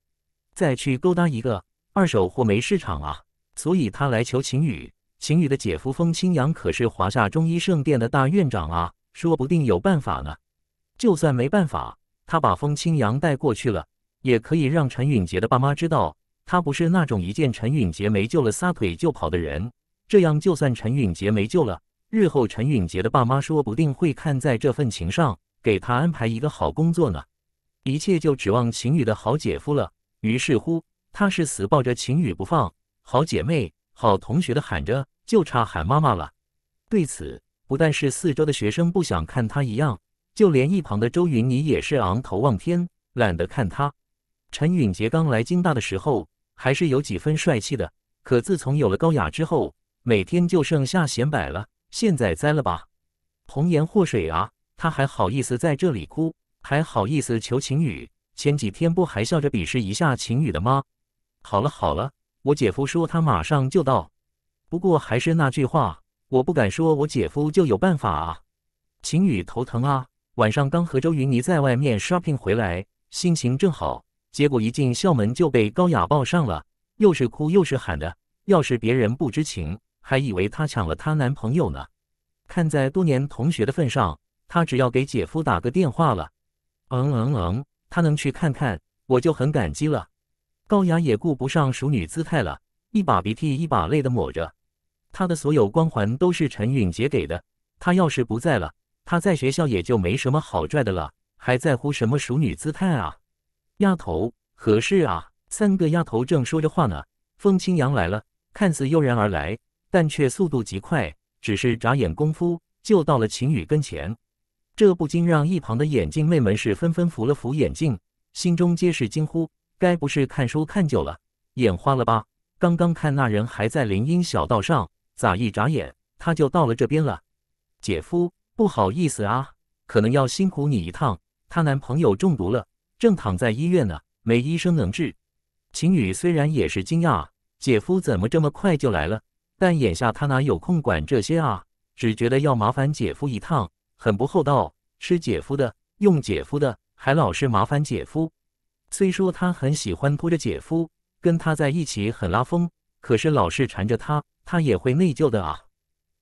再去勾搭一个，二手货没市场啊！所以他来求秦宇。秦宇的姐夫风清扬可是华夏中医圣殿的大院长啊，说不定有办法呢。就算没办法，他把风清扬带过去了，也可以让陈允杰的爸妈知道，他不是那种一见陈允杰没救了撒腿就跑的人。这样，就算陈允杰没救了。日后，陈允杰的爸妈说不定会看在这份情上，给他安排一个好工作呢。一切就指望秦宇的好姐夫了。于是乎，他是死抱着秦宇不放，好姐妹、好同学的喊着，就差喊妈妈了。对此，不但是四周的学生不想看他一样，就连一旁的周云妮也是昂头望天，懒得看他。陈允杰刚来京大的时候，还是有几分帅气的，可自从有了高雅之后，每天就剩下显摆了。现在栽了吧，红颜祸水啊！他还好意思在这里哭，还好意思求晴雨？前几天不还笑着鄙视一下晴雨的吗？好了好了，我姐夫说他马上就到。不过还是那句话，我不敢说，我姐夫就有办法啊。晴雨头疼啊，晚上刚和周云妮在外面 shopping 回来，心情正好，结果一进校门就被高雅抱上了，又是哭又是喊的。要是别人不知情。还以为她抢了她男朋友呢，看在多年同学的份上，她只要给姐夫打个电话了。嗯嗯嗯，她能去看看我就很感激了。高雅也顾不上熟女姿态了，一把鼻涕一把泪的抹着。她的所有光环都是陈允杰给的，她要是不在了，她在学校也就没什么好拽的了，还在乎什么熟女姿态啊？丫头，何事啊？三个丫头正说着话呢，风清扬来了，看似悠然而来。但却速度极快，只是眨眼功夫就到了秦宇跟前，这不禁让一旁的眼镜妹们是纷纷扶了扶眼镜，心中皆是惊呼：该不是看书看久了眼花了吧？刚刚看那人还在林荫小道上，咋一眨眼他就到了这边了？姐夫，不好意思啊，可能要辛苦你一趟。她男朋友中毒了，正躺在医院呢，没医生能治。秦宇虽然也是惊讶，姐夫怎么这么快就来了？但眼下他哪有空管这些啊？只觉得要麻烦姐夫一趟，很不厚道。吃姐夫的，用姐夫的，还老是麻烦姐夫。虽说他很喜欢拖着姐夫，跟他在一起很拉风，可是老是缠着他，他也会内疚的啊。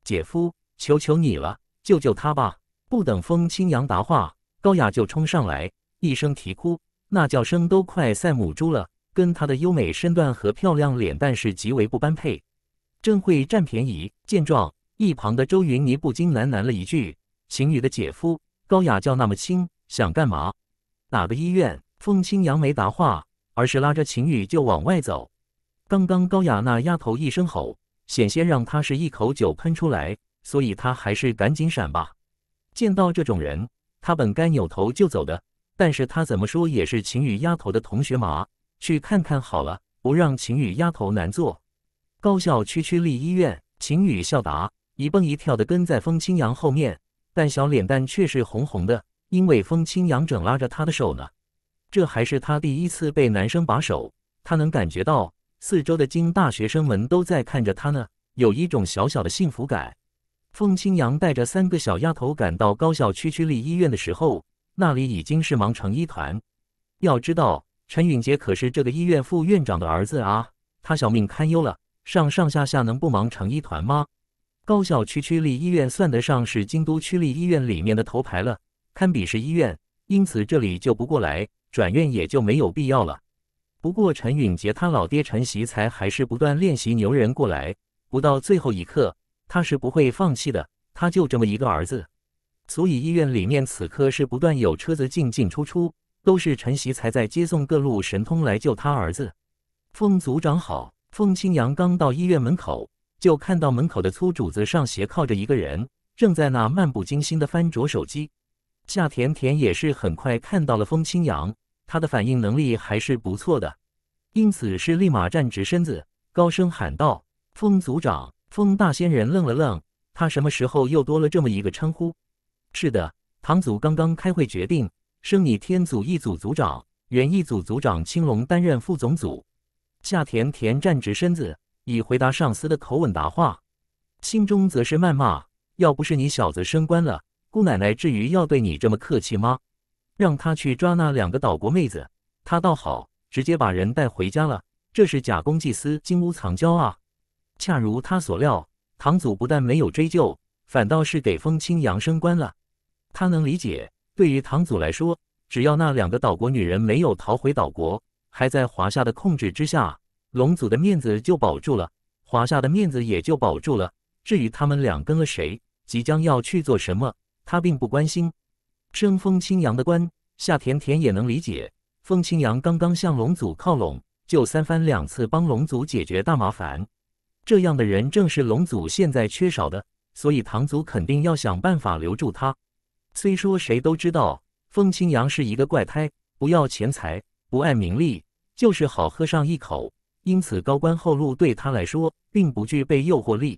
姐夫，求求你了，救救他吧！不等风清扬答话，高雅就冲上来，一声啼哭，那叫声都快赛母猪了，跟她的优美身段和漂亮脸蛋是极为不般配。真会占便宜！见状，一旁的周云霓不禁喃喃了一句：“晴雨的姐夫高雅叫那么亲，想干嘛？”哪个医院？风清扬没答话，而是拉着晴雨就往外走。刚刚高雅那丫头一声吼，险些让他是一口酒喷出来，所以他还是赶紧闪吧。见到这种人，他本该扭头就走的，但是他怎么说也是晴雨丫头的同学嘛，去看看好了，不让晴雨丫头难做。高校区区立医院，秦宇笑答，一蹦一跳的跟在风清扬后面，但小脸蛋却是红红的，因为风清扬正拉着他的手呢。这还是他第一次被男生把手，他能感觉到四周的京大学生们都在看着他呢，有一种小小的幸福感。风清扬带着三个小丫头赶到高校区区立医院的时候，那里已经是忙成一团。要知道，陈允杰可是这个医院副院长的儿子啊，他小命堪忧了。上上下下能不忙成一团吗？高校区区立医院算得上是京都区立医院里面的头牌了，堪比是医院，因此这里就不过来转院也就没有必要了。不过陈允杰他老爹陈习才还是不断练习牛人过来，不到最后一刻他是不会放弃的。他就这么一个儿子，所以医院里面此刻是不断有车子进进出出，都是陈习才在接送各路神通来救他儿子。风组长好。风清扬刚到医院门口，就看到门口的粗主子上斜靠着一个人，正在那漫不经心地翻着手机。夏甜甜也是很快看到了风清扬，他的反应能力还是不错的，因此是立马站直身子，高声喊道：“风组长！”风大仙人愣了愣，他什么时候又多了这么一个称呼？是的，唐祖刚刚开会决定，升你天组一组组长，原一组组长青龙担任副总组。夏甜甜站直身子，以回答上司的口吻答话，心中则是谩骂：要不是你小子升官了，姑奶奶至于要对你这么客气吗？让他去抓那两个岛国妹子，他倒好，直接把人带回家了，这是假公济私、金屋藏娇啊！恰如他所料，唐祖不但没有追究，反倒是给风清扬升官了。他能理解，对于唐祖来说，只要那两个岛国女人没有逃回岛国。还在华夏的控制之下，龙族的面子就保住了，华夏的面子也就保住了。至于他们两跟了谁，即将要去做什么，他并不关心。生风清扬的官夏甜甜也能理解，风清扬刚刚向龙族靠拢，就三番两次帮龙族解决大麻烦，这样的人正是龙族现在缺少的，所以唐族肯定要想办法留住他。虽说谁都知道风清扬是一个怪胎，不要钱财，不爱名利。就是好喝上一口，因此高官厚禄对他来说并不具备诱惑力。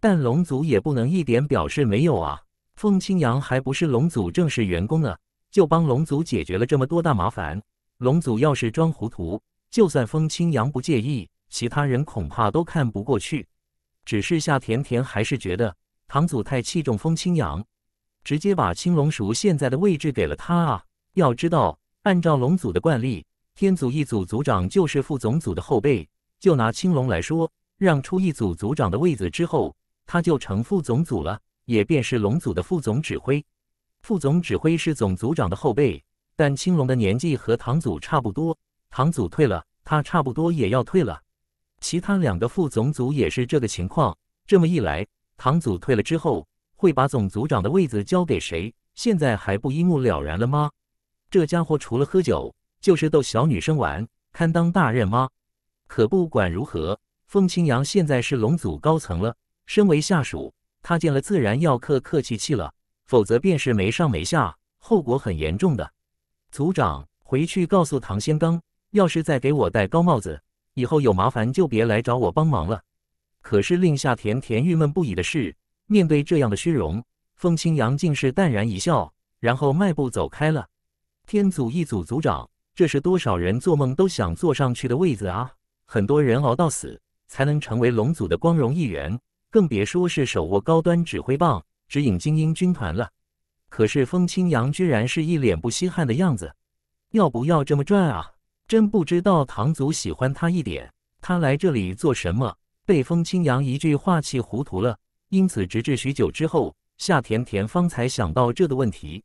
但龙族也不能一点表示没有啊！风清扬还不是龙族正式员工呢，就帮龙族解决了这么多大麻烦。龙族要是装糊涂，就算风清扬不介意，其他人恐怕都看不过去。只是夏甜甜还是觉得唐祖太器重风清扬，直接把青龙塾现在的位置给了他啊！要知道，按照龙族的惯例。天组一组组长就是副总组的后辈，就拿青龙来说，让出一组组长的位子之后，他就成副总组了，也便是龙组的副总指挥。副总指挥是总组长的后辈，但青龙的年纪和唐组差不多，唐组退了，他差不多也要退了。其他两个副总组也是这个情况。这么一来，唐组退了之后，会把总组长的位子交给谁？现在还不一目了然了吗？这家伙除了喝酒。就是逗小女生玩，堪当大任吗？可不管如何，凤清扬现在是龙组高层了。身为下属，他见了自然要客客气气了，否则便是没上没下，后果很严重的。组长，回去告诉唐仙刚，要是再给我戴高帽子，以后有麻烦就别来找我帮忙了。可是令夏甜甜郁闷不已的是，面对这样的虚荣，凤清扬竟是淡然一笑，然后迈步走开了。天组一组组长。这是多少人做梦都想坐上去的位子啊！很多人熬到死才能成为龙族的光荣一员，更别说是手握高端指挥棒，指引精英军团了。可是风清扬居然是一脸不稀罕的样子，要不要这么赚啊？真不知道唐祖喜欢他一点，他来这里做什么？被风清扬一句话气糊涂了，因此直至许久之后，夏甜甜方才想到这个问题。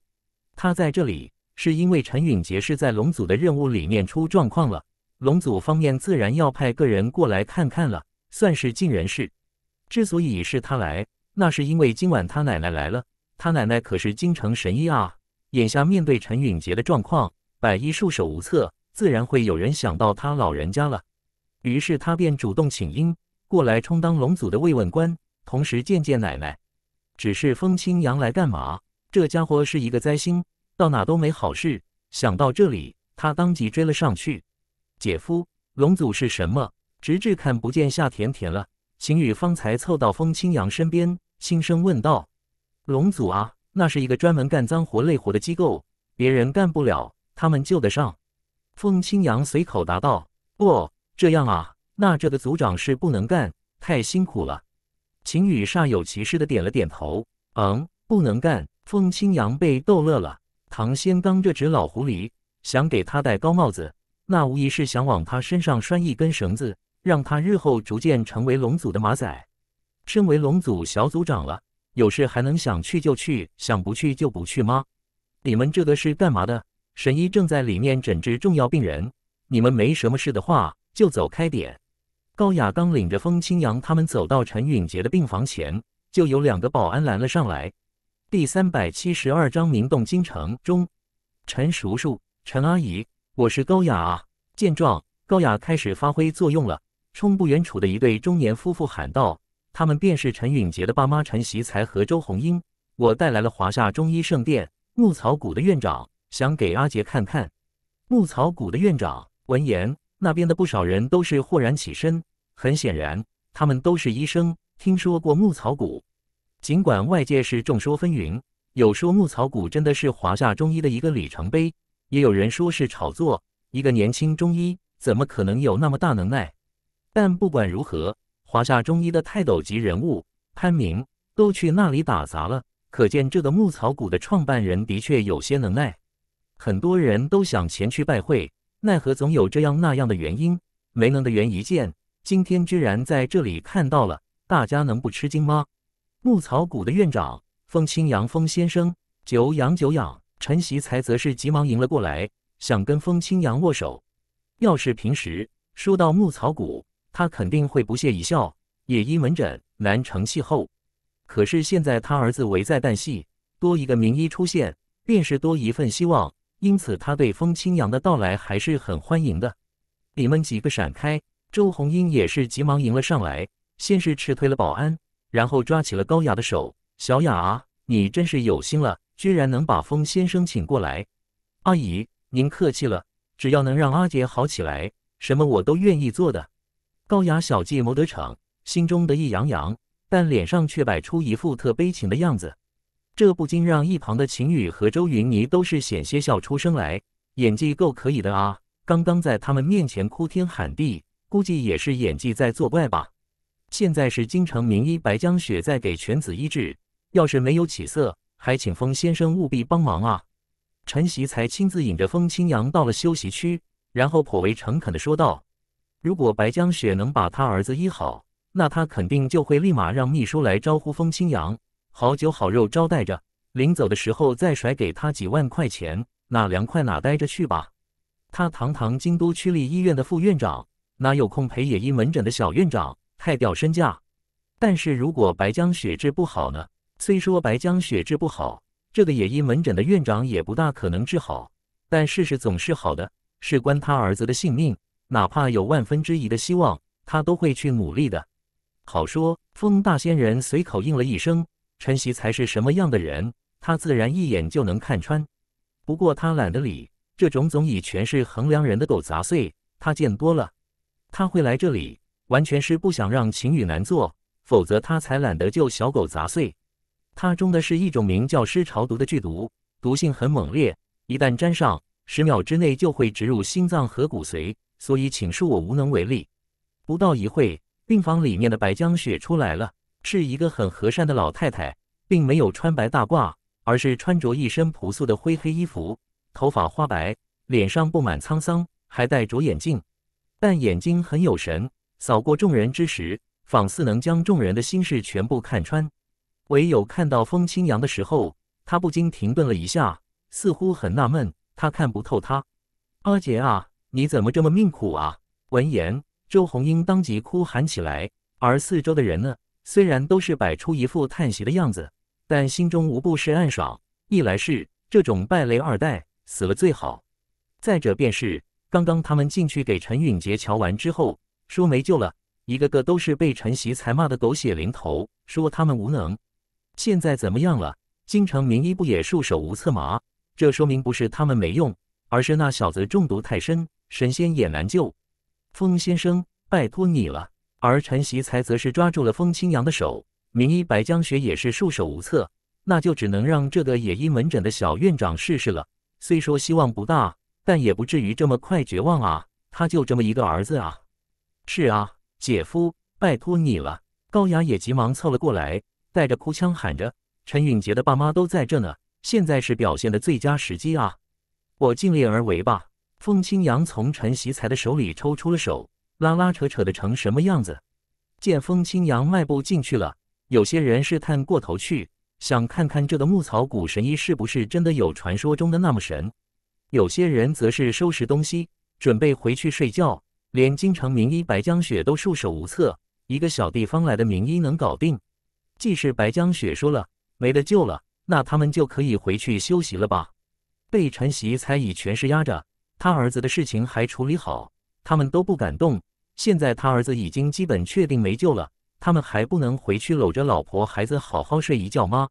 他在这里。是因为陈允杰是在龙组的任务里面出状况了，龙组方面自然要派个人过来看看了，算是尽人事。之所以是他来，那是因为今晚他奶奶来了，他奶奶可是京城神医啊。眼下面对陈允杰的状况，百医束手无策，自然会有人想到他老人家了。于是他便主动请缨，过来充当龙组的慰问官，同时见见奶奶。只是风清扬来干嘛？这家伙是一个灾星。到哪都没好事。想到这里，他当即追了上去。姐夫，龙祖是什么？直至看不见夏甜甜了，秦雨方才凑到风清扬身边，轻声问道：“龙祖啊，那是一个专门干脏活累活的机构，别人干不了，他们救得上。”风清扬随口答道：“不这样啊，那这个组长是不能干，太辛苦了。”秦宇煞有其事的点了点头：“嗯，不能干。”风清扬被逗乐了。唐先刚这只老狐狸想给他戴高帽子，那无疑是想往他身上拴一根绳子，让他日后逐渐成为龙族的马仔。身为龙族小组长了，有事还能想去就去，想不去就不去吗？你们这个是干嘛的？神医正在里面诊治重要病人，你们没什么事的话就走开点。高雅刚领着风清扬他们走到陈允杰的病房前，就有两个保安拦了上来。第三百七十二章名动京城中，陈叔叔、陈阿姨，我是高雅啊！见状，高雅开始发挥作用了，冲不远处的一对中年夫妇喊道：“他们便是陈允杰的爸妈，陈习才和周红英。我带来了华夏中医圣殿牧草谷的院长，想给阿杰看看。”牧草谷的院长闻言，那边的不少人都是豁然起身，很显然，他们都是医生，听说过牧草谷。尽管外界是众说纷纭，有说牧草谷真的是华夏中医的一个里程碑，也有人说是炒作。一个年轻中医怎么可能有那么大能耐？但不管如何，华夏中医的泰斗级人物潘明都去那里打杂了，可见这个牧草谷的创办人的确有些能耐。很多人都想前去拜会，奈何总有这样那样的原因，没能的缘一见。今天居然在这里看到了，大家能不吃惊吗？牧草谷的院长风清扬风先生，久仰久仰。陈习才则是急忙迎了过来，想跟风清扬握手。要是平时说到牧草谷，他肯定会不屑一笑，野医门诊难成气候。可是现在他儿子危在旦夕，多一个名医出现，便是多一份希望。因此他对风清扬的到来还是很欢迎的。你们几个闪开！周红英也是急忙迎了上来，先是斥退了保安。然后抓起了高雅的手，小雅，啊，你真是有心了，居然能把风先生请过来。阿姨，您客气了，只要能让阿杰好起来，什么我都愿意做的。高雅小计谋得逞，心中得意洋洋，但脸上却摆出一副特悲情的样子，这不禁让一旁的秦宇和周云妮都是险些笑出声来，演技够可以的啊！刚刚在他们面前哭天喊地，估计也是演技在作怪吧。现在是京城名医白江雪在给犬子医治，要是没有起色，还请风先生务必帮忙啊！陈习才亲自引着风清扬到了休息区，然后颇为诚恳地说道：“如果白江雪能把他儿子医好，那他肯定就会立马让秘书来招呼风清扬，好酒好肉招待着，临走的时候再甩给他几万块钱，哪凉快哪待着去吧！他堂堂京都区立医院的副院长，哪有空陪野医门诊的小院长？”太掉身价，但是如果白江雪治不好呢？虽说白江雪治不好，这个野医门诊的院长也不大可能治好，但事实总是好的。事关他儿子的性命，哪怕有万分之一的希望，他都会去努力的。好说，风大仙人随口应了一声。陈袭才是什么样的人，他自然一眼就能看穿。不过他懒得理这种总以权势衡量人的狗杂碎，他见多了。他会来这里。完全是不想让秦宇难做，否则他才懒得救小狗砸碎。他中的是一种名叫尸潮毒的剧毒，毒性很猛烈，一旦沾上，十秒之内就会植入心脏和骨髓。所以，请恕我无能为力。不到一会，病房里面的白江雪出来了，是一个很和善的老太太，并没有穿白大褂，而是穿着一身朴素的灰黑衣服，头发花白，脸上布满沧桑，还戴着眼镜，但眼睛很有神。扫过众人之时，仿似能将众人的心事全部看穿。唯有看到风清扬的时候，他不禁停顿了一下，似乎很纳闷，他看不透他。阿杰啊，你怎么这么命苦啊？闻言，周红英当即哭喊起来。而四周的人呢，虽然都是摆出一副叹息的样子，但心中无不是暗爽。一来是这种败类二代死了最好，再者便是刚刚他们进去给陈允杰瞧完之后。说没救了，一个个都是被陈习才骂的狗血淋头，说他们无能。现在怎么样了？京城名医不也束手无策吗？这说明不是他们没用，而是那小子中毒太深，神仙也难救。风先生，拜托你了。而陈习才则是抓住了风清扬的手，名医白江雪也是束手无策，那就只能让这个野医门诊的小院长试试了。虽说希望不大，但也不至于这么快绝望啊！他就这么一个儿子啊！是啊，姐夫，拜托你了。高雅也急忙凑了过来，带着哭腔喊着：“陈允杰的爸妈都在这呢，现在是表现的最佳时机啊！”我尽力而为吧。风清扬从陈习才的手里抽出了手，拉拉扯扯的成什么样子？见风清扬迈步进去了，有些人试探过头去，想看看这个牧草谷神医是不是真的有传说中的那么神；有些人则是收拾东西，准备回去睡觉。连京城名医白江雪都束手无策，一个小地方来的名医能搞定？既是白江雪说了没得救了，那他们就可以回去休息了吧？被陈袭猜疑、权势压着，他儿子的事情还处理好，他们都不敢动。现在他儿子已经基本确定没救了，他们还不能回去搂着老婆孩子好好睡一觉吗？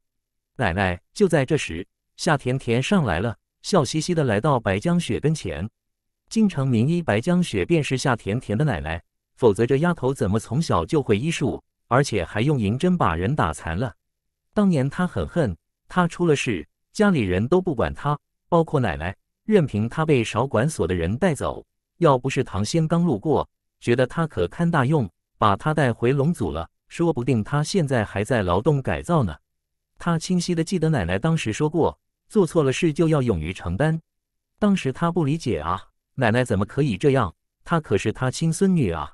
奶奶，就在这时，夏甜甜上来了，笑嘻嘻的来到白江雪跟前。京城名医白江雪便是夏甜甜的奶奶，否则这丫头怎么从小就会医术，而且还用银针把人打残了？当年她很恨，她出了事，家里人都不管她，包括奶奶，任凭她被少管所的人带走。要不是唐仙刚路过，觉得她可堪大用，把她带回龙组了，说不定她现在还在劳动改造呢。她清晰的记得奶奶当时说过，做错了事就要勇于承担。当时她不理解啊。奶奶怎么可以这样？她可是她亲孙女啊！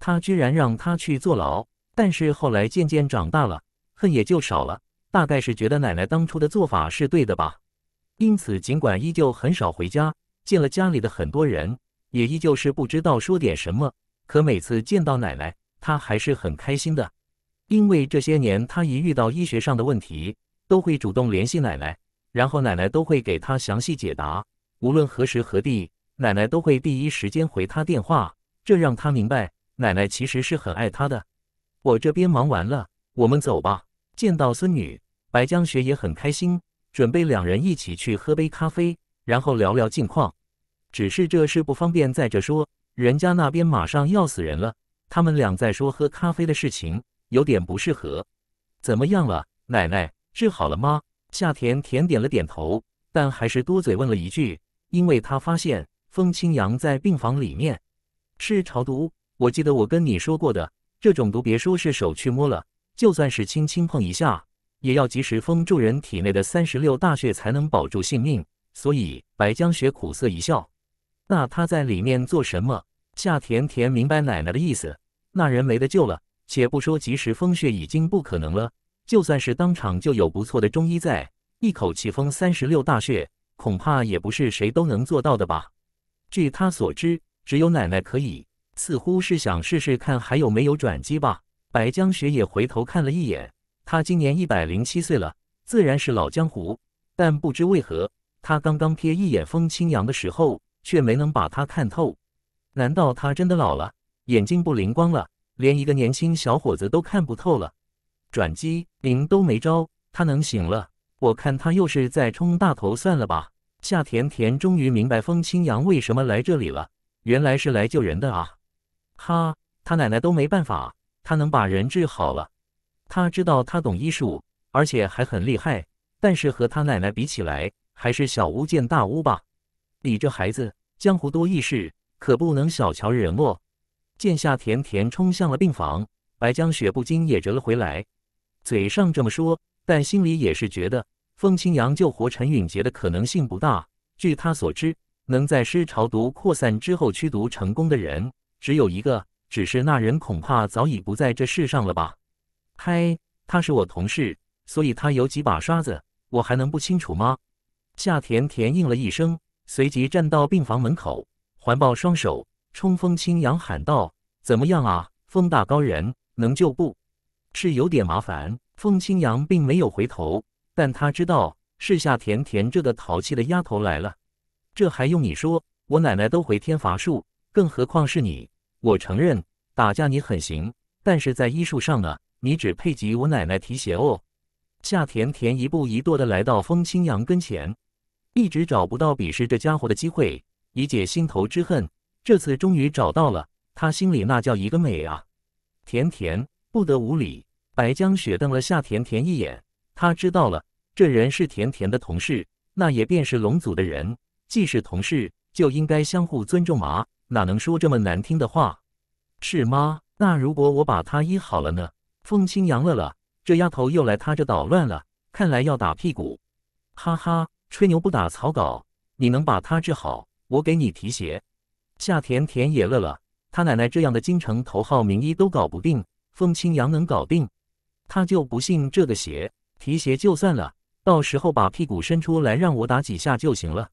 她居然让她去坐牢。但是后来渐渐长大了，恨也就少了。大概是觉得奶奶当初的做法是对的吧。因此，尽管依旧很少回家，见了家里的很多人，也依旧是不知道说点什么。可每次见到奶奶，她还是很开心的，因为这些年她一遇到医学上的问题，都会主动联系奶奶，然后奶奶都会给她详细解答，无论何时何地。奶奶都会第一时间回他电话，这让他明白奶奶其实是很爱他的。我这边忙完了，我们走吧。见到孙女白江雪也很开心，准备两人一起去喝杯咖啡，然后聊聊近况。只是这事不方便在这说，人家那边马上要死人了。他们俩在说喝咖啡的事情，有点不适合。怎么样了，奶奶治好了吗？夏甜甜点了点头，但还是多嘴问了一句，因为他发现。风清扬在病房里面，是朝毒。我记得我跟你说过的，这种毒，别说是手去摸了，就算是轻轻碰一下，也要及时封住人体内的三十六大穴，才能保住性命。所以，白江雪苦涩一笑。那他在里面做什么？夏甜甜明白奶奶的意思，那人没得救了。且不说及时封穴已经不可能了，就算是当场就有不错的中医在，一口气封三十六大穴，恐怕也不是谁都能做到的吧。据他所知，只有奶奶可以，似乎是想试试看还有没有转机吧。白江雪也回头看了一眼，他今年一百零七岁了，自然是老江湖，但不知为何，他刚刚瞥一眼风清扬的时候，却没能把他看透。难道他真的老了，眼睛不灵光了，连一个年轻小伙子都看不透了？转机灵都没招，他能行了？我看他又是在冲大头，算了吧。夏甜甜终于明白风清扬为什么来这里了，原来是来救人的啊！他他奶奶都没办法，他能把人治好了。他知道他懂医术，而且还很厉害，但是和他奶奶比起来，还是小巫见大巫吧。你这孩子，江湖多义事，可不能小瞧人哦！见夏甜甜冲向了病房，白江雪不禁也折了回来，嘴上这么说，但心里也是觉得。风清扬救活陈允杰的可能性不大。据他所知，能在尸潮毒扩散之后驱毒成功的人只有一个，只是那人恐怕早已不在这世上了吧。嗨，他是我同事，所以他有几把刷子，我还能不清楚吗？夏甜甜应了一声，随即站到病房门口，环抱双手，冲风清扬喊道：“怎么样啊，风大高人，能救不？”是有点麻烦。风清扬并没有回头。但他知道是夏甜甜这个淘气的丫头来了，这还用你说？我奶奶都回天乏术，更何况是你？我承认打架你很行，但是在医术上啊，你只配给我奶奶提鞋哦。夏甜甜一步一跺的来到风清扬跟前，一直找不到鄙视这家伙的机会，以解心头之恨。这次终于找到了，他心里那叫一个美啊！甜甜，不得无礼！白江雪瞪了夏甜甜一眼。他知道了，这人是甜甜的同事，那也便是龙族的人。既是同事，就应该相互尊重嘛，哪能说这么难听的话？是吗？那如果我把他医好了呢？风清扬乐了，这丫头又来他这捣乱了，看来要打屁股。哈哈，吹牛不打草稿，你能把他治好，我给你提鞋。夏甜甜也乐了，他奶奶这样的京城头号名医都搞不定，风清扬能搞定？他就不信这个邪。提鞋就算了，到时候把屁股伸出来让我打几下就行了。”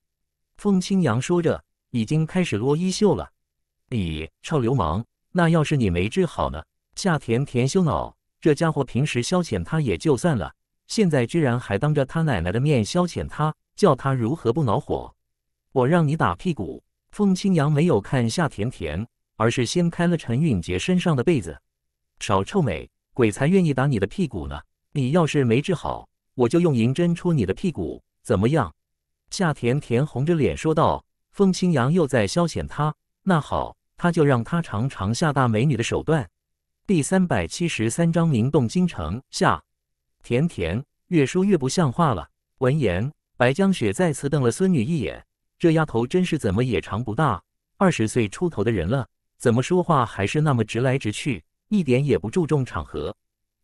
风清扬说着，已经开始撸衣袖了。“你臭流氓！那要是你没治好呢？”夏甜甜羞恼，这家伙平时消遣他也就算了，现在居然还当着他奶奶的面消遣他，叫他如何不恼火？我让你打屁股！”风清扬没有看夏甜甜，而是掀开了陈运杰身上的被子。“少臭美，鬼才愿意打你的屁股呢！”你要是没治好，我就用银针戳你的屁股，怎么样？夏甜甜红着脸说道。风清扬又在消遣她，那好，他就让他尝尝夏大美女的手段。第三百七十三章名动京城。夏甜甜越说越不像话了。闻言，白江雪再次瞪了孙女一眼，这丫头真是怎么也长不大。二十岁出头的人了，怎么说话还是那么直来直去，一点也不注重场合，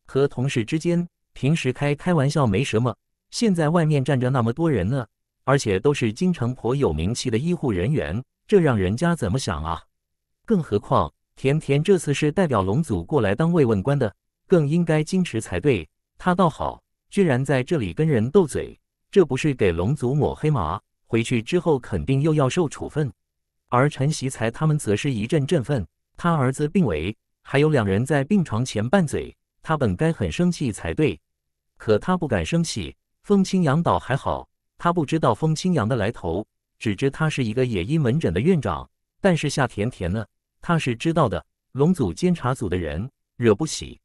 和同事之间。平时开开玩笑没什么，现在外面站着那么多人呢，而且都是京城颇有名气的医护人员，这让人家怎么想啊？更何况甜甜这次是代表龙组过来当慰问官的，更应该矜持才对。他倒好，居然在这里跟人斗嘴，这不是给龙族抹黑吗？回去之后肯定又要受处分。而陈习才他们则是一阵振奋，他儿子病危，还有两人在病床前拌嘴，他本该很生气才对。可他不敢生气，风清扬倒还好，他不知道风清扬的来头，只知他是一个野医门诊的院长。但是夏甜甜呢，他是知道的，龙组监察组的人，惹不起。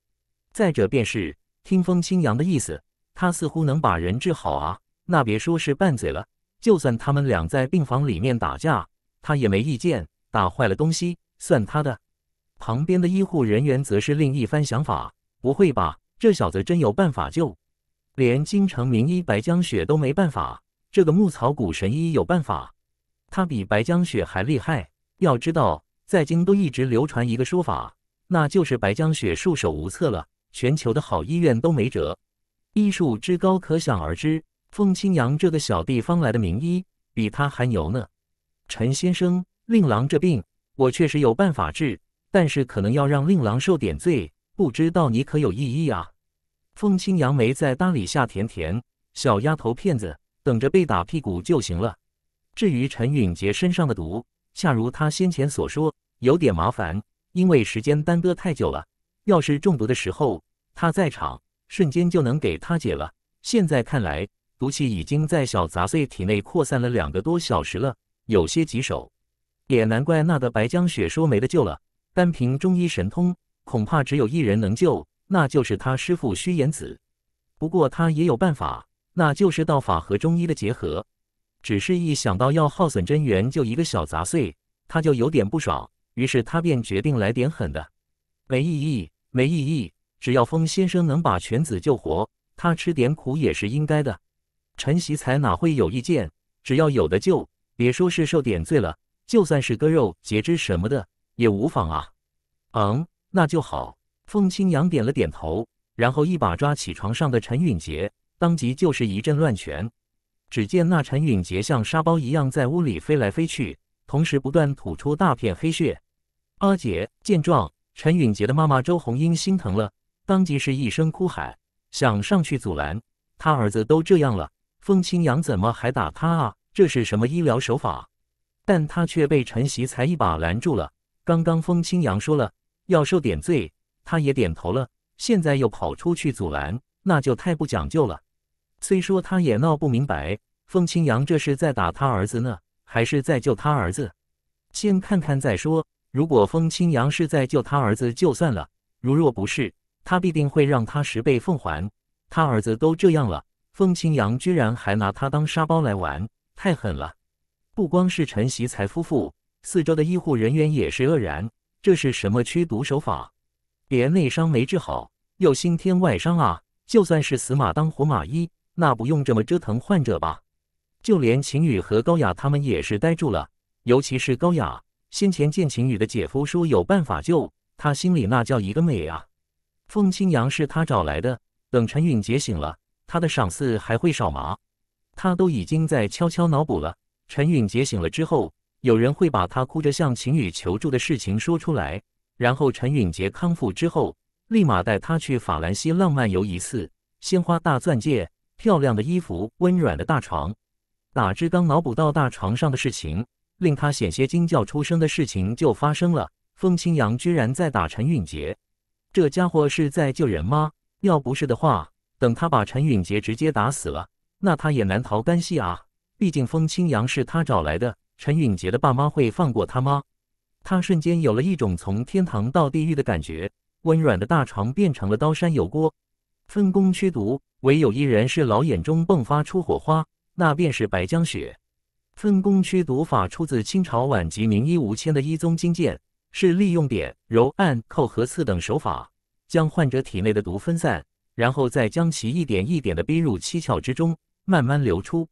再者便是听风清扬的意思，他似乎能把人治好啊，那别说是拌嘴了，就算他们俩在病房里面打架，他也没意见，打坏了东西算他的。旁边的医护人员则是另一番想法，不会吧，这小子真有办法救？连京城名医白江雪都没办法，这个牧草谷神医有办法，他比白江雪还厉害。要知道，在京都一直流传一个说法，那就是白江雪束手无策了，全球的好医院都没辙，医术之高可想而知。凤清扬这个小地方来的名医，比他还牛呢。陈先生，令郎这病，我确实有办法治，但是可能要让令郎受点罪，不知道你可有异议啊？风清扬没再搭理夏甜甜，小丫头片子，等着被打屁股就行了。至于陈允杰身上的毒，恰如他先前所说，有点麻烦，因为时间耽搁太久了。要是中毒的时候他在场，瞬间就能给他解了。现在看来，毒气已经在小杂碎体内扩散了两个多小时了，有些棘手。也难怪那的白江雪说没得救了，单凭中医神通，恐怕只有一人能救。那就是他师父虚言子，不过他也有办法，那就是道法和中医的结合。只是一想到要耗损真元，就一个小杂碎，他就有点不爽。于是他便决定来点狠的。没意义，没意义。只要风先生能把犬子救活，他吃点苦也是应该的。陈喜才哪会有意见？只要有的救，别说是受点罪了，就算是割肉截肢什么的也无妨啊。嗯，那就好。风清扬点了点头，然后一把抓起床上的陈允杰，当即就是一阵乱拳。只见那陈允杰像沙包一样在屋里飞来飞去，同时不断吐出大片黑血。阿杰见状，陈允杰的妈妈周红英心疼了，当即是一声哭喊，想上去阻拦。他儿子都这样了，风清扬怎么还打他啊？这是什么医疗手法？但他却被陈习才一把拦住了。刚刚风清扬说了，要受点罪。他也点头了，现在又跑出去阻拦，那就太不讲究了。虽说他也闹不明白，风清扬这是在打他儿子呢，还是在救他儿子？先看看再说。如果风清扬是在救他儿子，就算了；如若不是，他必定会让他十倍奉还。他儿子都这样了，风清扬居然还拿他当沙包来玩，太狠了！不光是陈习才夫妇，四周的医护人员也是愕然：这是什么驱毒手法？别内伤没治好，又新添外伤啊！就算是死马当活马医，那不用这么折腾患者吧？就连秦宇和高雅他们也是呆住了，尤其是高雅，先前见秦宇的姐夫说有办法救他，心里那叫一个美啊！风清扬是他找来的，等陈允杰醒了，他的赏赐还会少吗？他都已经在悄悄脑补了，陈允杰醒了之后，有人会把他哭着向秦宇求助的事情说出来。然后陈允杰康复之后，立马带他去法兰西浪漫游一次，鲜花大钻戒，漂亮的衣服，温软的大床。哪知刚脑补到大床上的事情，令他险些惊叫出声的事情就发生了。风清扬居然在打陈允杰，这家伙是在救人吗？要不是的话，等他把陈允杰直接打死了，那他也难逃干系啊。毕竟风清扬是他找来的，陈允杰的爸妈会放过他吗？他瞬间有了一种从天堂到地狱的感觉，温软的大床变成了刀山油锅。分工驱毒，唯有一人是老眼中迸发出火花，那便是白江雪。分工驱毒法出自清朝晚期名医吴谦的一宗经鉴，是利用点揉按扣、和刺等手法，将患者体内的毒分散，然后再将其一点一点的逼入七窍之中，慢慢流出。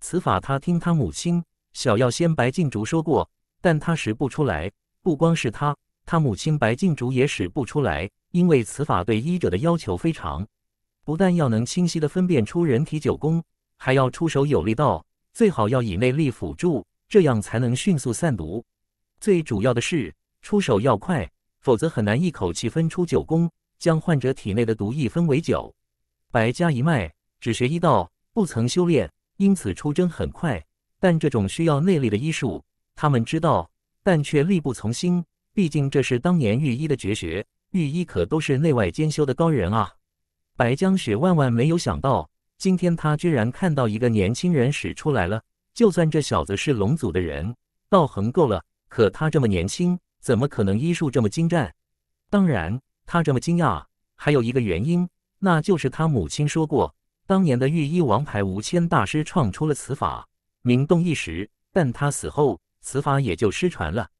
此法他听他母亲小药仙白静竹说过。但他使不出来，不光是他，他母亲白静竹也使不出来，因为此法对医者的要求非常，不但要能清晰的分辨出人体九宫，还要出手有力道，最好要以内力辅助，这样才能迅速散毒。最主要的是出手要快，否则很难一口气分出九宫，将患者体内的毒一分为九。白家一脉只学医道，不曾修炼，因此出征很快，但这种需要内力的医术。他们知道，但却力不从心。毕竟这是当年御医的绝学，御医可都是内外兼修的高人啊。白江雪万万没有想到，今天他居然看到一个年轻人使出来了。就算这小子是龙族的人，道行够了，可他这么年轻，怎么可能医术这么精湛？当然，他这么惊讶，还有一个原因，那就是他母亲说过，当年的御医王牌无谦大师创出了此法，名动一时。但他死后，此法也就失传了。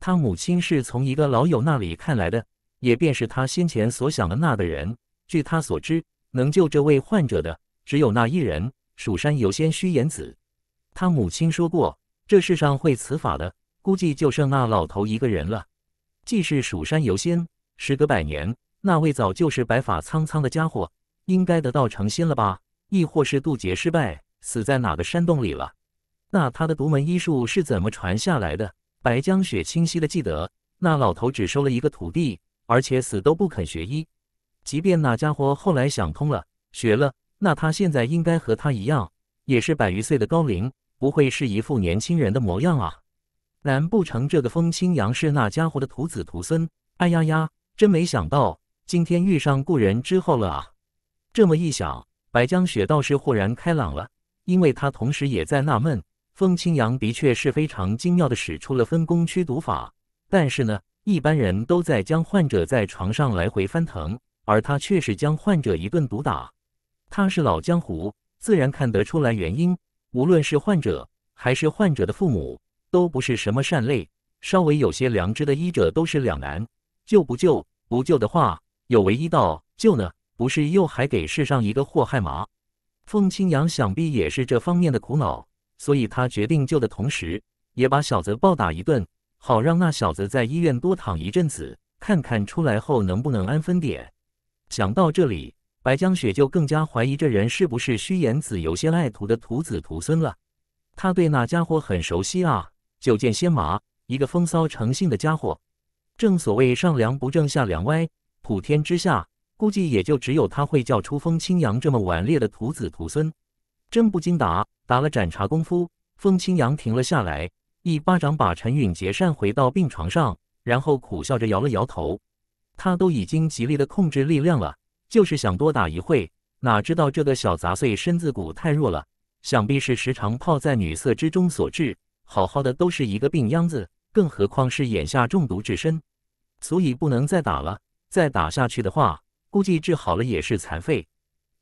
他母亲是从一个老友那里看来的，也便是他先前所想的那个人。据他所知，能救这位患者的，只有那一人——蜀山游仙虚言子。他母亲说过，这世上会此法的，估计就剩那老头一个人了。既是蜀山游仙，时隔百年，那位早就是白发苍苍的家伙，应该得道成仙了吧？亦或是渡劫失败，死在哪个山洞里了？那他的独门医术是怎么传下来的？白江雪清晰的记得，那老头只收了一个徒弟，而且死都不肯学医。即便那家伙后来想通了，学了，那他现在应该和他一样，也是百余岁的高龄，不会是一副年轻人的模样啊！难不成这个风清扬是那家伙的徒子徒孙？哎呀呀，真没想到今天遇上故人之后了啊！这么一想，白江雪倒是豁然开朗了，因为他同时也在纳闷。凤清扬的确是非常精妙的使出了分工驱毒法，但是呢，一般人都在将患者在床上来回翻腾，而他却是将患者一顿毒打。他是老江湖，自然看得出来原因。无论是患者还是患者的父母，都不是什么善类。稍微有些良知的医者都是两难：救不救？不救的话，有唯一道；救呢，不是又还给世上一个祸害吗？凤清扬想必也是这方面的苦恼。所以他决定救的同时，也把小泽暴打一顿，好让那小子在医院多躺一阵子，看看出来后能不能安分点。想到这里，白江雪就更加怀疑这人是不是虚言子有些赖徒的徒子徒孙了。他对那家伙很熟悉啊，九见仙麻，一个风骚成性的家伙。正所谓上梁不正下梁歪，普天之下估计也就只有他会叫出风清扬这么顽劣的徒子徒孙。真不经打，打了盏茶功夫，风清扬停了下来，一巴掌把陈允杰扇回到病床上，然后苦笑着摇了摇头。他都已经极力的控制力量了，就是想多打一会，哪知道这个小杂碎身子骨太弱了，想必是时常泡在女色之中所致，好好的都是一个病秧子，更何况是眼下中毒至深，所以不能再打了。再打下去的话，估计治好了也是残废。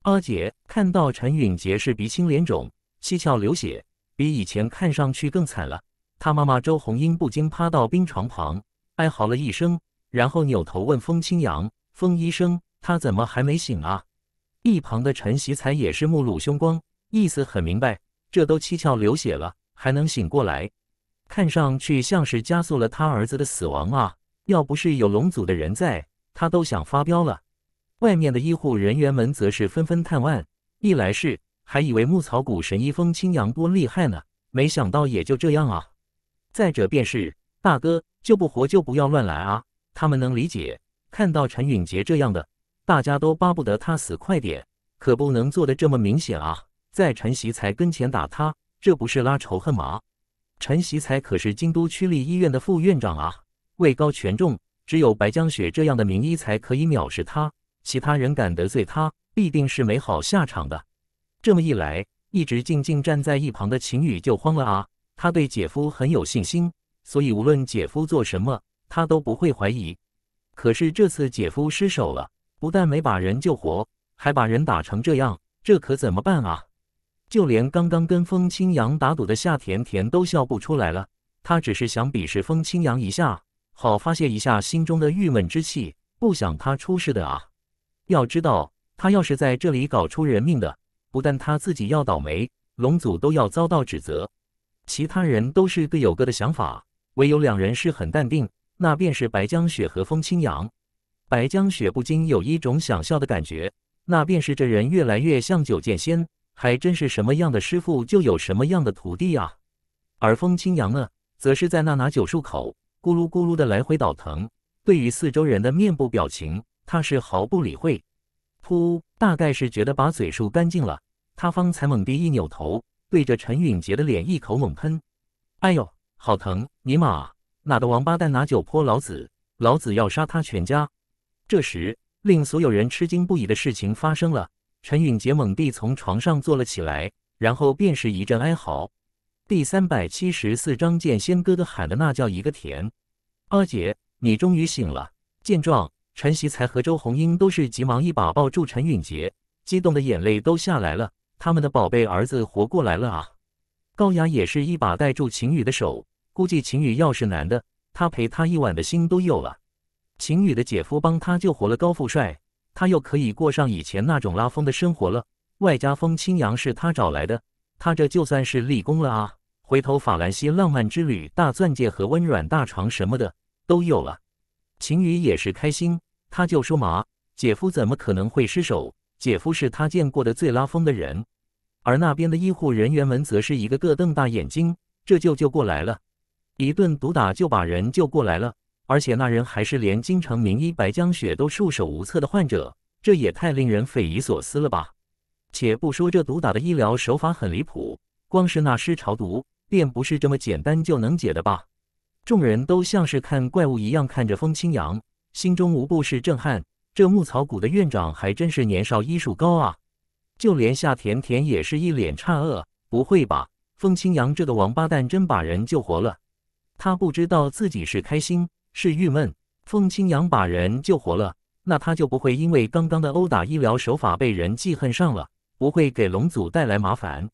阿姐看到陈允杰是鼻青脸肿、七窍流血，比以前看上去更惨了。他妈妈周红英不禁趴到病床旁，哀嚎了一声，然后扭头问风清扬：“风医生，他怎么还没醒啊？”一旁的陈喜才也是目露凶光，意思很明白：这都七窍流血了，还能醒过来？看上去像是加速了他儿子的死亡啊！要不是有龙族的人在，他都想发飙了。外面的医护人员们则是纷纷探望，一来是还以为牧草谷神医风清扬多厉害呢，没想到也就这样啊。再者便是大哥救不活就不要乱来啊，他们能理解。看到陈允杰这样的，大家都巴不得他死快点，可不能做的这么明显啊。在陈习才跟前打他，这不是拉仇恨吗？陈习才可是京都区立医院的副院长啊，位高权重，只有白江雪这样的名医才可以藐视他。其他人敢得罪他，必定是没好下场的。这么一来，一直静静站在一旁的秦宇就慌了啊！他对姐夫很有信心，所以无论姐夫做什么，他都不会怀疑。可是这次姐夫失手了，不但没把人救活，还把人打成这样，这可怎么办啊？就连刚刚跟风清扬打赌的夏甜甜都笑不出来了。他只是想鄙视风清扬一下，好发泄一下心中的郁闷之气，不想他出事的啊！要知道，他要是在这里搞出人命的，不但他自己要倒霉，龙祖都要遭到指责。其他人都是各有各的想法，唯有两人是很淡定，那便是白江雪和风清扬。白江雪不禁有一种想笑的感觉，那便是这人越来越像九剑仙，还真是什么样的师傅就有什么样的徒弟啊。而风清扬呢，则是在那拿酒漱口，咕噜咕噜的来回倒腾，对于四周人的面部表情。他是毫不理会，噗，大概是觉得把嘴漱干净了，他方才猛地一扭头，对着陈允杰的脸一口猛喷。哎呦，好疼！尼玛，哪个王八蛋拿酒泼老子？老子要杀他全家！这时，令所有人吃惊不已的事情发生了，陈允杰猛地从床上坐了起来，然后便是一阵哀嚎。第三百七十四章，见仙哥哥喊的那叫一个甜。阿杰，你终于醒了。见状。陈习才和周红英都是急忙一把抱住陈允杰，激动的眼泪都下来了。他们的宝贝儿子活过来了啊！高雅也是一把带住秦宇的手，估计秦宇要是男的，他陪他一晚的心都有了。秦宇的姐夫帮他救活了高富帅，他又可以过上以前那种拉风的生活了。外加风清扬是他找来的，他这就算是立功了啊！回头法兰西浪漫之旅，大钻戒和温软大床什么的都有了。秦宇也是开心。他就说：“麻姐夫怎么可能会失手？姐夫是他见过的最拉风的人。”而那边的医护人员们则是一个个瞪大眼睛，这就救过来了，一顿毒打就把人救过来了，而且那人还是连京城名医白江雪都束手无策的患者，这也太令人匪夷所思了吧！且不说这毒打的医疗手法很离谱，光是那尸潮毒便不是这么简单就能解的吧？众人都像是看怪物一样看着风清扬。心中无不是震撼，这牧草谷的院长还真是年少医术高啊！就连夏甜甜也是一脸诧愕，不会吧？风清扬这个王八蛋真把人救活了？他不知道自己是开心是郁闷。风清扬把人救活了，那他就不会因为刚刚的殴打医疗手法被人记恨上了，不会给龙祖带来麻烦。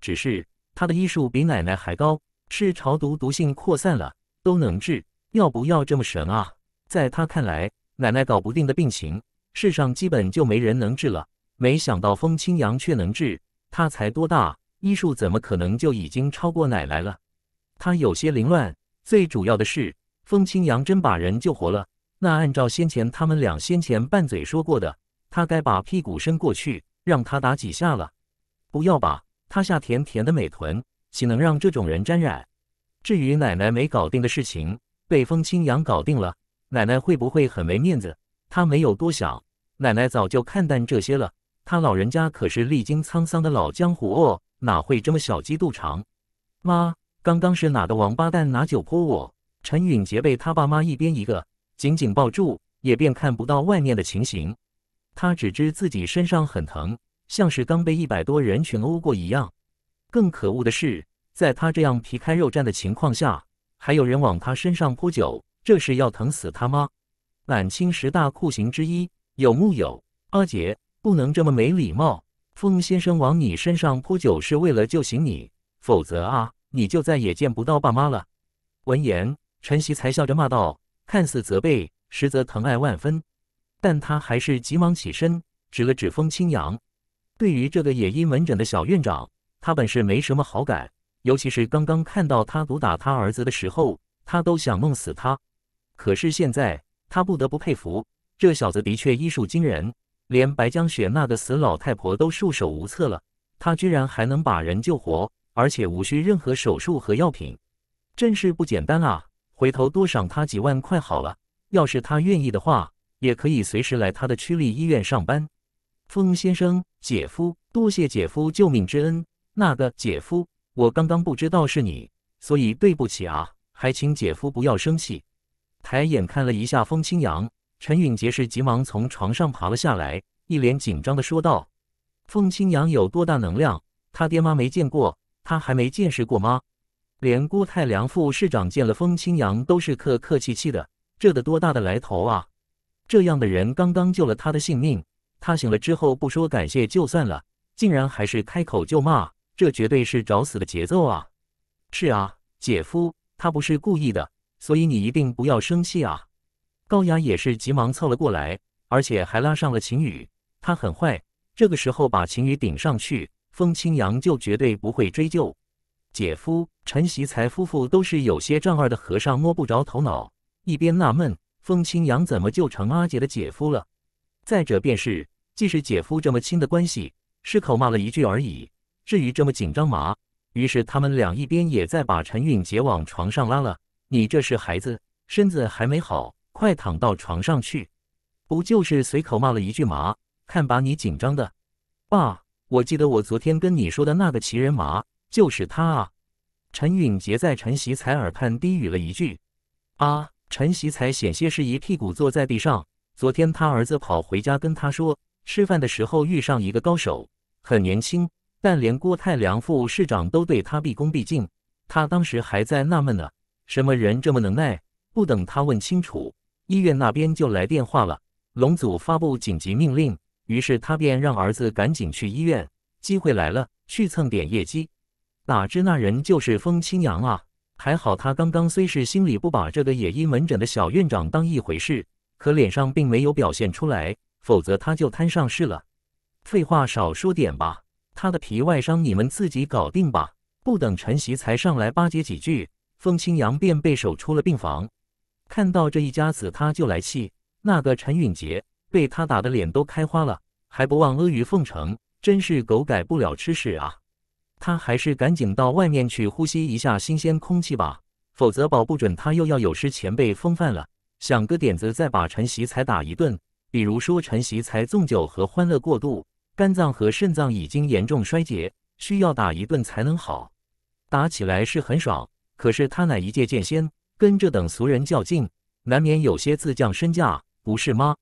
只是他的医术比奶奶还高，是潮毒毒性扩散了都能治，要不要这么神啊？在他看来，奶奶搞不定的病情，世上基本就没人能治了。没想到风清扬却能治，他才多大，医术怎么可能就已经超过奶奶了？他有些凌乱。最主要的是，风清扬真把人救活了。那按照先前他们俩先前拌嘴说过的，他该把屁股伸过去，让他打几下了。不要吧，他下甜甜的美臀，岂能让这种人沾染？至于奶奶没搞定的事情，被风清扬搞定了。奶奶会不会很没面子？他没有多想，奶奶早就看淡这些了。他老人家可是历经沧桑的老江湖哦，哪会这么小鸡肚肠？妈，刚刚是哪个王八蛋拿酒泼我？陈允杰被他爸妈一边一个紧紧抱住，也便看不到外面的情形。他只知自己身上很疼，像是刚被一百多人群殴过一样。更可恶的是，在他这样皮开肉绽的情况下，还有人往他身上泼酒。这是要疼死他吗？满清十大酷刑之一，有木有？阿杰，不能这么没礼貌。风先生往你身上泼酒是为了救醒你，否则啊，你就再也见不到爸妈了。闻言，陈曦才笑着骂道：“看似责备，实则疼爱万分。”但他还是急忙起身，指了指风清扬。对于这个野医门诊的小院长，他本是没什么好感，尤其是刚刚看到他毒打他儿子的时候，他都想弄死他。可是现在他不得不佩服，这小子的确医术惊人，连白江雪那个死老太婆都束手无策了。他居然还能把人救活，而且无需任何手术和药品，真是不简单啊！回头多赏他几万块好了。要是他愿意的话，也可以随时来他的区立医院上班。风先生，姐夫，多谢姐夫救命之恩。那个姐夫，我刚刚不知道是你，所以对不起啊，还请姐夫不要生气。抬眼看了一下风清扬，陈允杰是急忙从床上爬了下来，一脸紧张的说道：“风清扬有多大能量？他爹妈没见过，他还没见识过吗？连郭太良副市长见了风清扬都是客客气气的，这得多大的来头啊！这样的人刚刚救了他的性命，他醒了之后不说感谢就算了，竟然还是开口就骂，这绝对是找死的节奏啊！是啊，姐夫，他不是故意的。”所以你一定不要生气啊！高雅也是急忙凑了过来，而且还拉上了秦宇。他很坏，这个时候把秦宇顶上去，风清扬就绝对不会追究。姐夫陈习才夫妇都是有些丈二的和尚摸不着头脑，一边纳闷风清扬怎么就成阿杰的姐夫了。再者便是，既是姐夫这么亲的关系，失口骂了一句而已，至于这么紧张嘛？于是他们俩一边也在把陈韵杰往床上拉了。你这是孩子，身子还没好，快躺到床上去。不就是随口骂了一句嘛，看把你紧张的。爸，我记得我昨天跟你说的那个奇人嘛，就是他啊。陈允杰在陈喜才耳畔低语了一句。啊！陈喜才险些是一屁股坐在地上。昨天他儿子跑回家跟他说，吃饭的时候遇上一个高手，很年轻，但连郭太良副市长都对他毕恭毕敬。他当时还在纳闷呢。什么人这么能耐？不等他问清楚，医院那边就来电话了。龙祖发布紧急命令，于是他便让儿子赶紧去医院。机会来了，去蹭点业绩。哪知那人就是风清扬啊！还好他刚刚虽是心里不把这个野医门诊的小院长当一回事，可脸上并没有表现出来，否则他就摊上事了。废话少说点吧，他的皮外伤你们自己搞定吧。不等陈习才上来巴结几句。风清扬便被守出了病房，看到这一家子，他就来气。那个陈允杰被他打的脸都开花了，还不忘阿谀奉承，真是狗改不了吃屎啊！他还是赶紧到外面去呼吸一下新鲜空气吧，否则保不准他又要有失前辈风范了。想个点子，再把陈习才打一顿，比如说陈习才纵酒和欢乐过度，肝脏和肾脏已经严重衰竭，需要打一顿才能好。打起来是很爽。可是他乃一介剑仙，跟这等俗人较劲，难免有些自降身价，不是吗？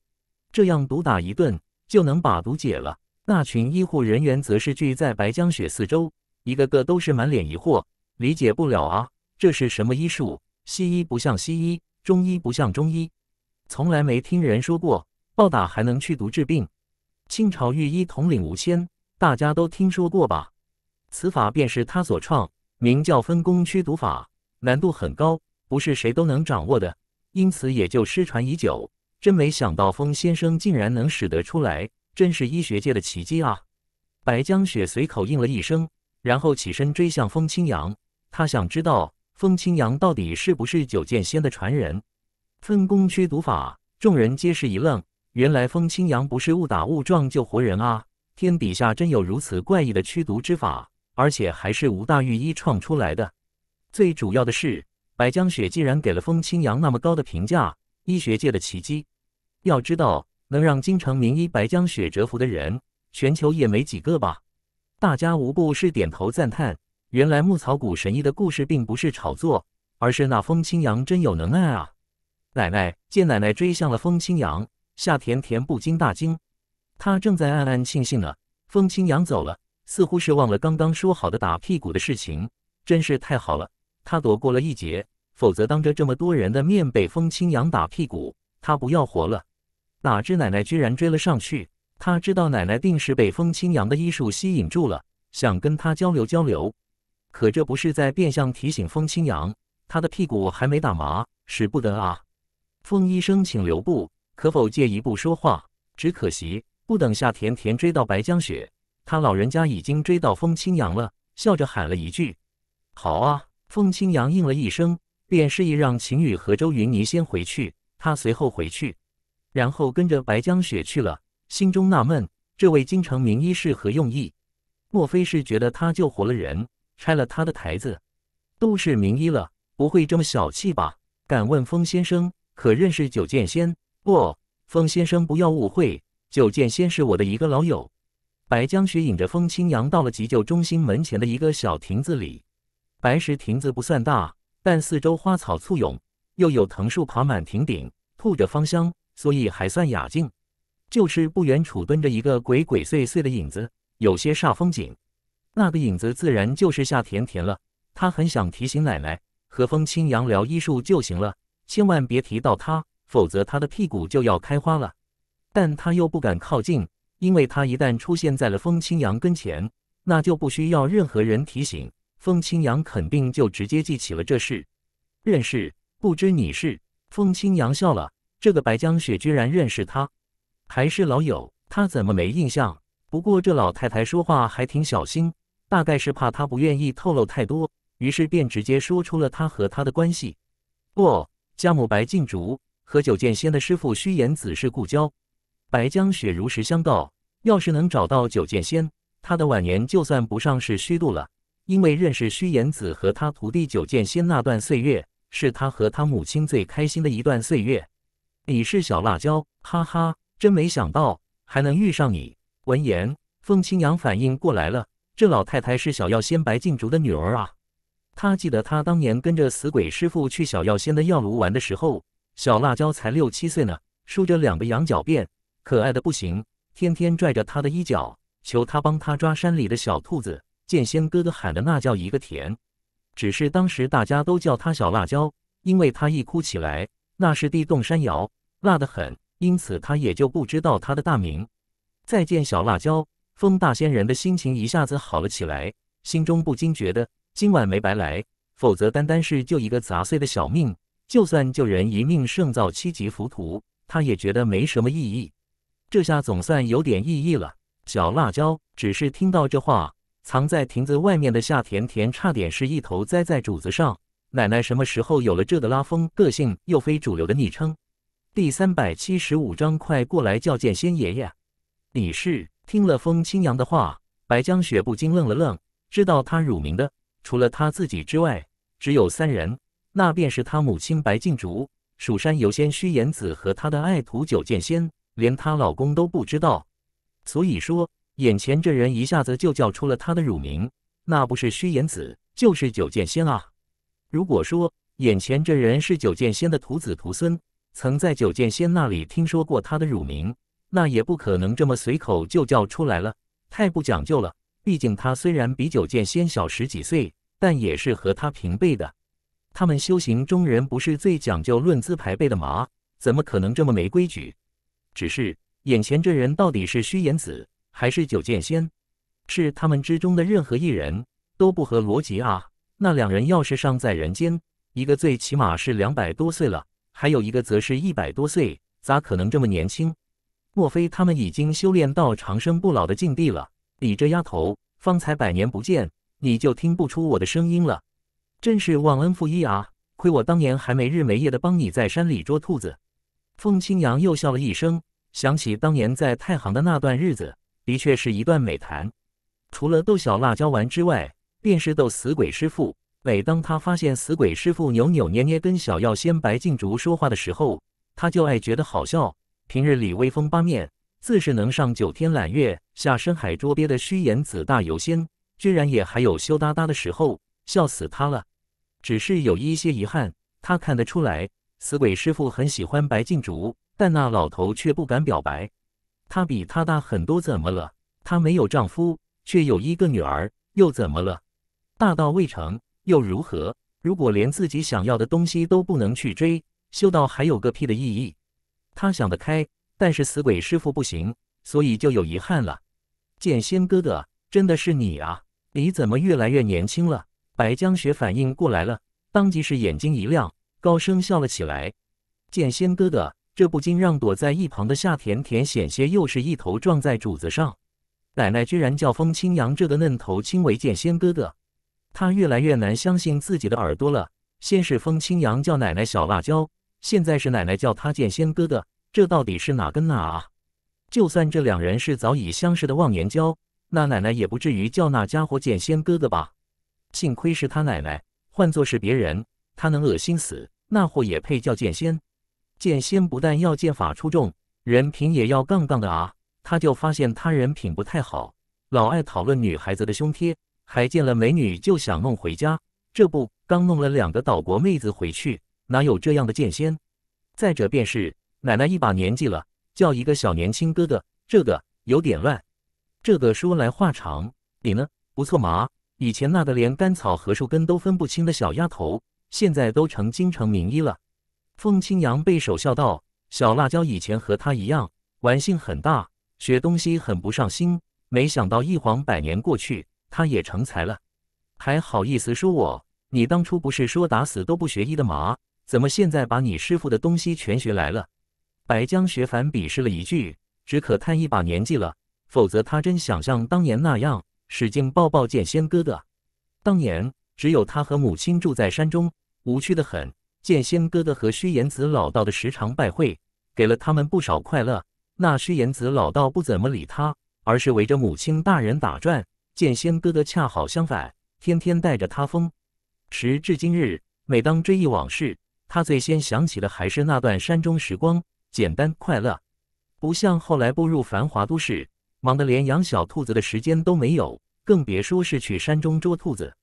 这样毒打一顿就能把毒解了？那群医护人员则是聚在白江雪四周，一个个都是满脸疑惑，理解不了啊！这是什么医术？西医不像西医，中医不像中医，从来没听人说过暴打还能去毒治病。清朝御医统领吴谦，大家都听说过吧？此法便是他所创。名叫分工驱毒法，难度很高，不是谁都能掌握的，因此也就失传已久。真没想到风先生竟然能使得出来，真是医学界的奇迹啊！白江雪随口应了一声，然后起身追向风清扬。他想知道风清扬到底是不是九剑仙的传人。分工驱毒法，众人皆是一愣。原来风清扬不是误打误撞救活人啊！天底下真有如此怪异的驱毒之法。而且还是吴大玉医创出来的。最主要的是，白江雪既然给了风清扬那么高的评价，医学界的奇迹。要知道，能让京城名医白江雪折服的人，全球也没几个吧？大家无不是点头赞叹。原来牧草谷神医的故事并不是炒作，而是那风清扬真有能耐啊！奶奶见奶奶追向了风清扬，夏甜甜不禁大惊。她正在暗暗庆幸呢，风清扬走了。似乎是忘了刚刚说好的打屁股的事情，真是太好了，他躲过了一劫，否则当着这么多人的面被风清扬打屁股，他不要活了。哪知奶奶居然追了上去，他知道奶奶定是被风清扬的医术吸引住了，想跟他交流交流，可这不是在变相提醒风清扬，他的屁股还没打麻，使不得啊。风医生，请留步，可否借一步说话？只可惜不等夏甜甜追到白江雪。他老人家已经追到风清扬了，笑着喊了一句：“好啊！”风清扬应了一声，便示意让秦宇和周云霓先回去。他随后回去，然后跟着白江雪去了，心中纳闷：这位京城名医是何用意？莫非是觉得他救活了人，拆了他的台子？都是名医了，不会这么小气吧？敢问风先生，可认识九剑仙？不，风先生不要误会，九剑仙是我的一个老友。白江雪引着风清扬到了急救中心门前的一个小亭子里。白石亭子不算大，但四周花草簇拥，又有藤树爬满亭顶，吐着芳香，所以还算雅静。就是不远处蹲着一个鬼鬼祟祟的影子，有些煞风景。那个影子自然就是夏甜甜了。她很想提醒奶奶和风清扬聊医术就行了，千万别提到她，否则她的屁股就要开花了。但她又不敢靠近。因为他一旦出现在了风清扬跟前，那就不需要任何人提醒，风清扬肯定就直接记起了这事。认识？不知你是？风清扬笑了，这个白江雪居然认识他，还是老友，他怎么没印象？不过这老太太说话还挺小心，大概是怕他不愿意透露太多，于是便直接说出了他和他的关系。不，家母白静竹和九剑仙的师傅虚言子是故交。白江雪如实相告。要是能找到九剑仙，他的晚年就算不上是虚度了。因为认识虚言子和他徒弟九剑仙那段岁月，是他和他母亲最开心的一段岁月。你是小辣椒，哈哈，真没想到还能遇上你。闻言，凤青阳反应过来了，这老太太是小药仙白静竹的女儿啊。他记得他当年跟着死鬼师傅去小药仙的药炉玩的时候，小辣椒才六七岁呢，梳着两个羊角辫，可爱的不行。天天拽着他的衣角，求他帮他抓山里的小兔子。剑仙哥哥喊的那叫一个甜。只是当时大家都叫他小辣椒，因为他一哭起来，那是地动山摇，辣得很。因此，他也就不知道他的大名。再见，小辣椒！风大仙人的心情一下子好了起来，心中不禁觉得今晚没白来。否则，单单是救一个杂碎的小命，就算救人一命胜造七级浮屠，他也觉得没什么意义。这下总算有点意义了。小辣椒只是听到这话，藏在亭子外面的夏甜甜差点是一头栽在主子上。奶奶什么时候有了这个拉风、个性又非主流的昵称？第三百七十五章，快过来叫剑仙爷爷！李氏听了风清扬的话，白江雪不禁愣了愣，知道他乳名的，除了他自己之外，只有三人，那便是他母亲白静竹、蜀山游仙虚言子和他的爱徒九剑仙。连她老公都不知道，所以说眼前这人一下子就叫出了她的乳名，那不是虚言子就是九剑仙啊。如果说眼前这人是九剑仙的徒子徒孙，曾在九剑仙那里听说过他的乳名，那也不可能这么随口就叫出来了，太不讲究了。毕竟他虽然比九剑仙小十几岁，但也是和他平辈的。他们修行中人不是最讲究论资排辈的吗？怎么可能这么没规矩？只是眼前这人到底是虚言子还是九剑仙？是他们之中的任何一人都不合逻辑啊！那两人要是尚在人间，一个最起码是两百多岁了，还有一个则是一百多岁，咋可能这么年轻？莫非他们已经修炼到长生不老的境地了？你这丫头，方才百年不见，你就听不出我的声音了？真是忘恩负义啊！亏我当年还没日没夜的帮你在山里捉兔子。凤青扬又笑了一声，想起当年在太行的那段日子，的确是一段美谈。除了逗小辣椒玩之外，便是逗死鬼师傅。每当他发现死鬼师傅扭扭捏捏跟小药仙白静竹说话的时候，他就爱觉得好笑。平日里威风八面，自是能上九天揽月、下深海捉鳖的虚言子大游仙，居然也还有羞答答的时候，笑死他了。只是有一些遗憾，他看得出来。死鬼师傅很喜欢白静竹，但那老头却不敢表白。他比她大很多，怎么了？他没有丈夫，却有一个女儿，又怎么了？大道未成，又如何？如果连自己想要的东西都不能去追，修道还有个屁的意义？他想得开，但是死鬼师傅不行，所以就有遗憾了。剑仙哥哥，真的是你啊！你怎么越来越年轻了？白江雪反应过来了，当即是眼睛一亮。高声笑了起来，剑仙哥哥，这不禁让躲在一旁的夏甜甜险些又是一头撞在柱子上。奶奶居然叫风清扬这个嫩头亲为剑仙哥哥，他越来越难相信自己的耳朵了。先是风清扬叫奶奶小辣椒，现在是奶奶叫他剑仙哥哥，这到底是哪跟哪啊？就算这两人是早已相识的忘年交，那奶奶也不至于叫那家伙剑仙哥哥吧？幸亏是他奶奶，换作是别人，他能恶心死。那货也配叫剑仙？剑仙不但要剑法出众，人品也要杠杠的啊！他就发现他人品不太好，老爱讨论女孩子的胸贴，还见了美女就想弄回家。这不，刚弄了两个岛国妹子回去，哪有这样的剑仙？再者便是奶奶一把年纪了，叫一个小年轻哥哥，这个有点乱。这个说来话长。你呢？不错嘛，以前那个连甘草和树根都分不清的小丫头。现在都成京城名医了。凤青扬背首笑道：“小辣椒以前和他一样，玩性很大，学东西很不上心。没想到一晃百年过去，他也成才了，还好意思说我？你当初不是说打死都不学医的吗？怎么现在把你师傅的东西全学来了？”白江雪反鄙视了一句：“只可叹一把年纪了，否则他真想像当年那样，使劲抱抱剑仙哥哥。当年只有他和母亲住在山中。”无趣的很。剑仙哥哥和虚言子老道的时常拜会，给了他们不少快乐。那虚言子老道不怎么理他，而是围着母亲大人打转。剑仙哥哥恰好相反，天天带着他疯。时至今日，每当追忆往事，他最先想起的还是那段山中时光，简单快乐。不像后来步入繁华都市，忙得连养小兔子的时间都没有，更别说是去山中捉兔子，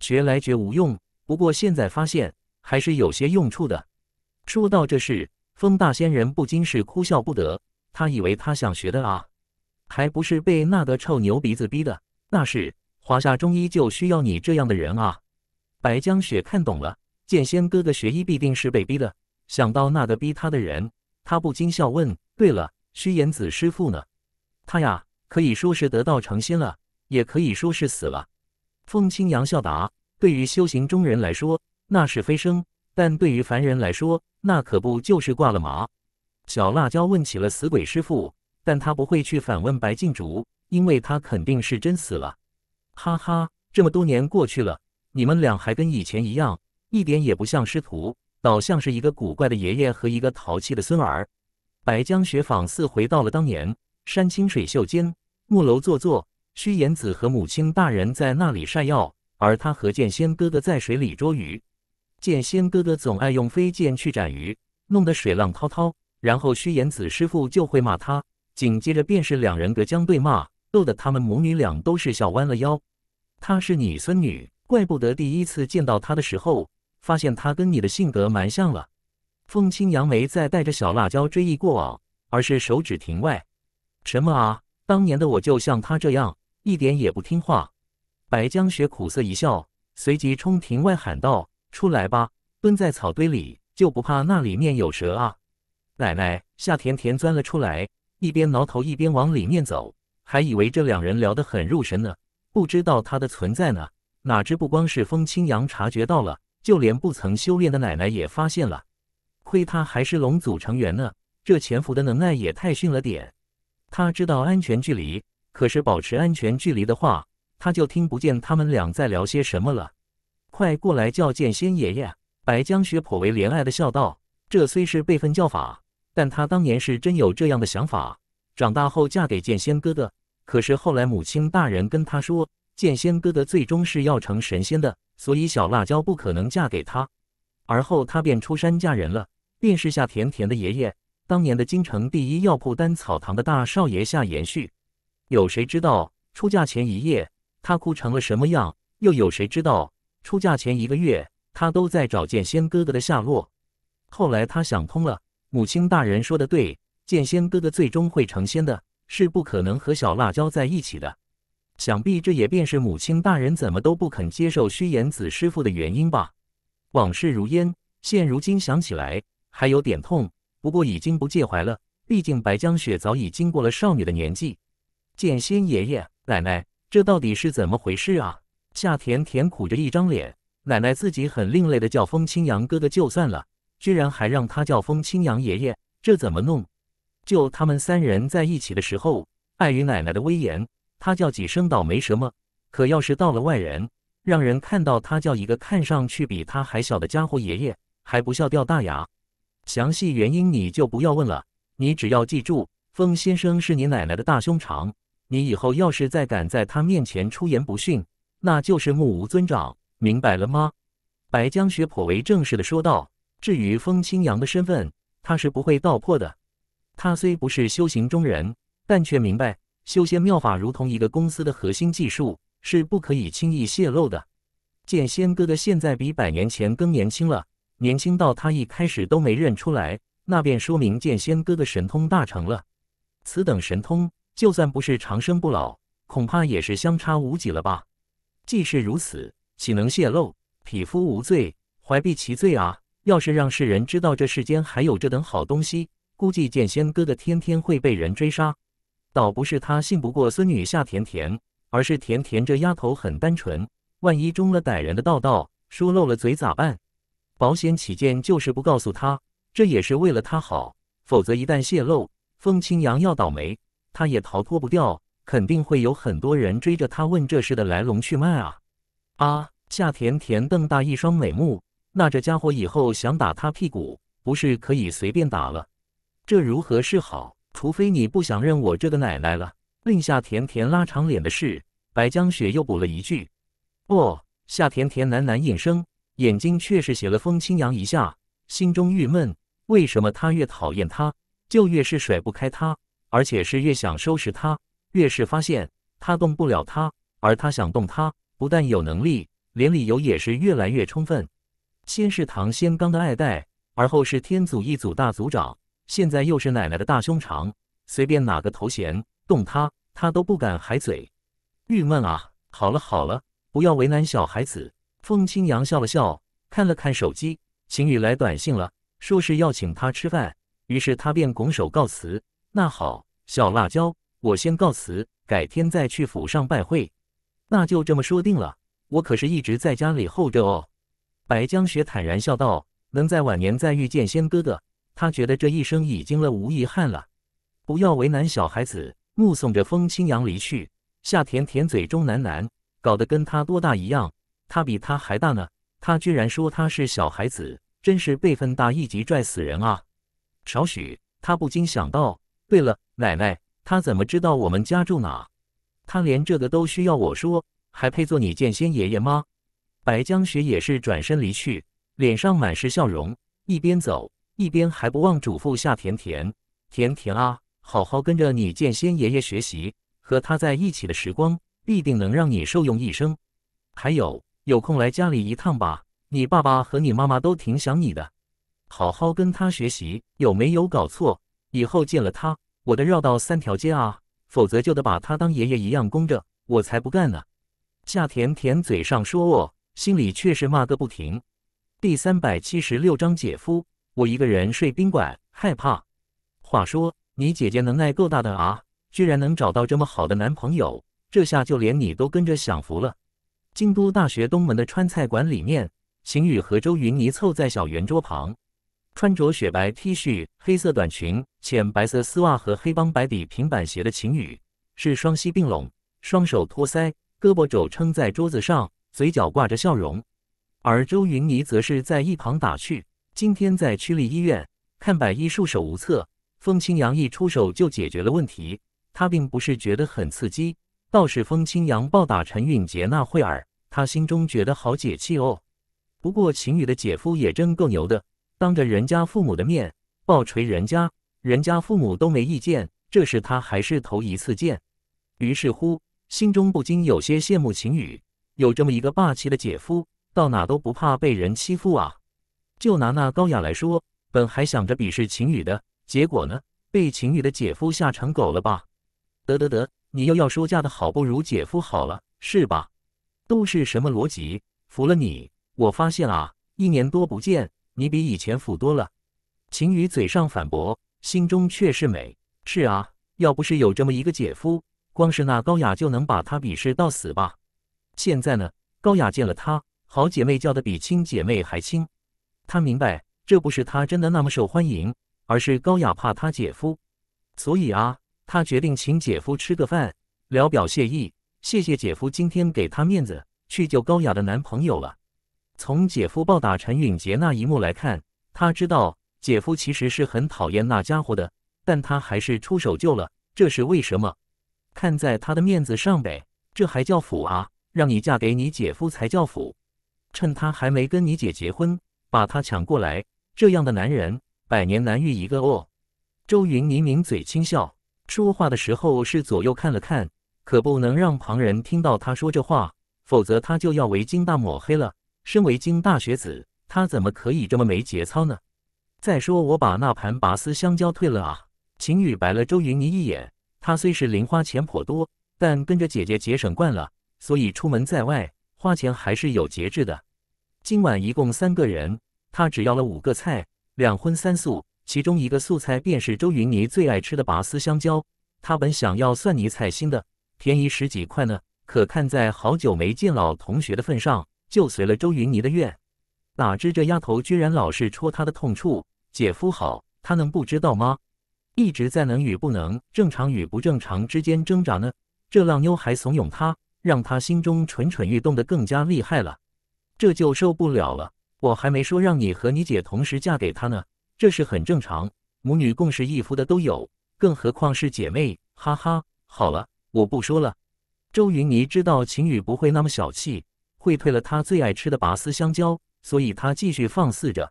学来学无用。不过现在发现还是有些用处的。说到这事，风大仙人不禁是哭笑不得。他以为他想学的啊，还不是被那个臭牛鼻子逼的？那是华夏中医就需要你这样的人啊！白江雪看懂了，剑仙哥哥学医必定是被逼的。想到那个逼他的人，他不禁笑问：“对了，虚言子师傅呢？他呀，可以说是得道成仙了，也可以说是死了。”风清扬笑答。对于修行中人来说，那是飞升；但对于凡人来说，那可不就是挂了麻？小辣椒问起了死鬼师傅，但他不会去反问白静竹，因为他肯定是真死了。哈哈，这么多年过去了，你们俩还跟以前一样，一点也不像师徒，倒像是一个古怪的爷爷和一个淘气的孙儿。白江雪仿似回到了当年，山清水秀间，木楼坐坐，虚言子和母亲大人在那里晒药。而他和剑仙哥哥在水里捉鱼，剑仙哥哥总爱用飞剑去斩鱼，弄得水浪滔滔，然后虚言子师傅就会骂他，紧接着便是两人隔江对骂，逗得他们母女俩都是笑弯了腰。他是你孙女，怪不得第一次见到他的时候，发现他跟你的性格蛮像了。凤青扬眉在带着小辣椒追忆过往，而是手指庭外。什么啊？当年的我就像他这样，一点也不听话。白江雪苦涩一笑，随即冲庭外喊道：“出来吧！蹲在草堆里就不怕那里面有蛇啊？”奶奶夏甜甜钻了出来，一边挠头一边往里面走，还以为这两人聊得很入神呢，不知道他的存在呢。哪知不光是风清扬察觉到了，就连不曾修炼的奶奶也发现了。亏他还是龙组成员呢，这潜伏的能耐也太逊了点。他知道安全距离，可是保持安全距离的话……他就听不见他们俩在聊些什么了。快过来叫剑仙爷爷！白江雪颇为怜爱的笑道：“这虽是辈分叫法，但他当年是真有这样的想法。长大后嫁给剑仙哥哥，可是后来母亲大人跟他说，剑仙哥哥最终是要成神仙的，所以小辣椒不可能嫁给他。而后他便出山嫁人了，便是夏甜甜的爷爷，当年的京城第一药铺丹草堂的大少爷夏延旭。有谁知道出嫁前一夜？”他哭成了什么样，又有谁知道？出嫁前一个月，他都在找剑仙哥哥的下落。后来他想通了，母亲大人说的对，剑仙哥哥最终会成仙的，是不可能和小辣椒在一起的。想必这也便是母亲大人怎么都不肯接受虚言子师傅的原因吧。往事如烟，现如今想起来还有点痛，不过已经不介怀了。毕竟白江雪早已经过了少女的年纪。剑仙爷爷奶奶。这到底是怎么回事啊？夏甜甜苦着一张脸。奶奶自己很另类的叫风清扬哥哥就算了，居然还让他叫风清扬爷爷，这怎么弄？就他们三人在一起的时候，碍于奶奶的威严，他叫几声倒没什么。可要是到了外人，让人看到他叫一个看上去比他还小的家伙爷爷，还不笑掉大牙？详细原因你就不要问了，你只要记住，风先生是你奶奶的大胸肠。你以后要是再敢在他面前出言不逊，那就是目无尊长，明白了吗？白江雪颇为正式地说道。至于风清扬的身份，他是不会道破的。他虽不是修行中人，但却明白修仙妙法如同一个公司的核心技术，是不可以轻易泄露的。剑仙哥哥现在比百年前更年轻了，年轻到他一开始都没认出来，那便说明剑仙哥哥神通大成了。此等神通。就算不是长生不老，恐怕也是相差无几了吧？既是如此，岂能泄露？匹夫无罪，怀璧其罪啊！要是让世人知道这世间还有这等好东西，估计剑仙哥哥天天会被人追杀。倒不是他信不过孙女夏甜甜，而是甜甜这丫头很单纯，万一中了歹人的道道，说漏了嘴咋办？保险起见，就是不告诉她，这也是为了她好。否则一旦泄露，风清扬要倒霉。他也逃脱不掉，肯定会有很多人追着他问这事的来龙去脉啊！啊！夏甜甜瞪大一双美目，那这家伙以后想打他屁股，不是可以随便打了？这如何是好？除非你不想认我这个奶奶了。令夏甜甜拉长脸的是，白江雪又补了一句：“哦。”夏甜甜喃喃应声，眼睛却是斜了风清扬一下，心中郁闷：为什么他越讨厌他，就越是甩不开他？而且是越想收拾他，越是发现他动不了他；而他想动他，不但有能力，连理由也是越来越充分。先是唐先刚的爱戴，而后是天祖一族大族长，现在又是奶奶的大兄长，随便哪个头衔动他，他都不敢还嘴。郁闷啊！好了好了，不要为难小孩子。风清扬笑了笑，看了看手机，秦羽来短信了，说是要请他吃饭，于是他便拱手告辞。那好，小辣椒，我先告辞，改天再去府上拜会。那就这么说定了，我可是一直在家里候着哦。白江雪坦然笑道：“能在晚年再遇见仙哥哥，他觉得这一生已经了无遗憾了。”不要为难小孩子，目送着风清扬离去。夏甜甜嘴中喃喃：“搞得跟他多大一样？他比他还大呢，他居然说他是小孩子，真是辈分大一级拽死人啊！”少许，他不禁想到。对了，奶奶，他怎么知道我们家住哪？他连这个都需要我说，还配做你剑仙爷爷吗？白江雪也是转身离去，脸上满是笑容，一边走一边还不忘嘱咐夏甜甜：“甜甜啊，好好跟着你剑仙爷爷学习，和他在一起的时光必定能让你受用一生。还有，有空来家里一趟吧，你爸爸和你妈妈都挺想你的。好好跟他学习，有没有搞错？”以后见了他，我得绕道三条街啊，否则就得把他当爷爷一样供着，我才不干呢。夏甜甜嘴上说，哦，心里却是骂个不停。第三百七十六章姐夫，我一个人睡宾馆，害怕。话说你姐姐能耐够大的啊，居然能找到这么好的男朋友，这下就连你都跟着享福了。京都大学东门的川菜馆里面，秦雨和周云妮凑在小圆桌旁。穿着雪白 T 恤、黑色短裙、浅白色丝袜和黑帮白底平板鞋的秦羽是双膝并拢，双手托腮，胳膊肘撑在桌子上，嘴角挂着笑容。而周云妮则是在一旁打趣：“今天在区立医院看百衣束手无策，风清扬一出手就解决了问题。他并不是觉得很刺激，倒是风清扬暴打陈允杰那会儿，他心中觉得好解气哦。不过秦羽的姐夫也真够牛的。”当着人家父母的面暴捶人家，人家父母都没意见，这是他还是头一次见。于是乎，心中不禁有些羡慕秦宇，有这么一个霸气的姐夫，到哪都不怕被人欺负啊。就拿那高雅来说，本还想着鄙视秦宇的，结果呢，被秦宇的姐夫吓成狗了吧？得得得，你又要说嫁的好不如姐夫好了，是吧？都是什么逻辑？服了你！我发现啊，一年多不见。你比以前富多了，秦宇嘴上反驳，心中却是美。是啊，要不是有这么一个姐夫，光是那高雅就能把他鄙视到死吧。现在呢，高雅见了他，好姐妹叫的比亲姐妹还亲。他明白，这不是他真的那么受欢迎，而是高雅怕他姐夫。所以啊，他决定请姐夫吃个饭，聊表谢意。谢谢姐夫今天给他面子，去救高雅的男朋友了。从姐夫暴打陈允杰那一幕来看，他知道姐夫其实是很讨厌那家伙的，但他还是出手救了，这是为什么？看在他的面子上呗。这还叫福啊？让你嫁给你姐夫才叫福。趁他还没跟你姐结婚，把他抢过来。这样的男人百年难遇一个哦。周云抿抿嘴轻笑，说话的时候是左右看了看，可不能让旁人听到他说这话，否则他就要为金大抹黑了。身为京大学子，他怎么可以这么没节操呢？再说，我把那盘拔丝香蕉退了啊！秦宇白了周云霓一眼。他虽是零花钱颇多，但跟着姐姐节省惯了，所以出门在外花钱还是有节制的。今晚一共三个人，他只要了五个菜，两荤三素，其中一个素菜便是周云霓最爱吃的拔丝香蕉。他本想要蒜泥菜心的，便宜十几块呢，可看在好久没见老同学的份上。就随了周云霓的愿，哪知这丫头居然老是戳她的痛处。姐夫好，他能不知道吗？一直在能与不能、正常与不正常之间挣扎呢。这浪妞还怂恿他，让他心中蠢蠢欲动的更加厉害了，这就受不了了。我还没说让你和你姐同时嫁给他呢，这是很正常，母女共侍一夫的都有，更何况是姐妹。哈哈，好了，我不说了。周云霓知道秦宇不会那么小气。会退了他最爱吃的拔丝香蕉，所以他继续放肆着。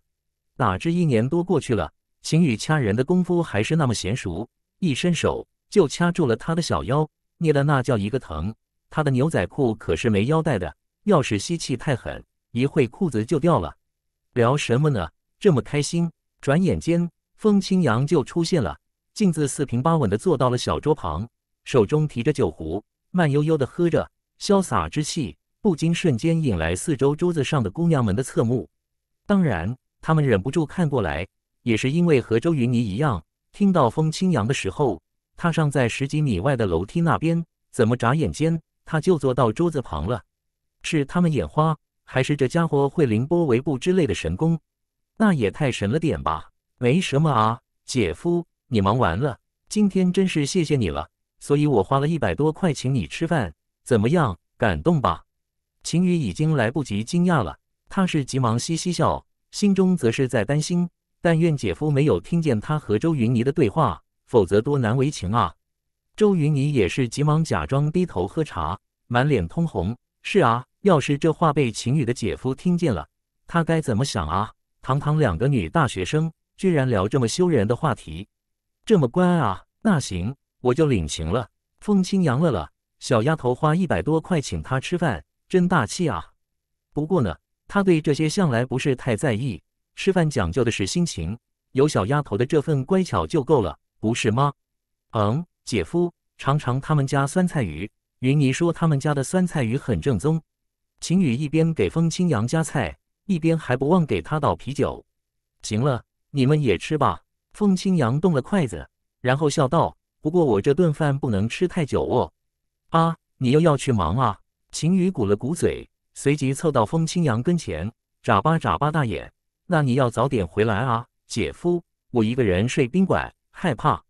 哪知一年多过去了，秦雨掐人的功夫还是那么娴熟，一伸手就掐住了他的小腰，捏的那叫一个疼。他的牛仔裤可是没腰带的，要是吸气太狠，一会裤子就掉了。聊什么呢？这么开心？转眼间，风清扬就出现了，径自四平八稳地坐到了小桌旁，手中提着酒壶，慢悠悠地喝着，潇洒之气。不禁瞬间引来四周桌子上的姑娘们的侧目，当然，他们忍不住看过来，也是因为和周云霓一样，听到风清扬的时候，踏上在十几米外的楼梯那边，怎么眨眼间他就坐到桌子旁了？是他们眼花，还是这家伙会凌波微步之类的神功？那也太神了点吧？没什么啊，姐夫，你忙完了，今天真是谢谢你了，所以我花了一百多块请你吃饭，怎么样？感动吧？秦宇已经来不及惊讶了，他是急忙嘻嘻笑，心中则是在担心：但愿姐夫没有听见他和周云霓的对话，否则多难为情啊。周云霓也是急忙假装低头喝茶，满脸通红。是啊，要是这话被秦宇的姐夫听见了，他该怎么想啊？堂堂两个女大学生，居然聊这么羞人的话题，这么乖啊？那行，我就领情了。风清扬乐了，小丫头花一百多块请他吃饭。真大气啊！不过呢，他对这些向来不是太在意。吃饭讲究的是心情，有小丫头的这份乖巧就够了，不是吗？嗯，姐夫，尝尝他们家酸菜鱼。云妮说他们家的酸菜鱼很正宗。秦宇一边给风清扬夹菜，一边还不忘给他倒啤酒。行了，你们也吃吧。风清扬动了筷子，然后笑道：“不过我这顿饭不能吃太久哦。”啊，你又要去忙啊？秦宇鼓了鼓嘴，随即凑到风清扬跟前，眨巴眨巴大眼。那你要早点回来啊，姐夫，我一个人睡宾馆，害怕。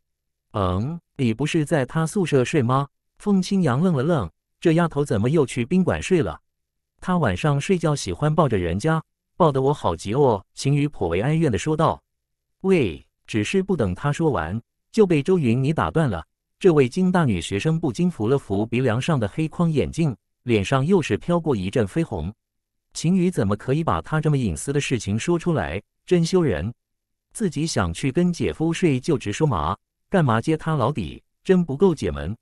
嗯，你不是在他宿舍睡吗？风清扬愣了愣，这丫头怎么又去宾馆睡了？她晚上睡觉喜欢抱着人家，抱得我好急哦。秦宇颇为哀怨地说道。喂，只是不等他说完，就被周云你打断了。这位金大女学生不禁扶了扶鼻梁上的黑框眼镜。脸上又是飘过一阵绯红，秦宇怎么可以把他这么隐私的事情说出来？真羞人！自己想去跟姐夫睡就直说嘛，干嘛揭他老底？真不够解闷！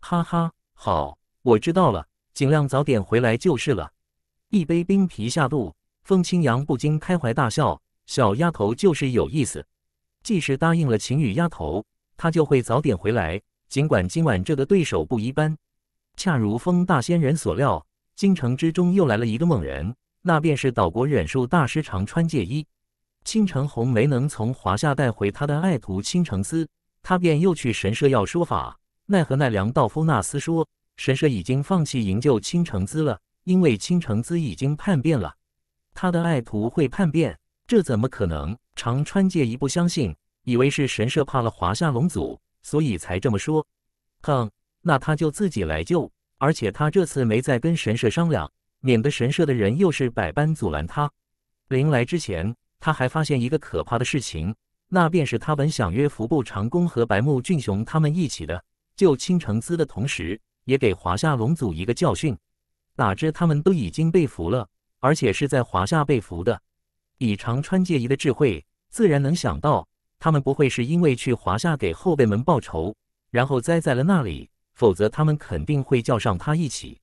哈哈，好，我知道了，尽量早点回来就是了。一杯冰啤下肚，风清扬不禁开怀大笑：“小丫头就是有意思，即使答应了秦宇丫头，她就会早点回来。尽管今晚这个对手不一般。”恰如风大仙人所料，京城之中又来了一个猛人，那便是岛国忍术大师长川介一。青城红没能从华夏带回他的爱徒青城司，他便又去神社要说法。奈何奈良道夫纳斯说，神社已经放弃营救青城司了，因为青城司已经叛变了。他的爱徒会叛变？这怎么可能？长川介一不相信，以为是神社怕了华夏龙祖，所以才这么说。哼。那他就自己来救，而且他这次没再跟神社商量，免得神社的人又是百般阻拦他。临来之前，他还发现一个可怕的事情，那便是他本想约服部长公和白木俊雄他们一起的，救青城司的同时，也给华夏龙祖一个教训。哪知他们都已经被俘了，而且是在华夏被俘的。以长川介一的智慧，自然能想到他们不会是因为去华夏给后辈们报仇，然后栽在了那里。否则，他们肯定会叫上他一起。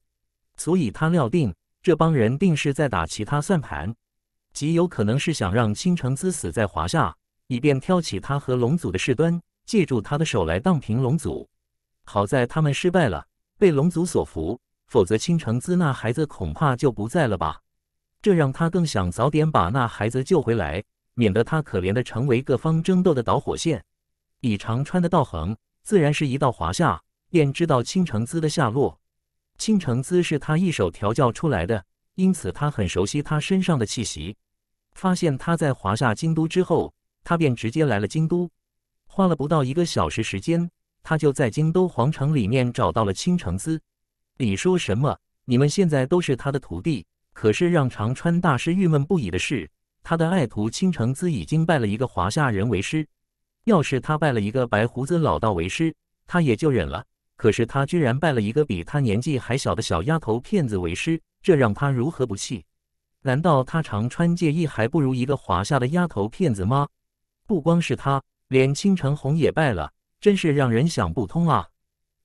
所以他料定，这帮人定是在打其他算盘，极有可能是想让青城子死在华夏，以便挑起他和龙族的事端，借助他的手来荡平龙族。好在他们失败了，被龙族所俘，否则青城子那孩子恐怕就不在了吧。这让他更想早点把那孩子救回来，免得他可怜的成为各方争斗的导火线。以长川的道行，自然是一道华夏。便知道青城姿的下落。青城姿是他一手调教出来的，因此他很熟悉他身上的气息。发现他在华夏京都之后，他便直接来了京都，花了不到一个小时时间，他就在京都皇城里面找到了青城姿。你说什么？你们现在都是他的徒弟。可是让长川大师郁闷不已的是，他的爱徒青城姿已经拜了一个华夏人为师。要是他拜了一个白胡子老道为师，他也就忍了。可是他居然拜了一个比他年纪还小的小丫头骗子为师，这让他如何不气？难道他长川介意还不如一个华夏的丫头骗子吗？不光是他，连青城红也拜了，真是让人想不通啊！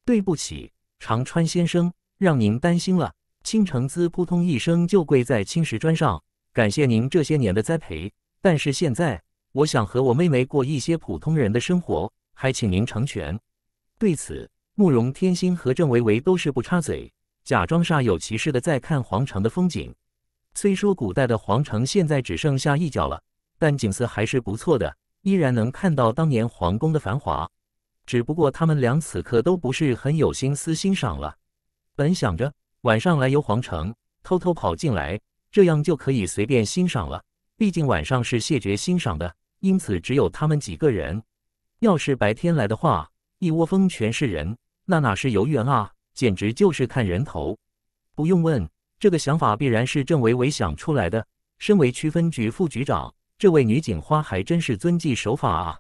对不起，长川先生，让您担心了。青城子扑通一声就跪在青石砖上，感谢您这些年的栽培。但是现在，我想和我妹妹过一些普通人的生活，还请您成全。对此。慕容天星和郑维维都是不插嘴，假装煞有其事的在看皇城的风景。虽说古代的皇城现在只剩下一角了，但景色还是不错的，依然能看到当年皇宫的繁华。只不过他们俩此刻都不是很有心思欣赏了，本想着晚上来游皇城，偷偷跑进来，这样就可以随便欣赏了。毕竟晚上是谢绝欣赏的，因此只有他们几个人。要是白天来的话，一窝蜂全是人。那哪是游园啊，简直就是看人头！不用问，这个想法必然是郑伟伟想出来的。身为区分局副局长，这位女警花还真是遵纪守法啊。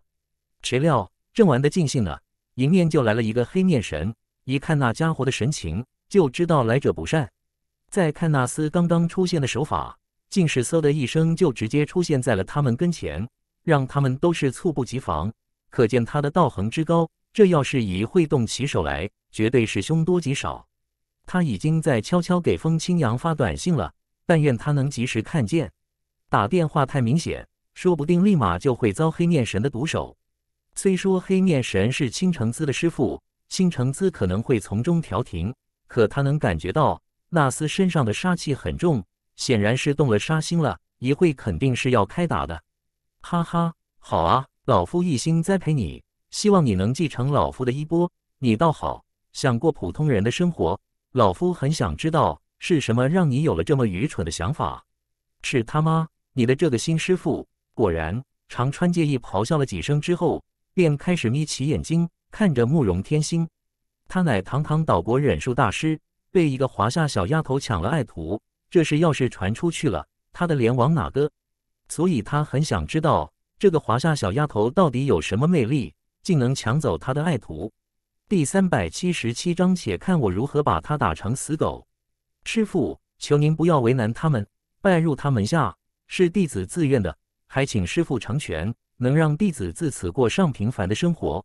谁料正玩得尽兴呢，迎面就来了一个黑面神。一看那家伙的神情，就知道来者不善。再看那厮刚刚出现的手法，竟是嗖的一声就直接出现在了他们跟前，让他们都是猝不及防。可见他的道行之高。这要是以会动起手来，绝对是凶多吉少。他已经在悄悄给风清扬发短信了，但愿他能及时看见。打电话太明显，说不定立马就会遭黑面神的毒手。虽说黑面神是青城子的师傅，青城子可能会从中调停，可他能感觉到那厮身上的杀气很重，显然是动了杀心了，一会肯定是要开打的。哈哈，好啊，老夫一心栽培你。希望你能继承老夫的衣钵。你倒好，想过普通人的生活。老夫很想知道是什么让你有了这么愚蠢的想法。是他妈你的这个新师傅果然长川介意咆哮了几声之后，便开始眯起眼睛看着慕容天星。他乃堂堂岛国忍术大师，被一个华夏小丫头抢了爱徒，这事要是传出去了，他的脸往哪搁？所以他很想知道这个华夏小丫头到底有什么魅力。竟能抢走他的爱徒，第三百七十七章，且看我如何把他打成死狗。师傅，求您不要为难他们，拜入他门下是弟子自愿的，还请师傅成全，能让弟子自此过上平凡的生活。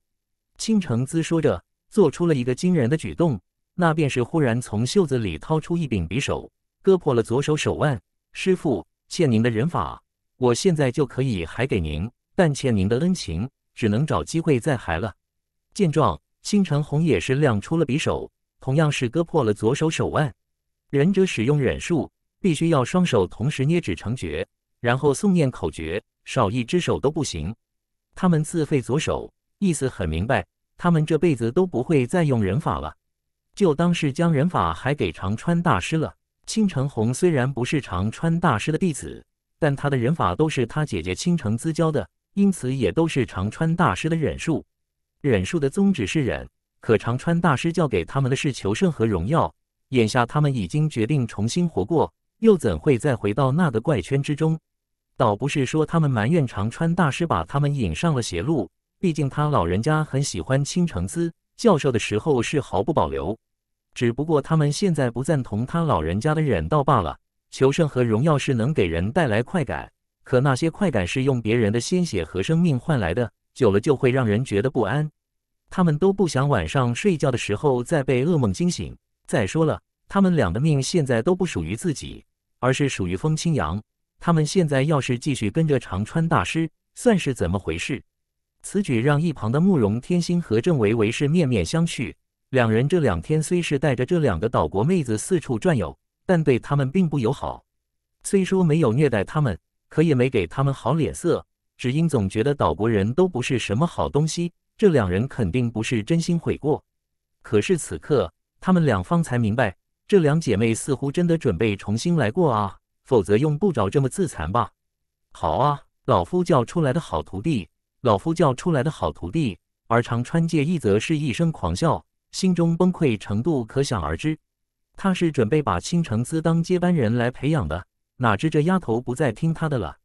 青城子说着，做出了一个惊人的举动，那便是忽然从袖子里掏出一柄匕首，割破了左手手腕。师傅，欠您的人法，我现在就可以还给您，但欠您的恩情。只能找机会再还了。见状，青城红也是亮出了匕首，同样是割破了左手手腕。忍者使用忍术，必须要双手同时捏指成诀，然后诵念口诀，少一只手都不行。他们自废左手，意思很明白，他们这辈子都不会再用忍法了，就当是将忍法还给长川大师了。青城红虽然不是长川大师的弟子，但他的人法都是他姐姐青城子教的。因此，也都是长川大师的忍术。忍术的宗旨是忍，可长川大师教给他们的是求胜和荣耀。眼下他们已经决定重新活过，又怎会再回到那个怪圈之中？倒不是说他们埋怨长川大师把他们引上了邪路，毕竟他老人家很喜欢青城资教授的时候是毫不保留。只不过他们现在不赞同他老人家的忍道罢了。求胜和荣耀是能给人带来快感。可那些快感是用别人的鲜血和生命换来的，久了就会让人觉得不安。他们都不想晚上睡觉的时候再被噩梦惊醒。再说了，他们俩的命现在都不属于自己，而是属于风清扬。他们现在要是继续跟着长川大师，算是怎么回事？此举让一旁的慕容天心和郑维维是面面相觑。两人这两天虽是带着这两个岛国妹子四处转悠，但对他们并不友好。虽说没有虐待他们。可也没给他们好脸色，只因总觉得岛国人都不是什么好东西，这两人肯定不是真心悔过。可是此刻，他们两方才明白，这两姐妹似乎真的准备重新来过啊，否则用不着这么自残吧。好啊，老夫教出来的好徒弟，老夫教出来的好徒弟。而长川界一则是，一声狂笑，心中崩溃程度可想而知。他是准备把青城司当接班人来培养的。哪知这丫头不再听他的了。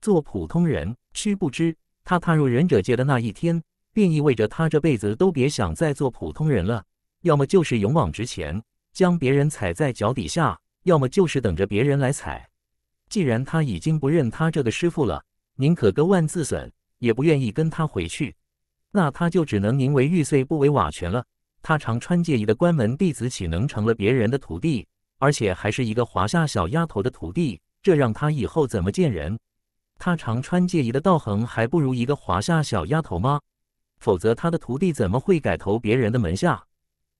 做普通人，屈不知他踏入忍者界的那一天，便意味着他这辈子都别想再做普通人了。要么就是勇往直前，将别人踩在脚底下；要么就是等着别人来踩。既然他已经不认他这个师傅了，宁可割腕自损，也不愿意跟他回去，那他就只能宁为玉碎，不为瓦全了。他常川界一的关门弟子，岂能成了别人的徒弟？而且还是一个华夏小丫头的徒弟，这让他以后怎么见人？他长川介仪的道行还不如一个华夏小丫头吗？否则他的徒弟怎么会改投别人的门下？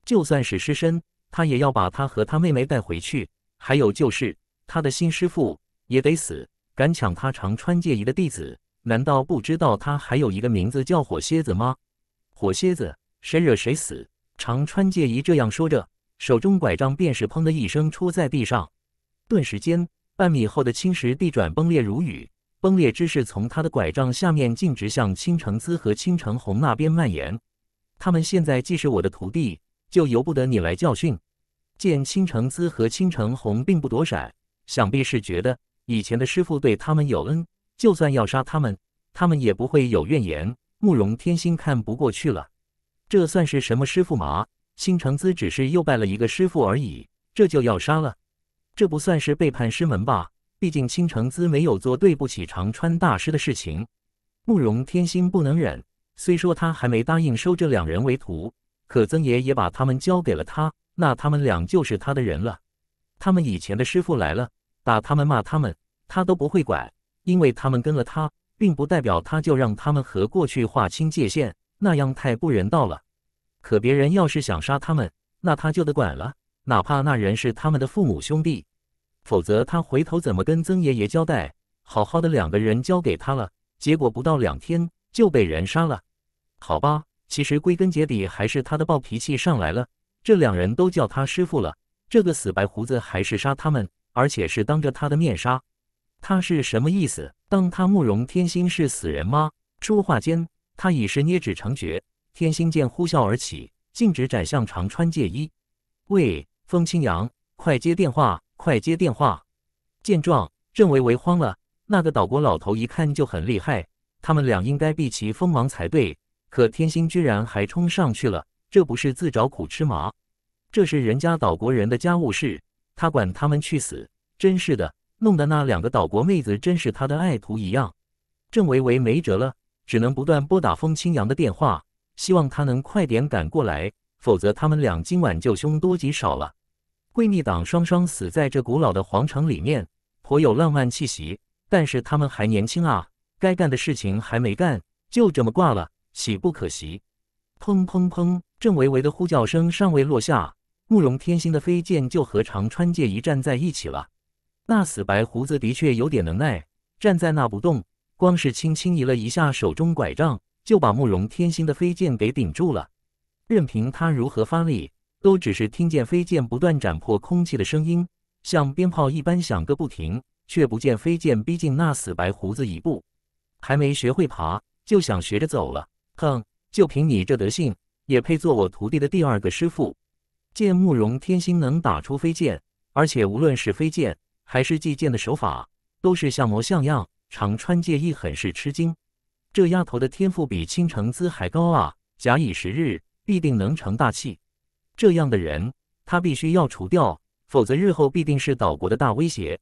就算是尸身，他也要把他和他妹妹带回去。还有就是，他的新师傅也得死！敢抢他长川介仪的弟子，难道不知道他还有一个名字叫火蝎子吗？火蝎子，谁惹谁死！长川介仪这样说着。手中拐杖便是砰的一声戳在地上，顿时间半米厚的青石地转崩裂如雨，崩裂之势从他的拐杖下面径直向青城姿和青城红那边蔓延。他们现在既是我的徒弟，就由不得你来教训。见青城姿和青城红并不躲闪，想必是觉得以前的师傅对他们有恩，就算要杀他们，他们也不会有怨言。慕容天心看不过去了，这算是什么师傅吗？青城子只是又拜了一个师傅而已，这就要杀了？这不算是背叛师门吧？毕竟青城子没有做对不起长川大师的事情。慕容天心不能忍，虽说他还没答应收这两人为徒，可曾爷也把他们交给了他，那他们俩就是他的人了。他们以前的师傅来了，打他们骂他们，他都不会管，因为他们跟了他，并不代表他就让他们和过去划清界限，那样太不人道了。可别人要是想杀他们，那他就得管了，哪怕那人是他们的父母兄弟。否则他回头怎么跟曾爷爷交代？好好的两个人交给他了，结果不到两天就被人杀了。好吧，其实归根结底还是他的暴脾气上来了。这两人都叫他师傅了，这个死白胡子还是杀他们，而且是当着他的面杀。他是什么意思？当他慕容天心是死人吗？说话间，他已是捏指成诀。天星剑呼啸而起，径直斩向长川界一。喂，风清扬，快接电话！快接电话！见状，郑维维慌了。那个岛国老头一看就很厉害，他们俩应该避其锋芒才对。可天星居然还冲上去了，这不是自找苦吃吗？这是人家岛国人的家务事，他管他们去死！真是的，弄得那两个岛国妹子真是他的爱徒一样。郑维维没辙了，只能不断拨打风清扬的电话。希望他能快点赶过来，否则他们俩今晚就凶多吉少了。闺蜜党双双死在这古老的皇城里面，颇有浪漫气息。但是他们还年轻啊，该干的事情还没干，就这么挂了，岂不可惜？砰砰砰！郑维维的呼叫声尚未落下，慕容天星的飞剑就和长川界一站在一起了。那死白胡子的确有点能耐，站在那不动，光是轻轻移了一下手中拐杖。就把慕容天星的飞剑给顶住了，任凭他如何发力，都只是听见飞剑不断斩破空气的声音，像鞭炮一般响个不停，却不见飞剑逼近那死白胡子一步。还没学会爬，就想学着走了。哼，就凭你这德性，也配做我徒弟的第二个师傅？见慕容天星能打出飞剑，而且无论是飞剑还是祭剑的手法，都是像模像样，长川介亦很是吃惊。这丫头的天赋比青城姿还高啊！假以时日，必定能成大器。这样的人，他必须要除掉，否则日后必定是岛国的大威胁。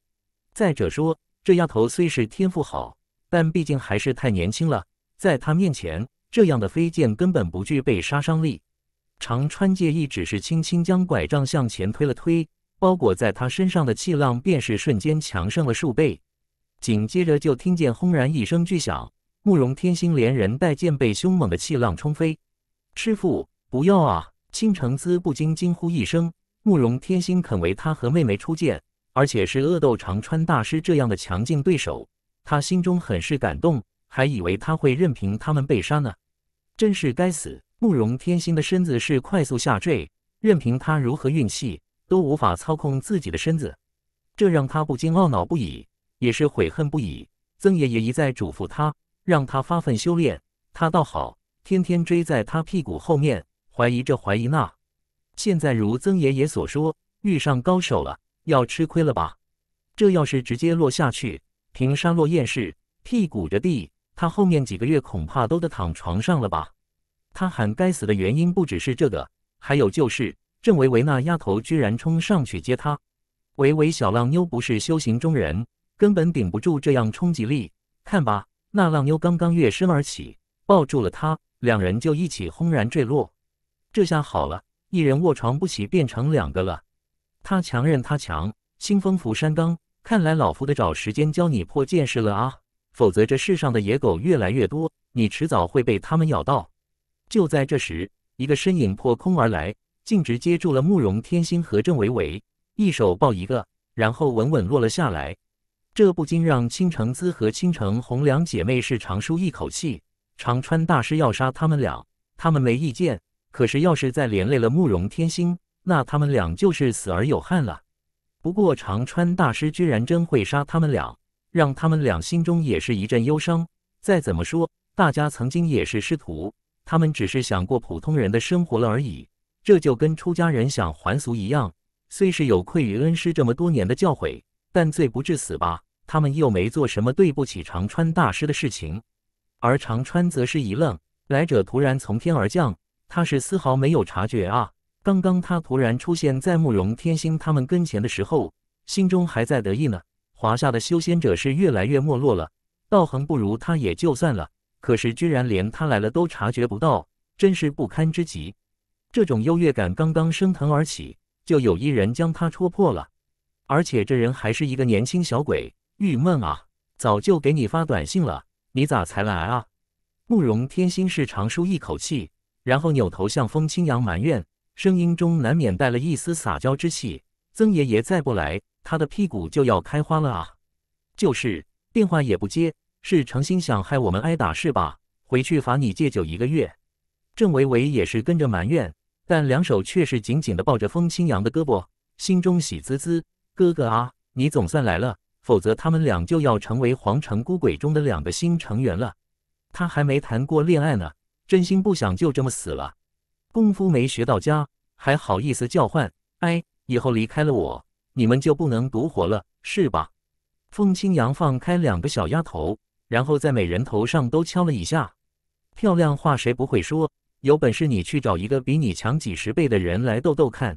再者说，这丫头虽是天赋好，但毕竟还是太年轻了，在她面前，这样的飞剑根本不具备杀伤力。长川介意只是轻轻将拐杖向前推了推，包裹在他身上的气浪便是瞬间强盛了数倍。紧接着，就听见轰然一声巨响。慕容天星连人带剑被凶猛的气浪冲飞，师父不要啊！青城姿不禁惊呼一声。慕容天星肯为他和妹妹出剑，而且是恶斗长川大师这样的强劲对手，他心中很是感动，还以为他会任凭他们被杀呢。真是该死！慕容天星的身子是快速下坠，任凭他如何运气都无法操控自己的身子，这让他不禁懊恼不已，也是悔恨不已。曾爷爷一再嘱咐他。让他发奋修炼，他倒好，天天追在他屁股后面，怀疑这怀疑那。现在如曾爷爷所说，遇上高手了，要吃亏了吧？这要是直接落下去，凭沙落雁式，屁股着地，他后面几个月恐怕都得躺床上了吧？他喊该死的原因不只是这个，还有就是郑维维那丫头居然冲上去接他。维维小浪妞不是修行中人，根本顶不住这样冲击力。看吧。那浪妞刚刚跃身而起，抱住了他，两人就一起轰然坠落。这下好了，一人卧床不起变成两个了。他强任他强，清风拂山岗。看来老夫得找时间教你破剑式了啊，否则这世上的野狗越来越多，你迟早会被他们咬到。就在这时，一个身影破空而来，径直接住了慕容天心和郑伟伟，一手抱一个，然后稳稳落了下来。这不禁让青城姿和青城红两姐妹是长舒一口气。长川大师要杀他们俩，他们没意见。可是，要是再连累了慕容天星，那他们俩就是死而有憾了。不过，长川大师居然真会杀他们俩，让他们俩心中也是一阵忧伤。再怎么说，大家曾经也是师徒，他们只是想过普通人的生活了而已。这就跟出家人想还俗一样，虽是有愧于恩师这么多年的教诲。但罪不至死吧？他们又没做什么对不起长川大师的事情。而长川则是一愣，来者突然从天而降，他是丝毫没有察觉啊！刚刚他突然出现在慕容天星他们跟前的时候，心中还在得意呢。华夏的修仙者是越来越没落了，道行不如他也就算了，可是居然连他来了都察觉不到，真是不堪之极。这种优越感刚刚升腾而起，就有一人将他戳破了。而且这人还是一个年轻小鬼，郁闷啊！早就给你发短信了，你咋才来啊？慕容天心是长舒一口气，然后扭头向风清扬埋怨，声音中难免带了一丝撒娇之气：“曾爷爷再不来，他的屁股就要开花了啊！”就是，电话也不接，是诚心想害我们挨打是吧？回去罚你戒酒一个月。郑维维也是跟着埋怨，但两手却是紧紧的抱着风清扬的胳膊，心中喜滋滋。哥哥啊，你总算来了，否则他们俩就要成为皇城孤鬼中的两个新成员了。他还没谈过恋爱呢，真心不想就这么死了。功夫没学到家，还好意思叫唤？哎，以后离开了我，你们就不能独活了，是吧？凤清扬放开两个小丫头，然后在每人头上都敲了一下。漂亮话谁不会说？有本事你去找一个比你强几十倍的人来斗斗看。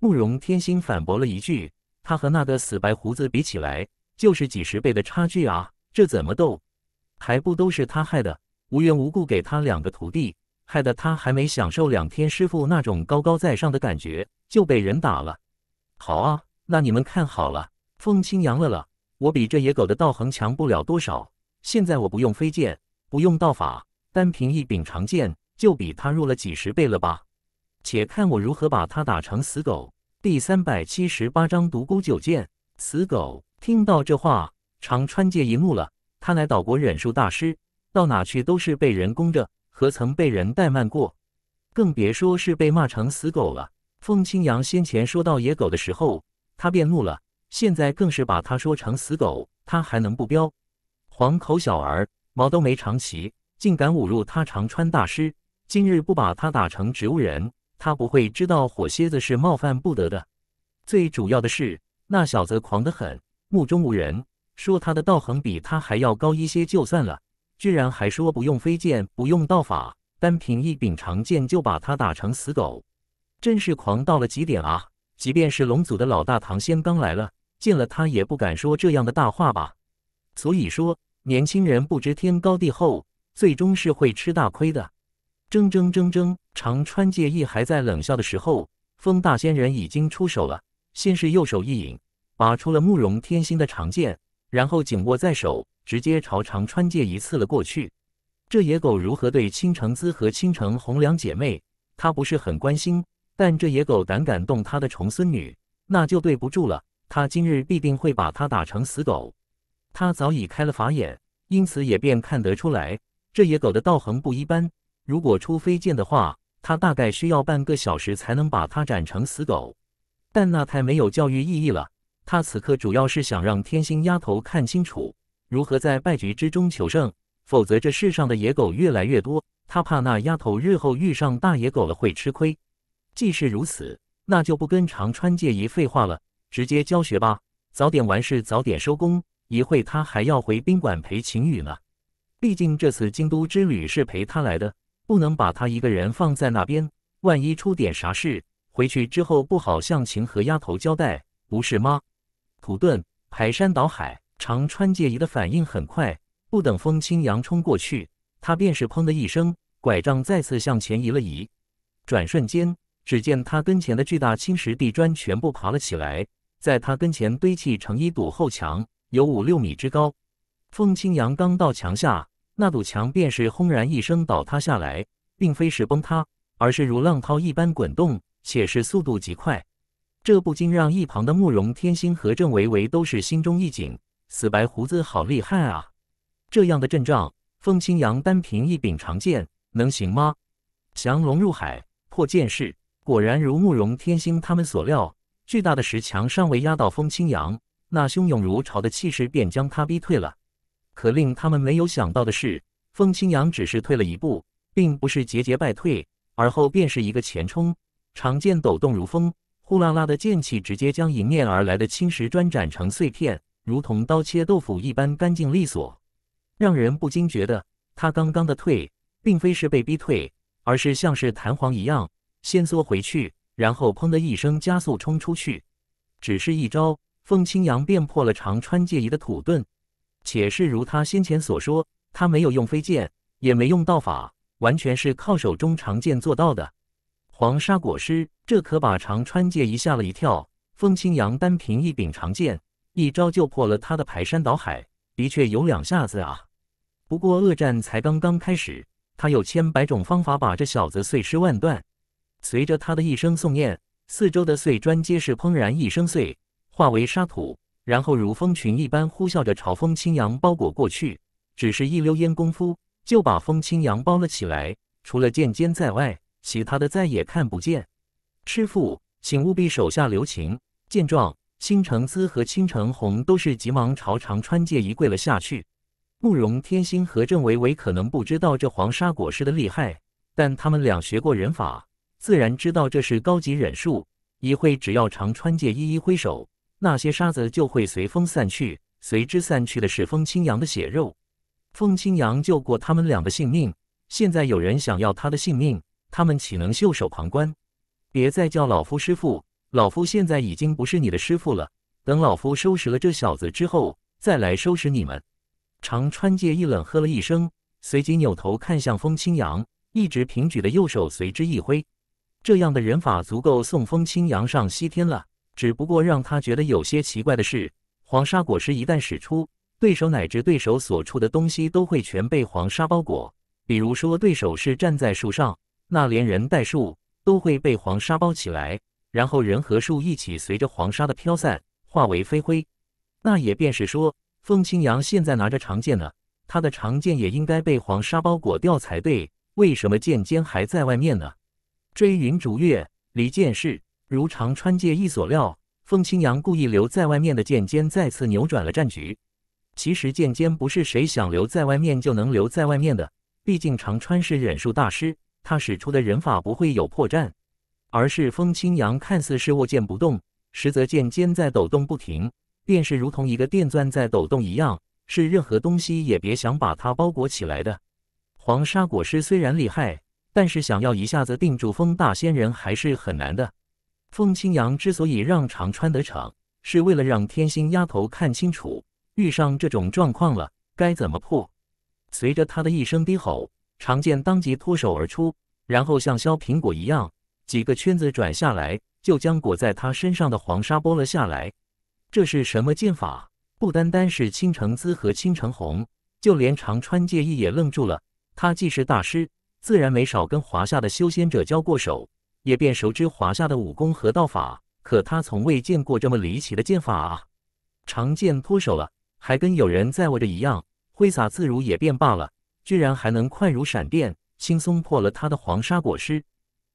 慕容天心反驳了一句。他和那个死白胡子比起来，就是几十倍的差距啊！这怎么斗？还不都是他害的？无缘无故给他两个徒弟，害得他还没享受两天师傅那种高高在上的感觉，就被人打了。好啊，那你们看好了。风清扬乐了，我比这野狗的道行强不了多少。现在我不用飞剑，不用道法，单凭一柄长剑，就比他弱了几十倍了吧？且看我如何把他打成死狗。第三百七十八章独孤九剑。死狗！听到这话，长川界一怒了。他乃岛国忍术大师，到哪去都是被人供着，何曾被人怠慢过？更别说是被骂成死狗了。凤清扬先前说到野狗的时候，他便怒了，现在更是把他说成死狗，他还能不彪？黄口小儿，毛都没长齐，竟敢侮辱他长川大师！今日不把他打成植物人！他不会知道火蝎子是冒犯不得的。最主要的是，那小子狂得很，目中无人，说他的道行比他还要高一些就算了，居然还说不用飞剑，不用道法，单凭一柄长剑就把他打成死狗，真是狂到了极点啊！即便是龙族的老大唐仙刚来了，见了他也不敢说这样的大话吧？所以说，年轻人不知天高地厚，最终是会吃大亏的。铮铮铮铮！长川界意还在冷笑的时候，风大仙人已经出手了。先是右手一引，拔出了慕容天心的长剑，然后紧握在手，直接朝长川界一刺了过去。这野狗如何对青城姿和青城红两姐妹，他不是很关心。但这野狗胆敢动他的重孙女，那就对不住了。他今日必定会把他打成死狗。他早已开了法眼，因此也便看得出来，这野狗的道行不一般。如果出飞剑的话，他大概需要半个小时才能把它斩成死狗，但那太没有教育意义了。他此刻主要是想让天星丫头看清楚如何在败局之中求胜，否则这世上的野狗越来越多，他怕那丫头日后遇上大野狗了会吃亏。既是如此，那就不跟长川介一废话了，直接教学吧。早点完事，早点收工，一会他还要回宾馆陪秦宇呢。毕竟这次京都之旅是陪他来的。不能把他一个人放在那边，万一出点啥事，回去之后不好向晴和丫头交代，不是吗？土遁，排山倒海！长川介姨的反应很快，不等风清扬冲过去，他便是砰的一声，拐杖再次向前移了移。转瞬间，只见他跟前的巨大青石地砖全部爬了起来，在他跟前堆砌成一堵厚墙，有五六米之高。风清扬刚到墙下。那堵墙便是轰然一声倒塌下来，并非是崩塌，而是如浪涛一般滚动，且是速度极快。这不禁让一旁的慕容天星和郑维维都是心中一紧：死白胡子好厉害啊！这样的阵仗，风清扬单凭一柄长剑能行吗？降龙入海破剑势，果然如慕容天星他们所料，巨大的石墙尚未压到风清扬，那汹涌如潮的气势便将他逼退了。可令他们没有想到的是，风清扬只是退了一步，并不是节节败退，而后便是一个前冲，长剑抖动如风，呼啦啦的剑气直接将迎面而来的青石砖斩成碎片，如同刀切豆腐一般干净利索，让人不禁觉得他刚刚的退并非是被逼退，而是像是弹簧一样先缩回去，然后砰的一声加速冲出去。只是一招，风清扬便破了长川界仪的土遁，且是如他先前所说，他没有用飞剑，也没用道法，完全是靠手中长剑做到的。黄沙裹尸，这可把长川界一吓了一跳。风清扬单凭一柄长剑，一招就破了他的排山倒海，的确有两下子啊。不过恶战才刚刚开始，他有千百种方法把这小子碎尸万段。随着他的一声诵念，四周的碎砖皆是砰然一声碎，化为沙土。然后如蜂群一般呼啸着朝风清扬包裹过去，只是一溜烟功夫就把风清扬包了起来，除了剑尖在外，其他的再也看不见。师父，请务必手下留情！见状，青城司和青城红都是急忙朝长川界一跪了下去。慕容天星和郑维维可能不知道这黄沙果实的厉害，但他们俩学过忍法，自然知道这是高级忍术。一会只要长川界一一挥手。那些沙子就会随风散去，随之散去的是风清扬的血肉。风清扬救过他们两个性命，现在有人想要他的性命，他们岂能袖手旁观？别再叫老夫师傅，老夫现在已经不是你的师傅了。等老夫收拾了这小子之后，再来收拾你们。常川界一冷喝了一声，随即扭头看向风清扬，一直平举的右手随之一挥，这样的人法足够送风清扬上西天了。只不过让他觉得有些奇怪的是，黄沙果实一旦使出，对手乃至对手所处的东西都会全被黄沙包裹。比如说，对手是站在树上，那连人带树都会被黄沙包起来，然后人和树一起随着黄沙的飘散化为飞灰。那也便是说，凤清扬现在拿着长剑呢，他的长剑也应该被黄沙包裹掉才对，为什么剑尖还在外面呢？追云逐月，离剑士。如长川界一所料，风清扬故意留在外面的剑尖再次扭转了战局。其实剑尖不是谁想留在外面就能留在外面的，毕竟长川是忍术大师，他使出的忍法不会有破绽。而是风清扬看似是握剑不动，实则剑尖在抖动不停，便是如同一个电钻在抖动一样，是任何东西也别想把它包裹起来的。黄沙果实虽然厉害，但是想要一下子定住风大仙人还是很难的。风清扬之所以让长川得逞，是为了让天心丫头看清楚，遇上这种状况了该怎么破。随着他的一声低吼，长剑当即脱手而出，然后像削苹果一样，几个圈子转下来，就将裹在他身上的黄沙剥了下来。这是什么剑法？不单单是青城姿和青城红，就连长川剑意也愣住了。他既是大师，自然没少跟华夏的修仙者交过手。也便熟知华夏的武功和道法，可他从未见过这么离奇的剑法啊！长剑脱手了，还跟有人在握着一样，挥洒自如也便罢了，居然还能快如闪电，轻松破了他的黄沙果尸。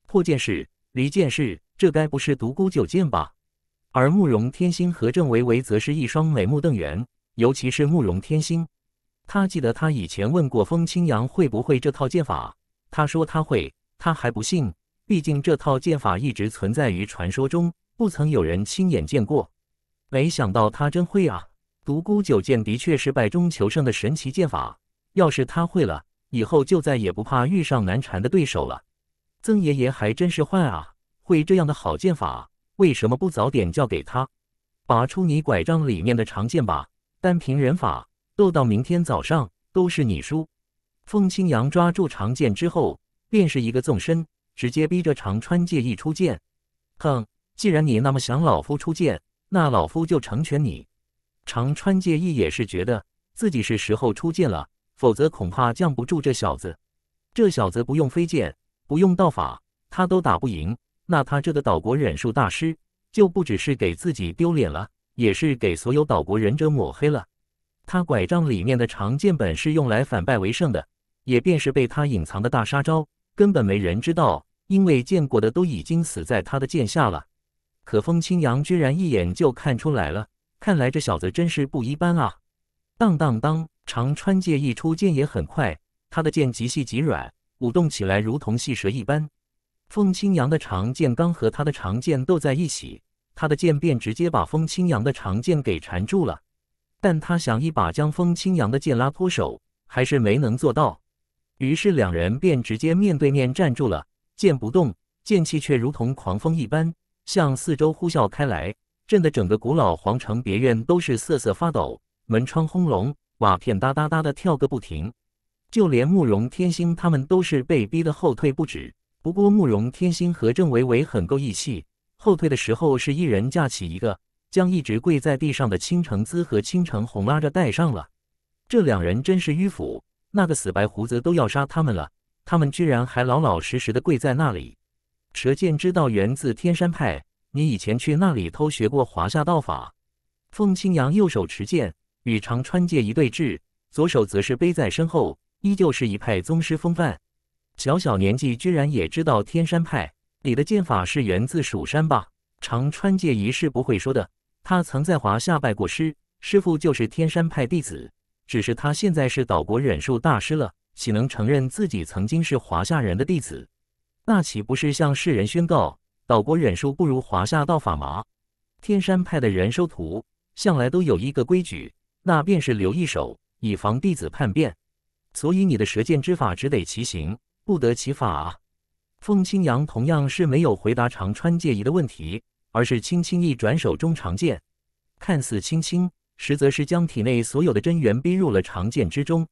破剑士，离剑士，这该不是独孤九剑吧？而慕容天星和郑维维则是一双美目瞪圆，尤其是慕容天星，他记得他以前问过风清扬会不会这套剑法，他说他会，他还不信。毕竟这套剑法一直存在于传说中，不曾有人亲眼见过。没想到他真会啊！独孤九剑的确是败中求胜的神奇剑法，要是他会了，以后就再也不怕遇上难缠的对手了。曾爷爷还真是坏啊！会这样的好剑法，为什么不早点教给他？拔出你拐杖里面的长剑吧！单凭人法，斗到明天早上都是你输。风清扬抓住长剑之后，便是一个纵身。直接逼着长川界一出剑，哼！既然你那么想老夫出剑，那老夫就成全你。长川界一也是觉得自己是时候出剑了，否则恐怕降不住这小子。这小子不用飞剑，不用道法，他都打不赢，那他这个岛国忍术大师就不只是给自己丢脸了，也是给所有岛国忍者抹黑了。他拐杖里面的长剑本是用来反败为胜的，也便是被他隐藏的大杀招。根本没人知道，因为见过的都已经死在他的剑下了。可风清扬居然一眼就看出来了，看来这小子真是不一般啊！当当当，长川剑一出，剑也很快。他的剑极细极软，舞动起来如同细蛇一般。风清扬的长剑刚和他的长剑斗在一起，他的剑便直接把风清扬的长剑给缠住了。但他想一把将风清扬的剑拉脱手，还是没能做到。于是两人便直接面对面站住了，剑不动，剑气却如同狂风一般向四周呼啸开来，震得整个古老皇城别院都是瑟瑟发抖，门窗轰隆，瓦片哒哒哒的跳个不停。就连慕容天星他们都是被逼得后退不止。不过慕容天星和郑维维很够义气，后退的时候是一人架起一个，将一直跪在地上的青城姿和青城红拉着带上了。这两人真是迂腐。那个死白胡子都要杀他们了，他们居然还老老实实的跪在那里。蛇剑之道源自天山派，你以前去那里偷学过华夏道法。凤青阳右手持剑，与长川界一对峙，左手则是背在身后，依旧是一派宗师风范。小小年纪居然也知道天山派你的剑法是源自蜀山吧？长川界一是不会说的，他曾在华夏拜过师，师傅就是天山派弟子。只是他现在是岛国忍术大师了，岂能承认自己曾经是华夏人的弟子？那岂不是向世人宣告岛国忍术不如华夏道法吗？天山派的人收徒向来都有一个规矩，那便是留一手，以防弟子叛变。所以你的舌剑之法只得其形，不得其法啊。凤青阳同样是没有回答长川介仪的问题，而是轻轻一转手中长剑，看似轻轻。实则是将体内所有的真元逼入了长剑之中，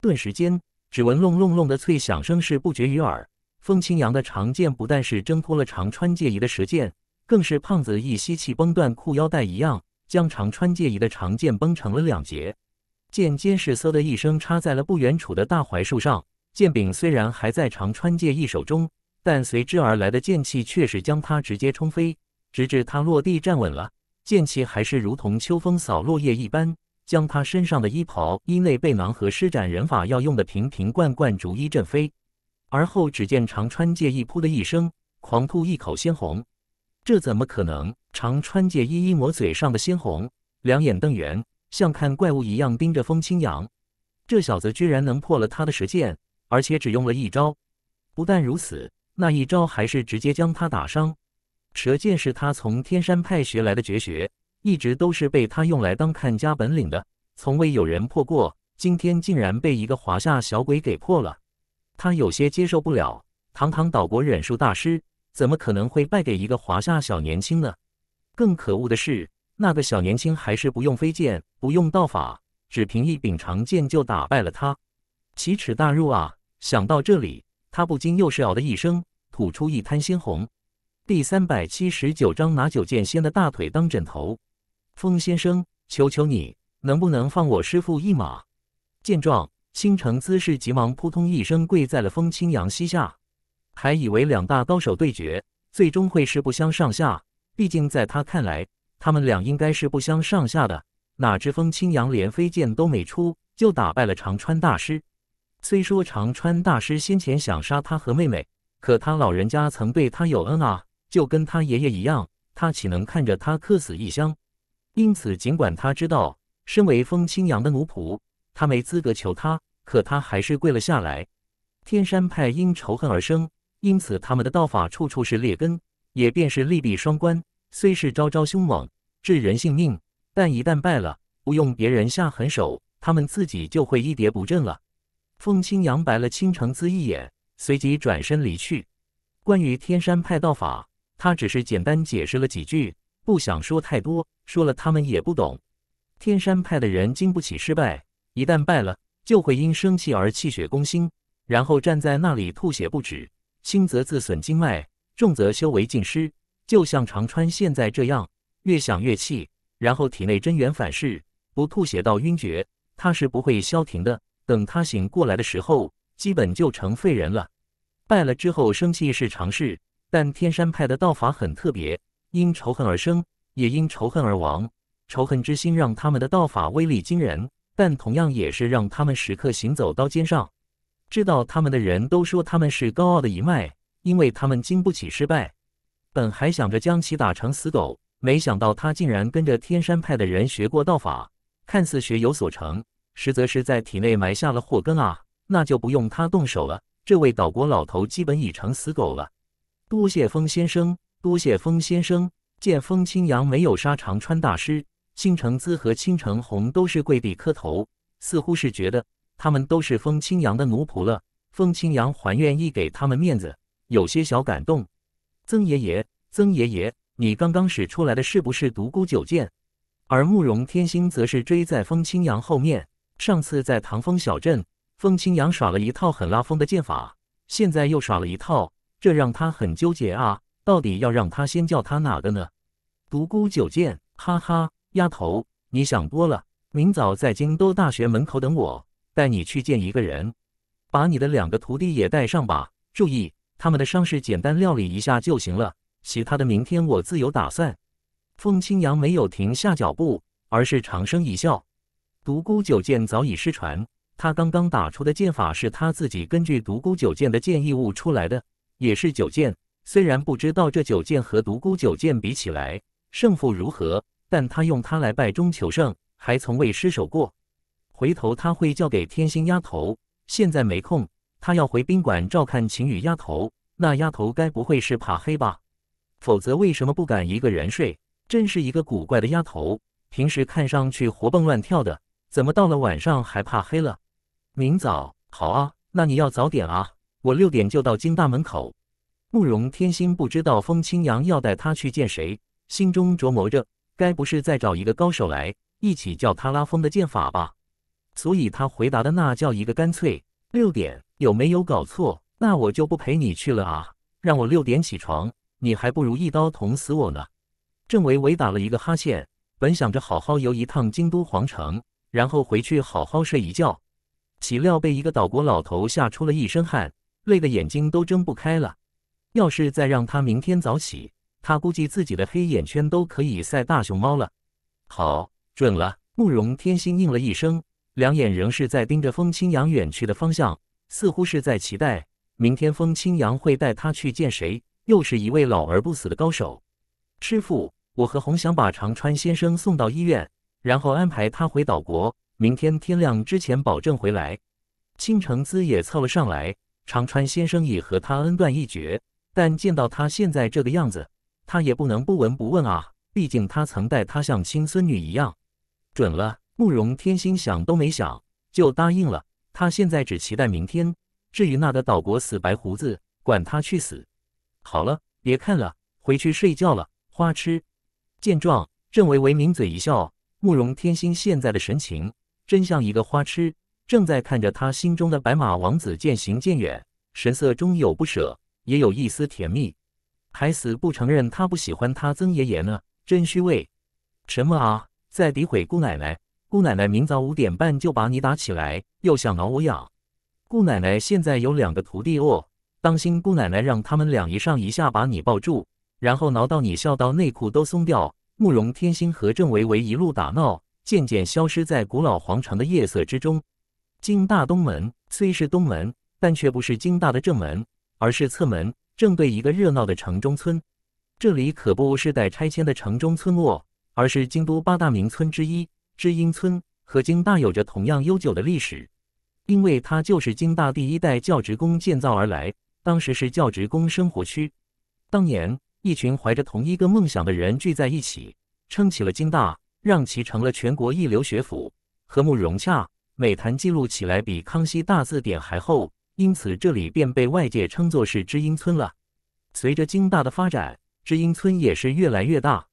顿时间，只闻“隆隆隆”的脆响声是不绝于耳。风清扬的长剑不但是挣脱了长川介一的石剑，更是胖子一吸气崩断裤腰带一样，将长川介一的长剑崩成了两截。剑尖是“嗖”的一声插在了不远处的大槐树上。剑柄虽然还在长川介一手中，但随之而来的剑气却是将他直接冲飞，直至他落地站稳了。剑气还是如同秋风扫落叶一般，将他身上的衣袍、衣内背囊和施展忍法要用的瓶瓶罐罐逐一震飞。而后，只见长川界一扑的一声，狂吐一口鲜红。这怎么可能？长川界一一抹嘴上的鲜红，两眼瞪圆，像看怪物一样盯着风清扬。这小子居然能破了他的石剑，而且只用了一招。不但如此，那一招还是直接将他打伤。蛇剑是他从天山派学来的绝学，一直都是被他用来当看家本领的，从未有人破过。今天竟然被一个华夏小鬼给破了，他有些接受不了。堂堂岛国忍术大师，怎么可能会败给一个华夏小年轻呢？更可恶的是，那个小年轻还是不用飞剑，不用道法，只凭一柄长剑就打败了他，奇耻大辱啊！想到这里，他不禁又是嗷的一声，吐出一滩鲜红。第三百七十九章拿九剑仙的大腿当枕头。风先生，求求你，能不能放我师父一马？见状，倾城姿势急忙扑通一声跪在了风清扬膝下，还以为两大高手对决，最终会是不相上下。毕竟在他看来，他们俩应该是不相上下的。哪知风清扬连飞剑都没出，就打败了长川大师。虽说长川大师先前想杀他和妹妹，可他老人家曾对他有恩啊。就跟他爷爷一样，他岂能看着他客死异乡？因此，尽管他知道身为风清扬的奴仆，他没资格求他，可他还是跪了下来。天山派因仇恨而生，因此他们的道法处处是劣根，也便是利弊双关。虽是招招凶猛，置人性命，但一旦败了，不用别人下狠手，他们自己就会一跌不振了。风清扬白了青城子一眼，随即转身离去。关于天山派道法。他只是简单解释了几句，不想说太多，说了他们也不懂。天山派的人经不起失败，一旦败了，就会因生气而气血攻心，然后站在那里吐血不止，轻则自损经脉，重则修为尽失。就像长川现在这样，越想越气，然后体内真元反噬，不吐血到晕厥，他是不会消停的。等他醒过来的时候，基本就成废人了。败了之后生气是常事。但天山派的道法很特别，因仇恨而生，也因仇恨而亡。仇恨之心让他们的道法威力惊人，但同样也是让他们时刻行走刀尖上。知道他们的人都说他们是高傲的一脉，因为他们经不起失败。本还想着将其打成死狗，没想到他竟然跟着天山派的人学过道法，看似学有所成，实则是在体内埋下了祸根啊！那就不用他动手了，这位岛国老头基本已成死狗了。多谢风先生，多谢风先生。见风清扬没有杀长川大师，青城姿和青城红都是跪地磕头，似乎是觉得他们都是风清扬的奴仆了。风清扬还愿意给他们面子，有些小感动。曾爷爷，曾爷爷，你刚刚使出来的是不是独孤九剑？而慕容天星则是追在风清扬后面。上次在唐风小镇，风清扬耍了一套很拉风的剑法，现在又耍了一套。这让他很纠结啊，到底要让他先叫他哪个呢？独孤九剑，哈哈，丫头，你想多了。明早在京都大学门口等我，带你去见一个人，把你的两个徒弟也带上吧。注意，他们的伤势简单料理一下就行了。其他的，明天我自有打算。凤清扬没有停下脚步，而是长声一笑。独孤九剑早已失传，他刚刚打出的剑法是他自己根据独孤九剑的剑意悟出来的。也是九剑，虽然不知道这九剑和独孤九剑比起来胜负如何，但他用它来败中求胜，还从未失手过。回头他会交给天星丫头，现在没空，他要回宾馆照看晴雨丫头。那丫头该不会是怕黑吧？否则为什么不敢一个人睡？真是一个古怪的丫头，平时看上去活蹦乱跳的，怎么到了晚上还怕黑了？明早好啊，那你要早点啊。我六点就到京大门口。慕容天心不知道风清扬要带他去见谁，心中琢磨着，该不是在找一个高手来一起叫他拉风的剑法吧？所以他回答的那叫一个干脆。六点？有没有搞错？那我就不陪你去了啊！让我六点起床，你还不如一刀捅死我呢！郑维维打了一个哈欠，本想着好好游一趟京都皇城，然后回去好好睡一觉，岂料被一个岛国老头吓出了一身汗。累得眼睛都睁不开了，要是再让他明天早起，他估计自己的黑眼圈都可以赛大熊猫了。好，准了。慕容天心应了一声，两眼仍是在盯着风清扬远去的方向，似乎是在期待明天风清扬会带他去见谁，又是一位老而不死的高手。师傅，我和红翔把长川先生送到医院，然后安排他回岛国，明天天亮之前保证回来。青城子也凑了上来。长川先生已和他恩断义绝，但见到他现在这个样子，他也不能不闻不问啊。毕竟他曾待他像亲孙女一样。准了，慕容天心想都没想就答应了。他现在只期待明天。至于那个岛国死白胡子，管他去死。好了，别看了，回去睡觉了。花痴。见状，郑维维抿嘴一笑。慕容天心现在的神情，真像一个花痴。正在看着他心中的白马王子渐行渐远，神色中有不舍，也有一丝甜蜜，还死不承认他不喜欢他曾爷爷呢，真虚伪！什么啊，在诋毁姑奶奶？姑奶奶明早五点半就把你打起来，又想挠我痒？姑奶奶现在有两个徒弟哦，当心姑奶奶让他们俩一上一下把你抱住，然后挠到你笑到内裤都松掉。慕容天心和郑维维一路打闹，渐渐消失在古老皇城的夜色之中。京大东门虽是东门，但却不是京大的正门，而是侧门。正对一个热闹的城中村。这里可不是待拆迁的城中村落，而是京都八大名村之一知音村，和京大有着同样悠久的历史。因为它就是京大第一代教职工建造而来，当时是教职工生活区。当年一群怀着同一个梦想的人聚在一起，撑起了京大，让其成了全国一流学府，和睦融洽。美谈记录起来比《康熙大字典》还厚，因此这里便被外界称作是知音村了。随着京大的发展，知音村也是越来越大。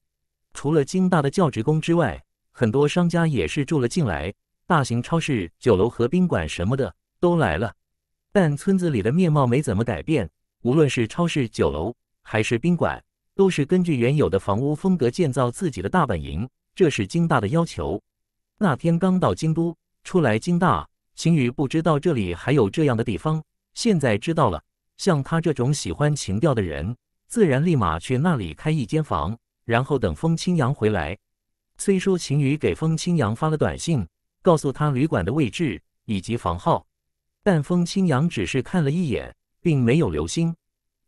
除了京大的教职工之外，很多商家也是住了进来，大型超市、酒楼和宾馆什么的都来了。但村子里的面貌没怎么改变，无论是超市、酒楼还是宾馆，都是根据原有的房屋风格建造自己的大本营，这是京大的要求。那天刚到京都。出来，惊大秦宇不知道这里还有这样的地方，现在知道了。像他这种喜欢情调的人，自然立马去那里开一间房，然后等风清扬回来。虽说秦宇给风清扬发了短信，告诉他旅馆的位置以及房号，但风清扬只是看了一眼，并没有留心。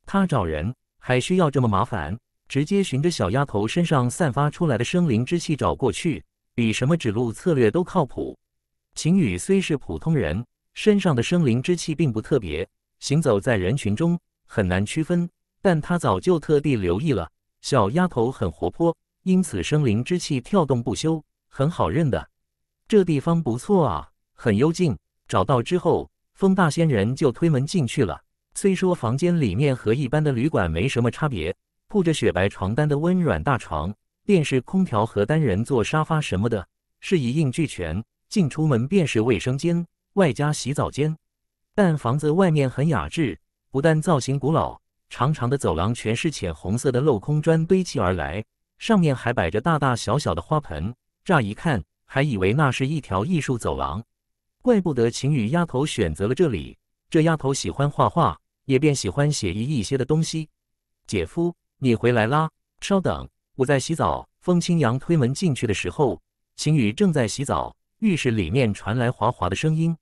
他找人还需要这么麻烦？直接循着小丫头身上散发出来的生灵之气找过去，比什么指路策略都靠谱。秦羽虽是普通人，身上的生灵之气并不特别，行走在人群中很难区分。但他早就特地留意了，小丫头很活泼，因此生灵之气跳动不休，很好认的。这地方不错啊，很幽静。找到之后，风大仙人就推门进去了。虽说房间里面和一般的旅馆没什么差别，铺着雪白床单的温软大床，电视、空调和单人座沙发什么的是一应俱全。进出门便是卫生间，外加洗澡间。但房子外面很雅致，不但造型古老，长长的走廊全是浅红色的镂空砖堆砌而来，上面还摆着大大小小的花盆，乍一看还以为那是一条艺术走廊。怪不得晴雨丫头选择了这里，这丫头喜欢画画，也便喜欢写意一些的东西。姐夫，你回来啦？稍等，我在洗澡。风清扬推门进去的时候，晴雨正在洗澡。浴室里面传来哗哗的声音，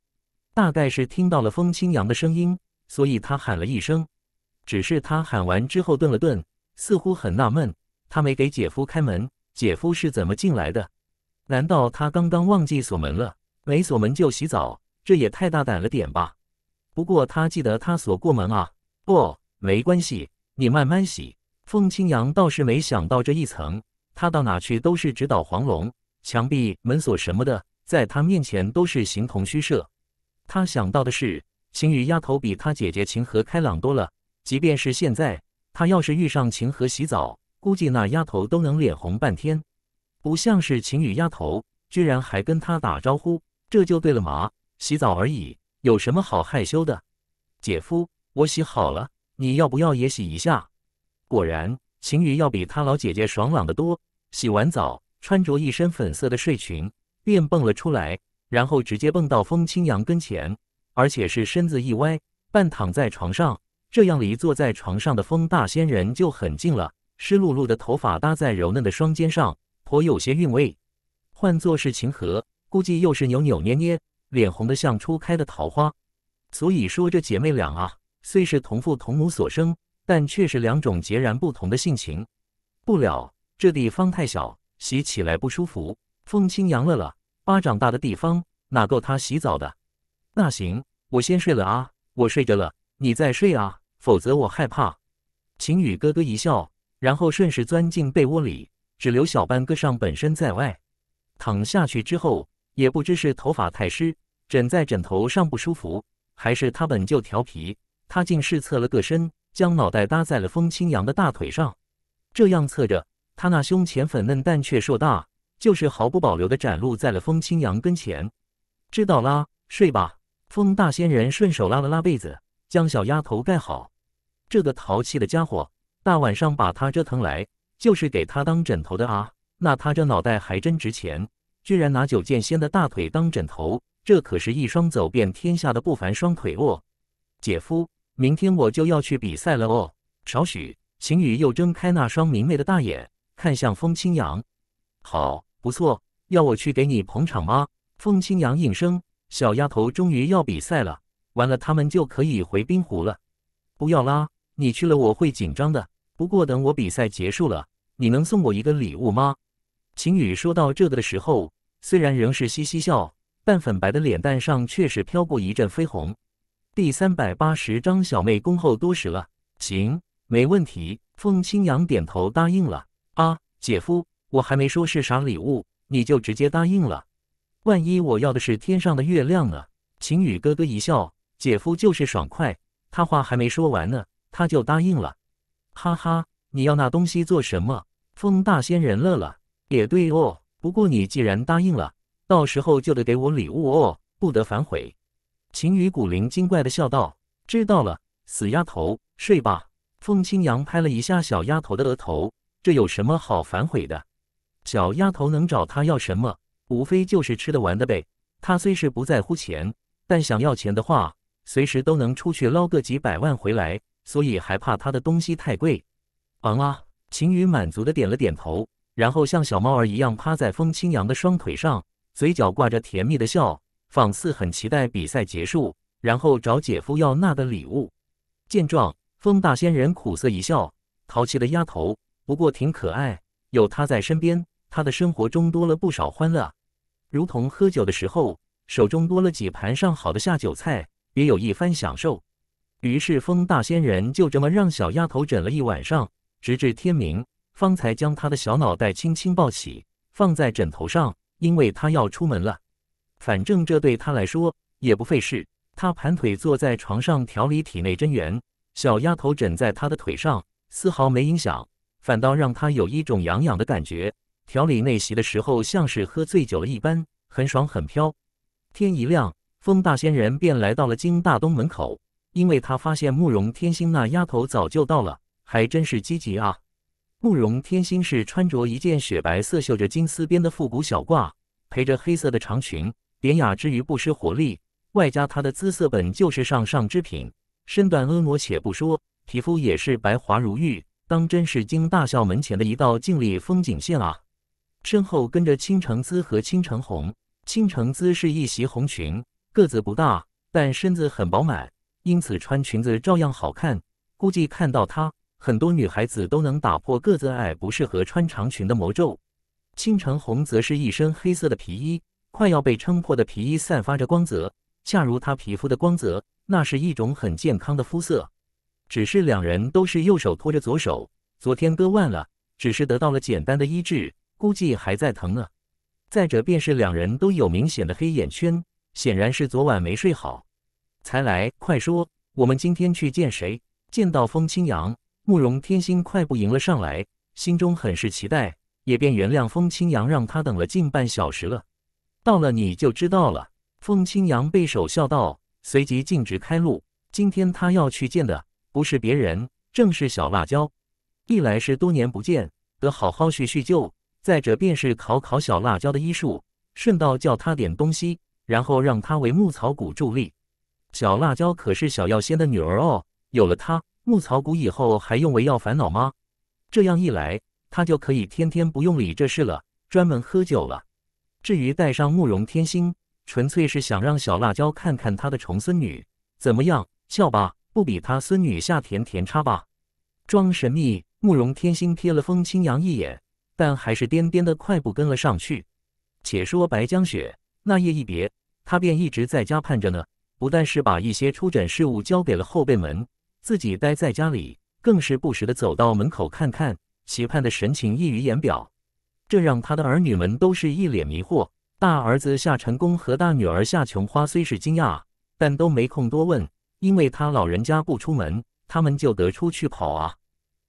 大概是听到了风清扬的声音，所以他喊了一声。只是他喊完之后顿了顿，似乎很纳闷，他没给姐夫开门，姐夫是怎么进来的？难道他刚刚忘记锁门了？没锁门就洗澡，这也太大胆了点吧？不过他记得他锁过门啊。哦，没关系，你慢慢洗。风清扬倒是没想到这一层，他到哪去都是直捣黄龙，墙壁、门锁什么的。在他面前都是形同虚设。他想到的是，晴雨丫头比他姐姐晴和开朗多了。即便是现在，他要是遇上晴和洗澡，估计那丫头都能脸红半天。不像是晴雨丫头，居然还跟他打招呼，这就对了嘛！洗澡而已，有什么好害羞的？姐夫，我洗好了，你要不要也洗一下？果然，晴雨要比他老姐姐爽朗得多。洗完澡，穿着一身粉色的睡裙。便蹦了出来，然后直接蹦到风清扬跟前，而且是身子一歪，半躺在床上，这样离坐在床上的风大仙人就很近了。湿漉漉的头发搭在柔嫩的双肩上，颇有些韵味。换作是晴和，估计又是扭扭捏捏，脸红的像初开的桃花。所以说，这姐妹俩啊，虽是同父同母所生，但却是两种截然不同的性情。不了，这地方太小，洗起来不舒服。风清扬乐了。巴掌大的地方哪够他洗澡的？那行，我先睡了啊！我睡着了，你再睡啊，否则我害怕。秦宇咯咯一笑，然后顺势钻进被窝里，只留小半个上半身在外。躺下去之后，也不知是头发太湿，枕在枕头上不舒服，还是他本就调皮，他竟是侧了个身，将脑袋搭在了风清扬的大腿上。这样侧着，他那胸前粉嫩但却硕大。就是毫不保留的展露在了风清扬跟前，知道啦，睡吧。风大仙人顺手拉了拉被子，将小丫头盖好。这个淘气的家伙，大晚上把他折腾来，就是给他当枕头的啊。那他这脑袋还真值钱，居然拿九剑仙的大腿当枕头，这可是一双走遍天下的不凡双腿哦。姐夫，明天我就要去比赛了哦。少许，秦宇又睁开那双明媚的大眼，看向风清扬，好。不错，要我去给你捧场吗？凤清扬应声。小丫头终于要比赛了，完了他们就可以回冰湖了。不要啦，你去了我会紧张的。不过等我比赛结束了，你能送我一个礼物吗？秦宇说到这个的时候，虽然仍是嘻嘻笑，但粉白的脸蛋上却是飘过一阵绯红。第三百八十章，小妹恭候多时了。行，没问题。凤清扬点头答应了。啊，姐夫。我还没说是啥礼物，你就直接答应了。万一我要的是天上的月亮呢？秦宇咯咯一笑，姐夫就是爽快。他话还没说完呢，他就答应了。哈哈，你要那东西做什么？风大仙人乐了，也对哦。不过你既然答应了，到时候就得给我礼物哦，不得反悔。秦宇古灵精怪的笑道：“知道了，死丫头，睡吧。”风清扬拍了一下小丫头的额头，这有什么好反悔的？小丫头能找他要什么？无非就是吃的、玩的呗。他虽是不在乎钱，但想要钱的话，随时都能出去捞个几百万回来，所以还怕他的东西太贵？嗯啊，秦宇满足的点了点头，然后像小猫儿一样趴在风清扬的双腿上，嘴角挂着甜蜜的笑，仿似很期待比赛结束，然后找姐夫要那的礼物。见状，风大仙人苦涩一笑：“淘气的丫头，不过挺可爱，有她在身边。”他的生活中多了不少欢乐，如同喝酒的时候，手中多了几盘上好的下酒菜，也有一番享受。于是风大仙人就这么让小丫头枕了一晚上，直至天明，方才将她的小脑袋轻轻抱起，放在枕头上，因为她要出门了。反正这对他来说也不费事。他盘腿坐在床上调理体内真元，小丫头枕在他的腿上，丝毫没影响，反倒让他有一种痒痒的感觉。调理内席的时候，像是喝醉酒了一般，很爽很飘。天一亮，风大仙人便来到了京大东门口，因为他发现慕容天心那丫头早就到了，还真是积极啊。慕容天心是穿着一件雪白色绣着金丝边的复古小褂，配着黑色的长裙，典雅之余不失活力，外加她的姿色本就是上上之品，身段婀娜且不说，皮肤也是白滑如玉，当真是京大校门前的一道靓丽风景线啊。身后跟着青橙姿和青橙红。青橙姿是一袭红裙，个子不大，但身子很饱满，因此穿裙子照样好看。估计看到她，很多女孩子都能打破个子矮不适合穿长裙的魔咒。青橙红则是一身黑色的皮衣，快要被撑破的皮衣散发着光泽，恰如她皮肤的光泽，那是一种很健康的肤色。只是两人都是右手托着左手，昨天割腕了，只是得到了简单的医治。估计还在疼呢。再者便是两人都有明显的黑眼圈，显然是昨晚没睡好。才来，快说，我们今天去见谁？见到风清扬、慕容天心，快步迎了上来，心中很是期待，也便原谅风清扬让他等了近半小时了。到了你就知道了。风清扬背手笑道，随即径直开路。今天他要去见的不是别人，正是小辣椒。一来是多年不见，得好好叙叙旧。再者便是考考小辣椒的医术，顺道叫他点东西，然后让他为牧草谷助力。小辣椒可是小药仙的女儿哦，有了她，牧草谷以后还用为药烦恼吗？这样一来，他就可以天天不用理这事了，专门喝酒了。至于带上慕容天星，纯粹是想让小辣椒看看他的重孙女怎么样，笑吧，不比他孙女夏甜甜差吧？装神秘，慕容天星瞥了风清扬一眼。但还是颠颠的快步跟了上去。且说白江雪那夜一别，他便一直在家盼着呢。不但是把一些出诊事务交给了后辈们，自己待在家里，更是不时的走到门口看看，期盼的神情溢于言表。这让他的儿女们都是一脸迷惑。大儿子夏成功和大女儿夏琼花虽是惊讶，但都没空多问，因为他老人家不出门，他们就得出去跑啊。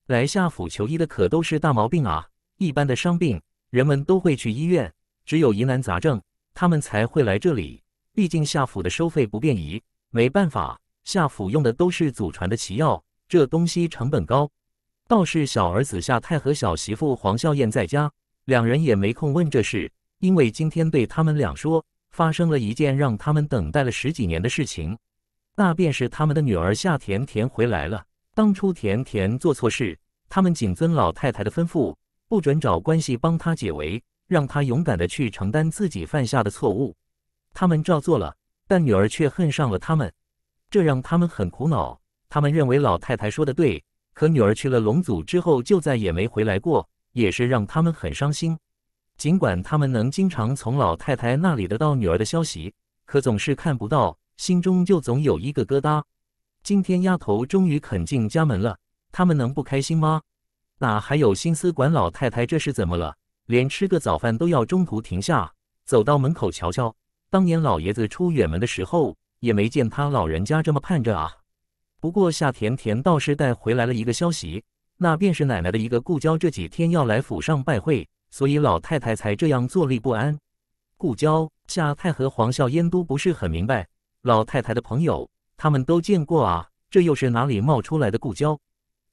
来夏府求医的可都是大毛病啊。一般的伤病，人们都会去医院，只有疑难杂症，他们才会来这里。毕竟夏府的收费不便宜，没办法，夏府用的都是祖传的奇药，这东西成本高。倒是小儿子夏太和小媳妇黄笑燕在家，两人也没空问这事，因为今天被他们俩说发生了一件让他们等待了十几年的事情，那便是他们的女儿夏甜甜回来了。当初甜甜做错事，他们谨遵老太太的吩咐。不准找关系帮他解围，让他勇敢的去承担自己犯下的错误。他们照做了，但女儿却恨上了他们，这让他们很苦恼。他们认为老太太说的对，可女儿去了龙族之后就再也没回来过，也是让他们很伤心。尽管他们能经常从老太太那里得到女儿的消息，可总是看不到，心中就总有一个疙瘩。今天丫头终于肯进家门了，他们能不开心吗？哪还有心思管老太太？这是怎么了？连吃个早饭都要中途停下，走到门口瞧瞧。当年老爷子出远门的时候，也没见他老人家这么盼着啊。不过夏甜甜倒是带回来了一个消息，那便是奶奶的一个故交，这几天要来府上拜会，所以老太太才这样坐立不安。故交夏太和黄笑烟都不是很明白，老太太的朋友他们都见过啊，这又是哪里冒出来的故交？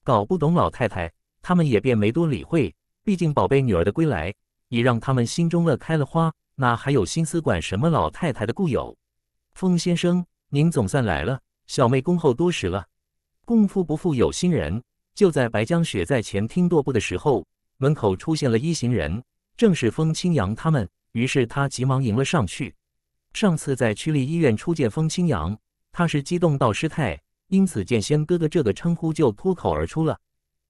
搞不懂老太太。他们也便没多理会，毕竟宝贝女儿的归来已让他们心中乐开了花，哪还有心思管什么老太太的故友？风先生，您总算来了，小妹恭候多时了。功夫不负有心人，就在白江雪在前厅踱步的时候，门口出现了一行人，正是风清扬他们。于是他急忙迎了上去。上次在区立医院初见风清扬，他是激动到失态，因此“剑仙哥哥”这个称呼就脱口而出了。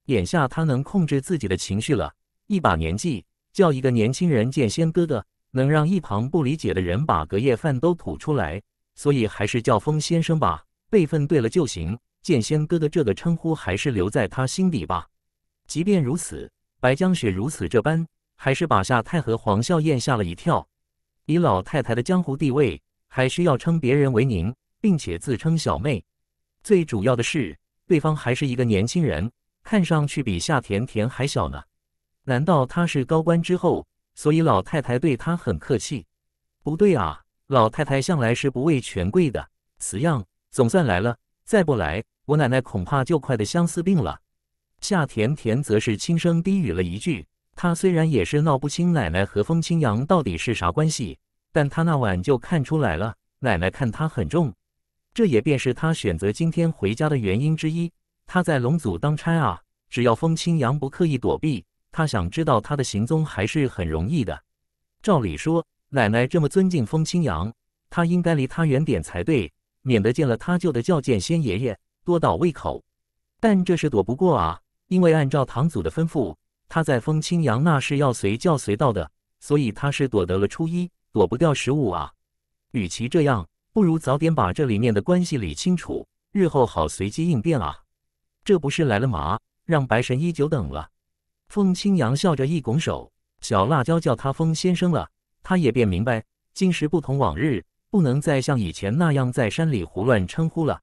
眼下他能控制自己的情绪了，一把年纪叫一个年轻人剑仙哥哥，能让一旁不理解的人把隔夜饭都吐出来，所以还是叫风先生吧，辈分对了就行。剑仙哥哥这个称呼还是留在他心底吧。即便如此，白江雪如此这般，还是把夏太和黄笑燕吓了一跳。以老太太的江湖地位，还需要称别人为您，并且自称小妹，最主要的是对方还是一个年轻人。看上去比夏甜甜还小呢，难道他是高官之后？所以老太太对他很客气？不对啊，老太太向来是不畏权贵的。此样总算来了，再不来，我奶奶恐怕就快得相思病了。夏甜甜则是轻声低语了一句：“她虽然也是闹不清奶奶和风清扬到底是啥关系，但她那晚就看出来了，奶奶看她很重，这也便是她选择今天回家的原因之一。”他在龙组当差啊，只要风清扬不刻意躲避，他想知道他的行踪还是很容易的。照理说，奶奶这么尊敬风清扬，他应该离他远点才对，免得见了他舅的叫见仙爷爷多倒胃口。但这是躲不过啊，因为按照堂祖的吩咐，他在风清扬那是要随叫随到的，所以他是躲得了初一，躲不掉十五啊。与其这样，不如早点把这里面的关系理清楚，日后好随机应变啊。这不是来了吗？让白神医久等了。风清扬笑着一拱手，小辣椒叫他风先生了，他也便明白，今时不同往日，不能再像以前那样在山里胡乱称呼了。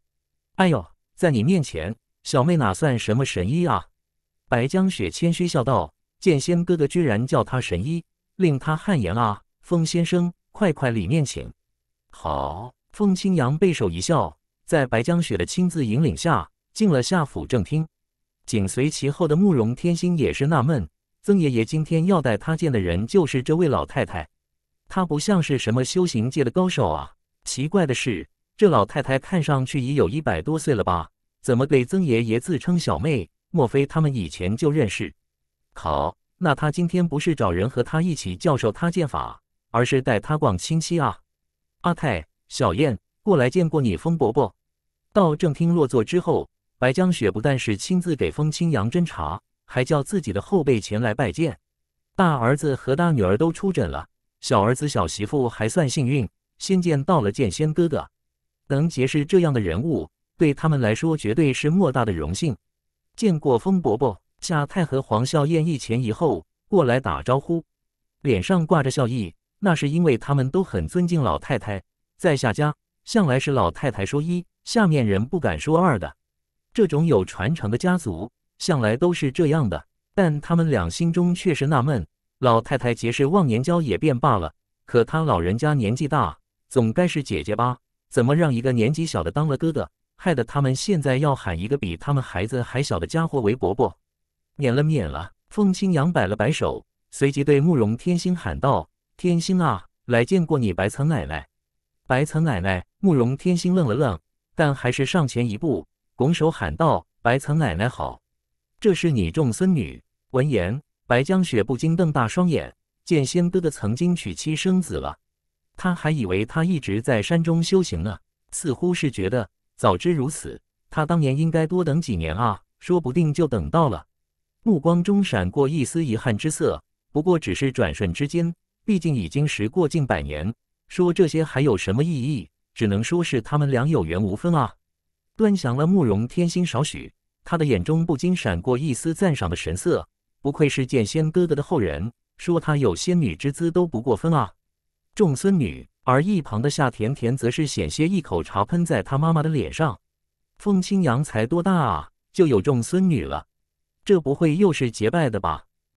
哎呦，在你面前，小妹哪算什么神医啊？白江雪谦虚笑道：“剑仙哥哥居然叫他神医，令他汗颜啊！”风先生，快快里面请。好，风清扬背手一笑，在白江雪的亲自引领下。进了夏府正厅，紧随其后的慕容天心也是纳闷：曾爷爷今天要带他见的人就是这位老太太，她不像是什么修行界的高手啊。奇怪的是，这老太太看上去已有一百多岁了吧？怎么给曾爷爷自称小妹？莫非他们以前就认识？好，那他今天不是找人和他一起教授他剑法，而是带他逛清溪啊？阿泰、小燕，过来见过你风伯伯。到正厅落座之后。白江雪不但是亲自给风清扬斟茶，还叫自己的后辈前来拜见。大儿子和大女儿都出诊了，小儿子小媳妇还算幸运，先见到了剑仙哥哥。能结识这样的人物，对他们来说绝对是莫大的荣幸。见过风伯伯，夏太和黄笑燕一前一后过来打招呼，脸上挂着笑意。那是因为他们都很尊敬老太太，在夏家向来是老太太说一，下面人不敢说二的。这种有传承的家族向来都是这样的，但他们俩心中却是纳闷：老太太结是忘年交也便罢了，可她老人家年纪大，总该是姐姐吧？怎么让一个年纪小的当了哥哥，害得他们现在要喊一个比他们孩子还小的家伙为伯伯？免了，免了！凤青扬摆了摆手，随即对慕容天星喊道：“天星啊，来见过你白层奶奶。”白层奶奶，慕容天星愣了愣，但还是上前一步。拱手喊道：“白岑奶奶好，这是你重孙女。”闻言，白江雪不禁瞪大双眼，见仙哥哥曾经娶妻生子了，他还以为他一直在山中修行呢。似乎是觉得早知如此，他当年应该多等几年啊，说不定就等到了。目光中闪过一丝遗憾之色，不过只是转瞬之间，毕竟已经时过近百年，说这些还有什么意义？只能说是他们俩有缘无分啊。端详了慕容天心少许，他的眼中不禁闪过一丝赞赏的神色。不愧是剑仙哥哥的后人，说他有仙女之姿都不过分啊！重孙女，而一旁的夏甜甜则是险些一口茶喷在他妈妈的脸上。凤清扬才多大啊，就有重孙女了？这不会又是结拜的吧？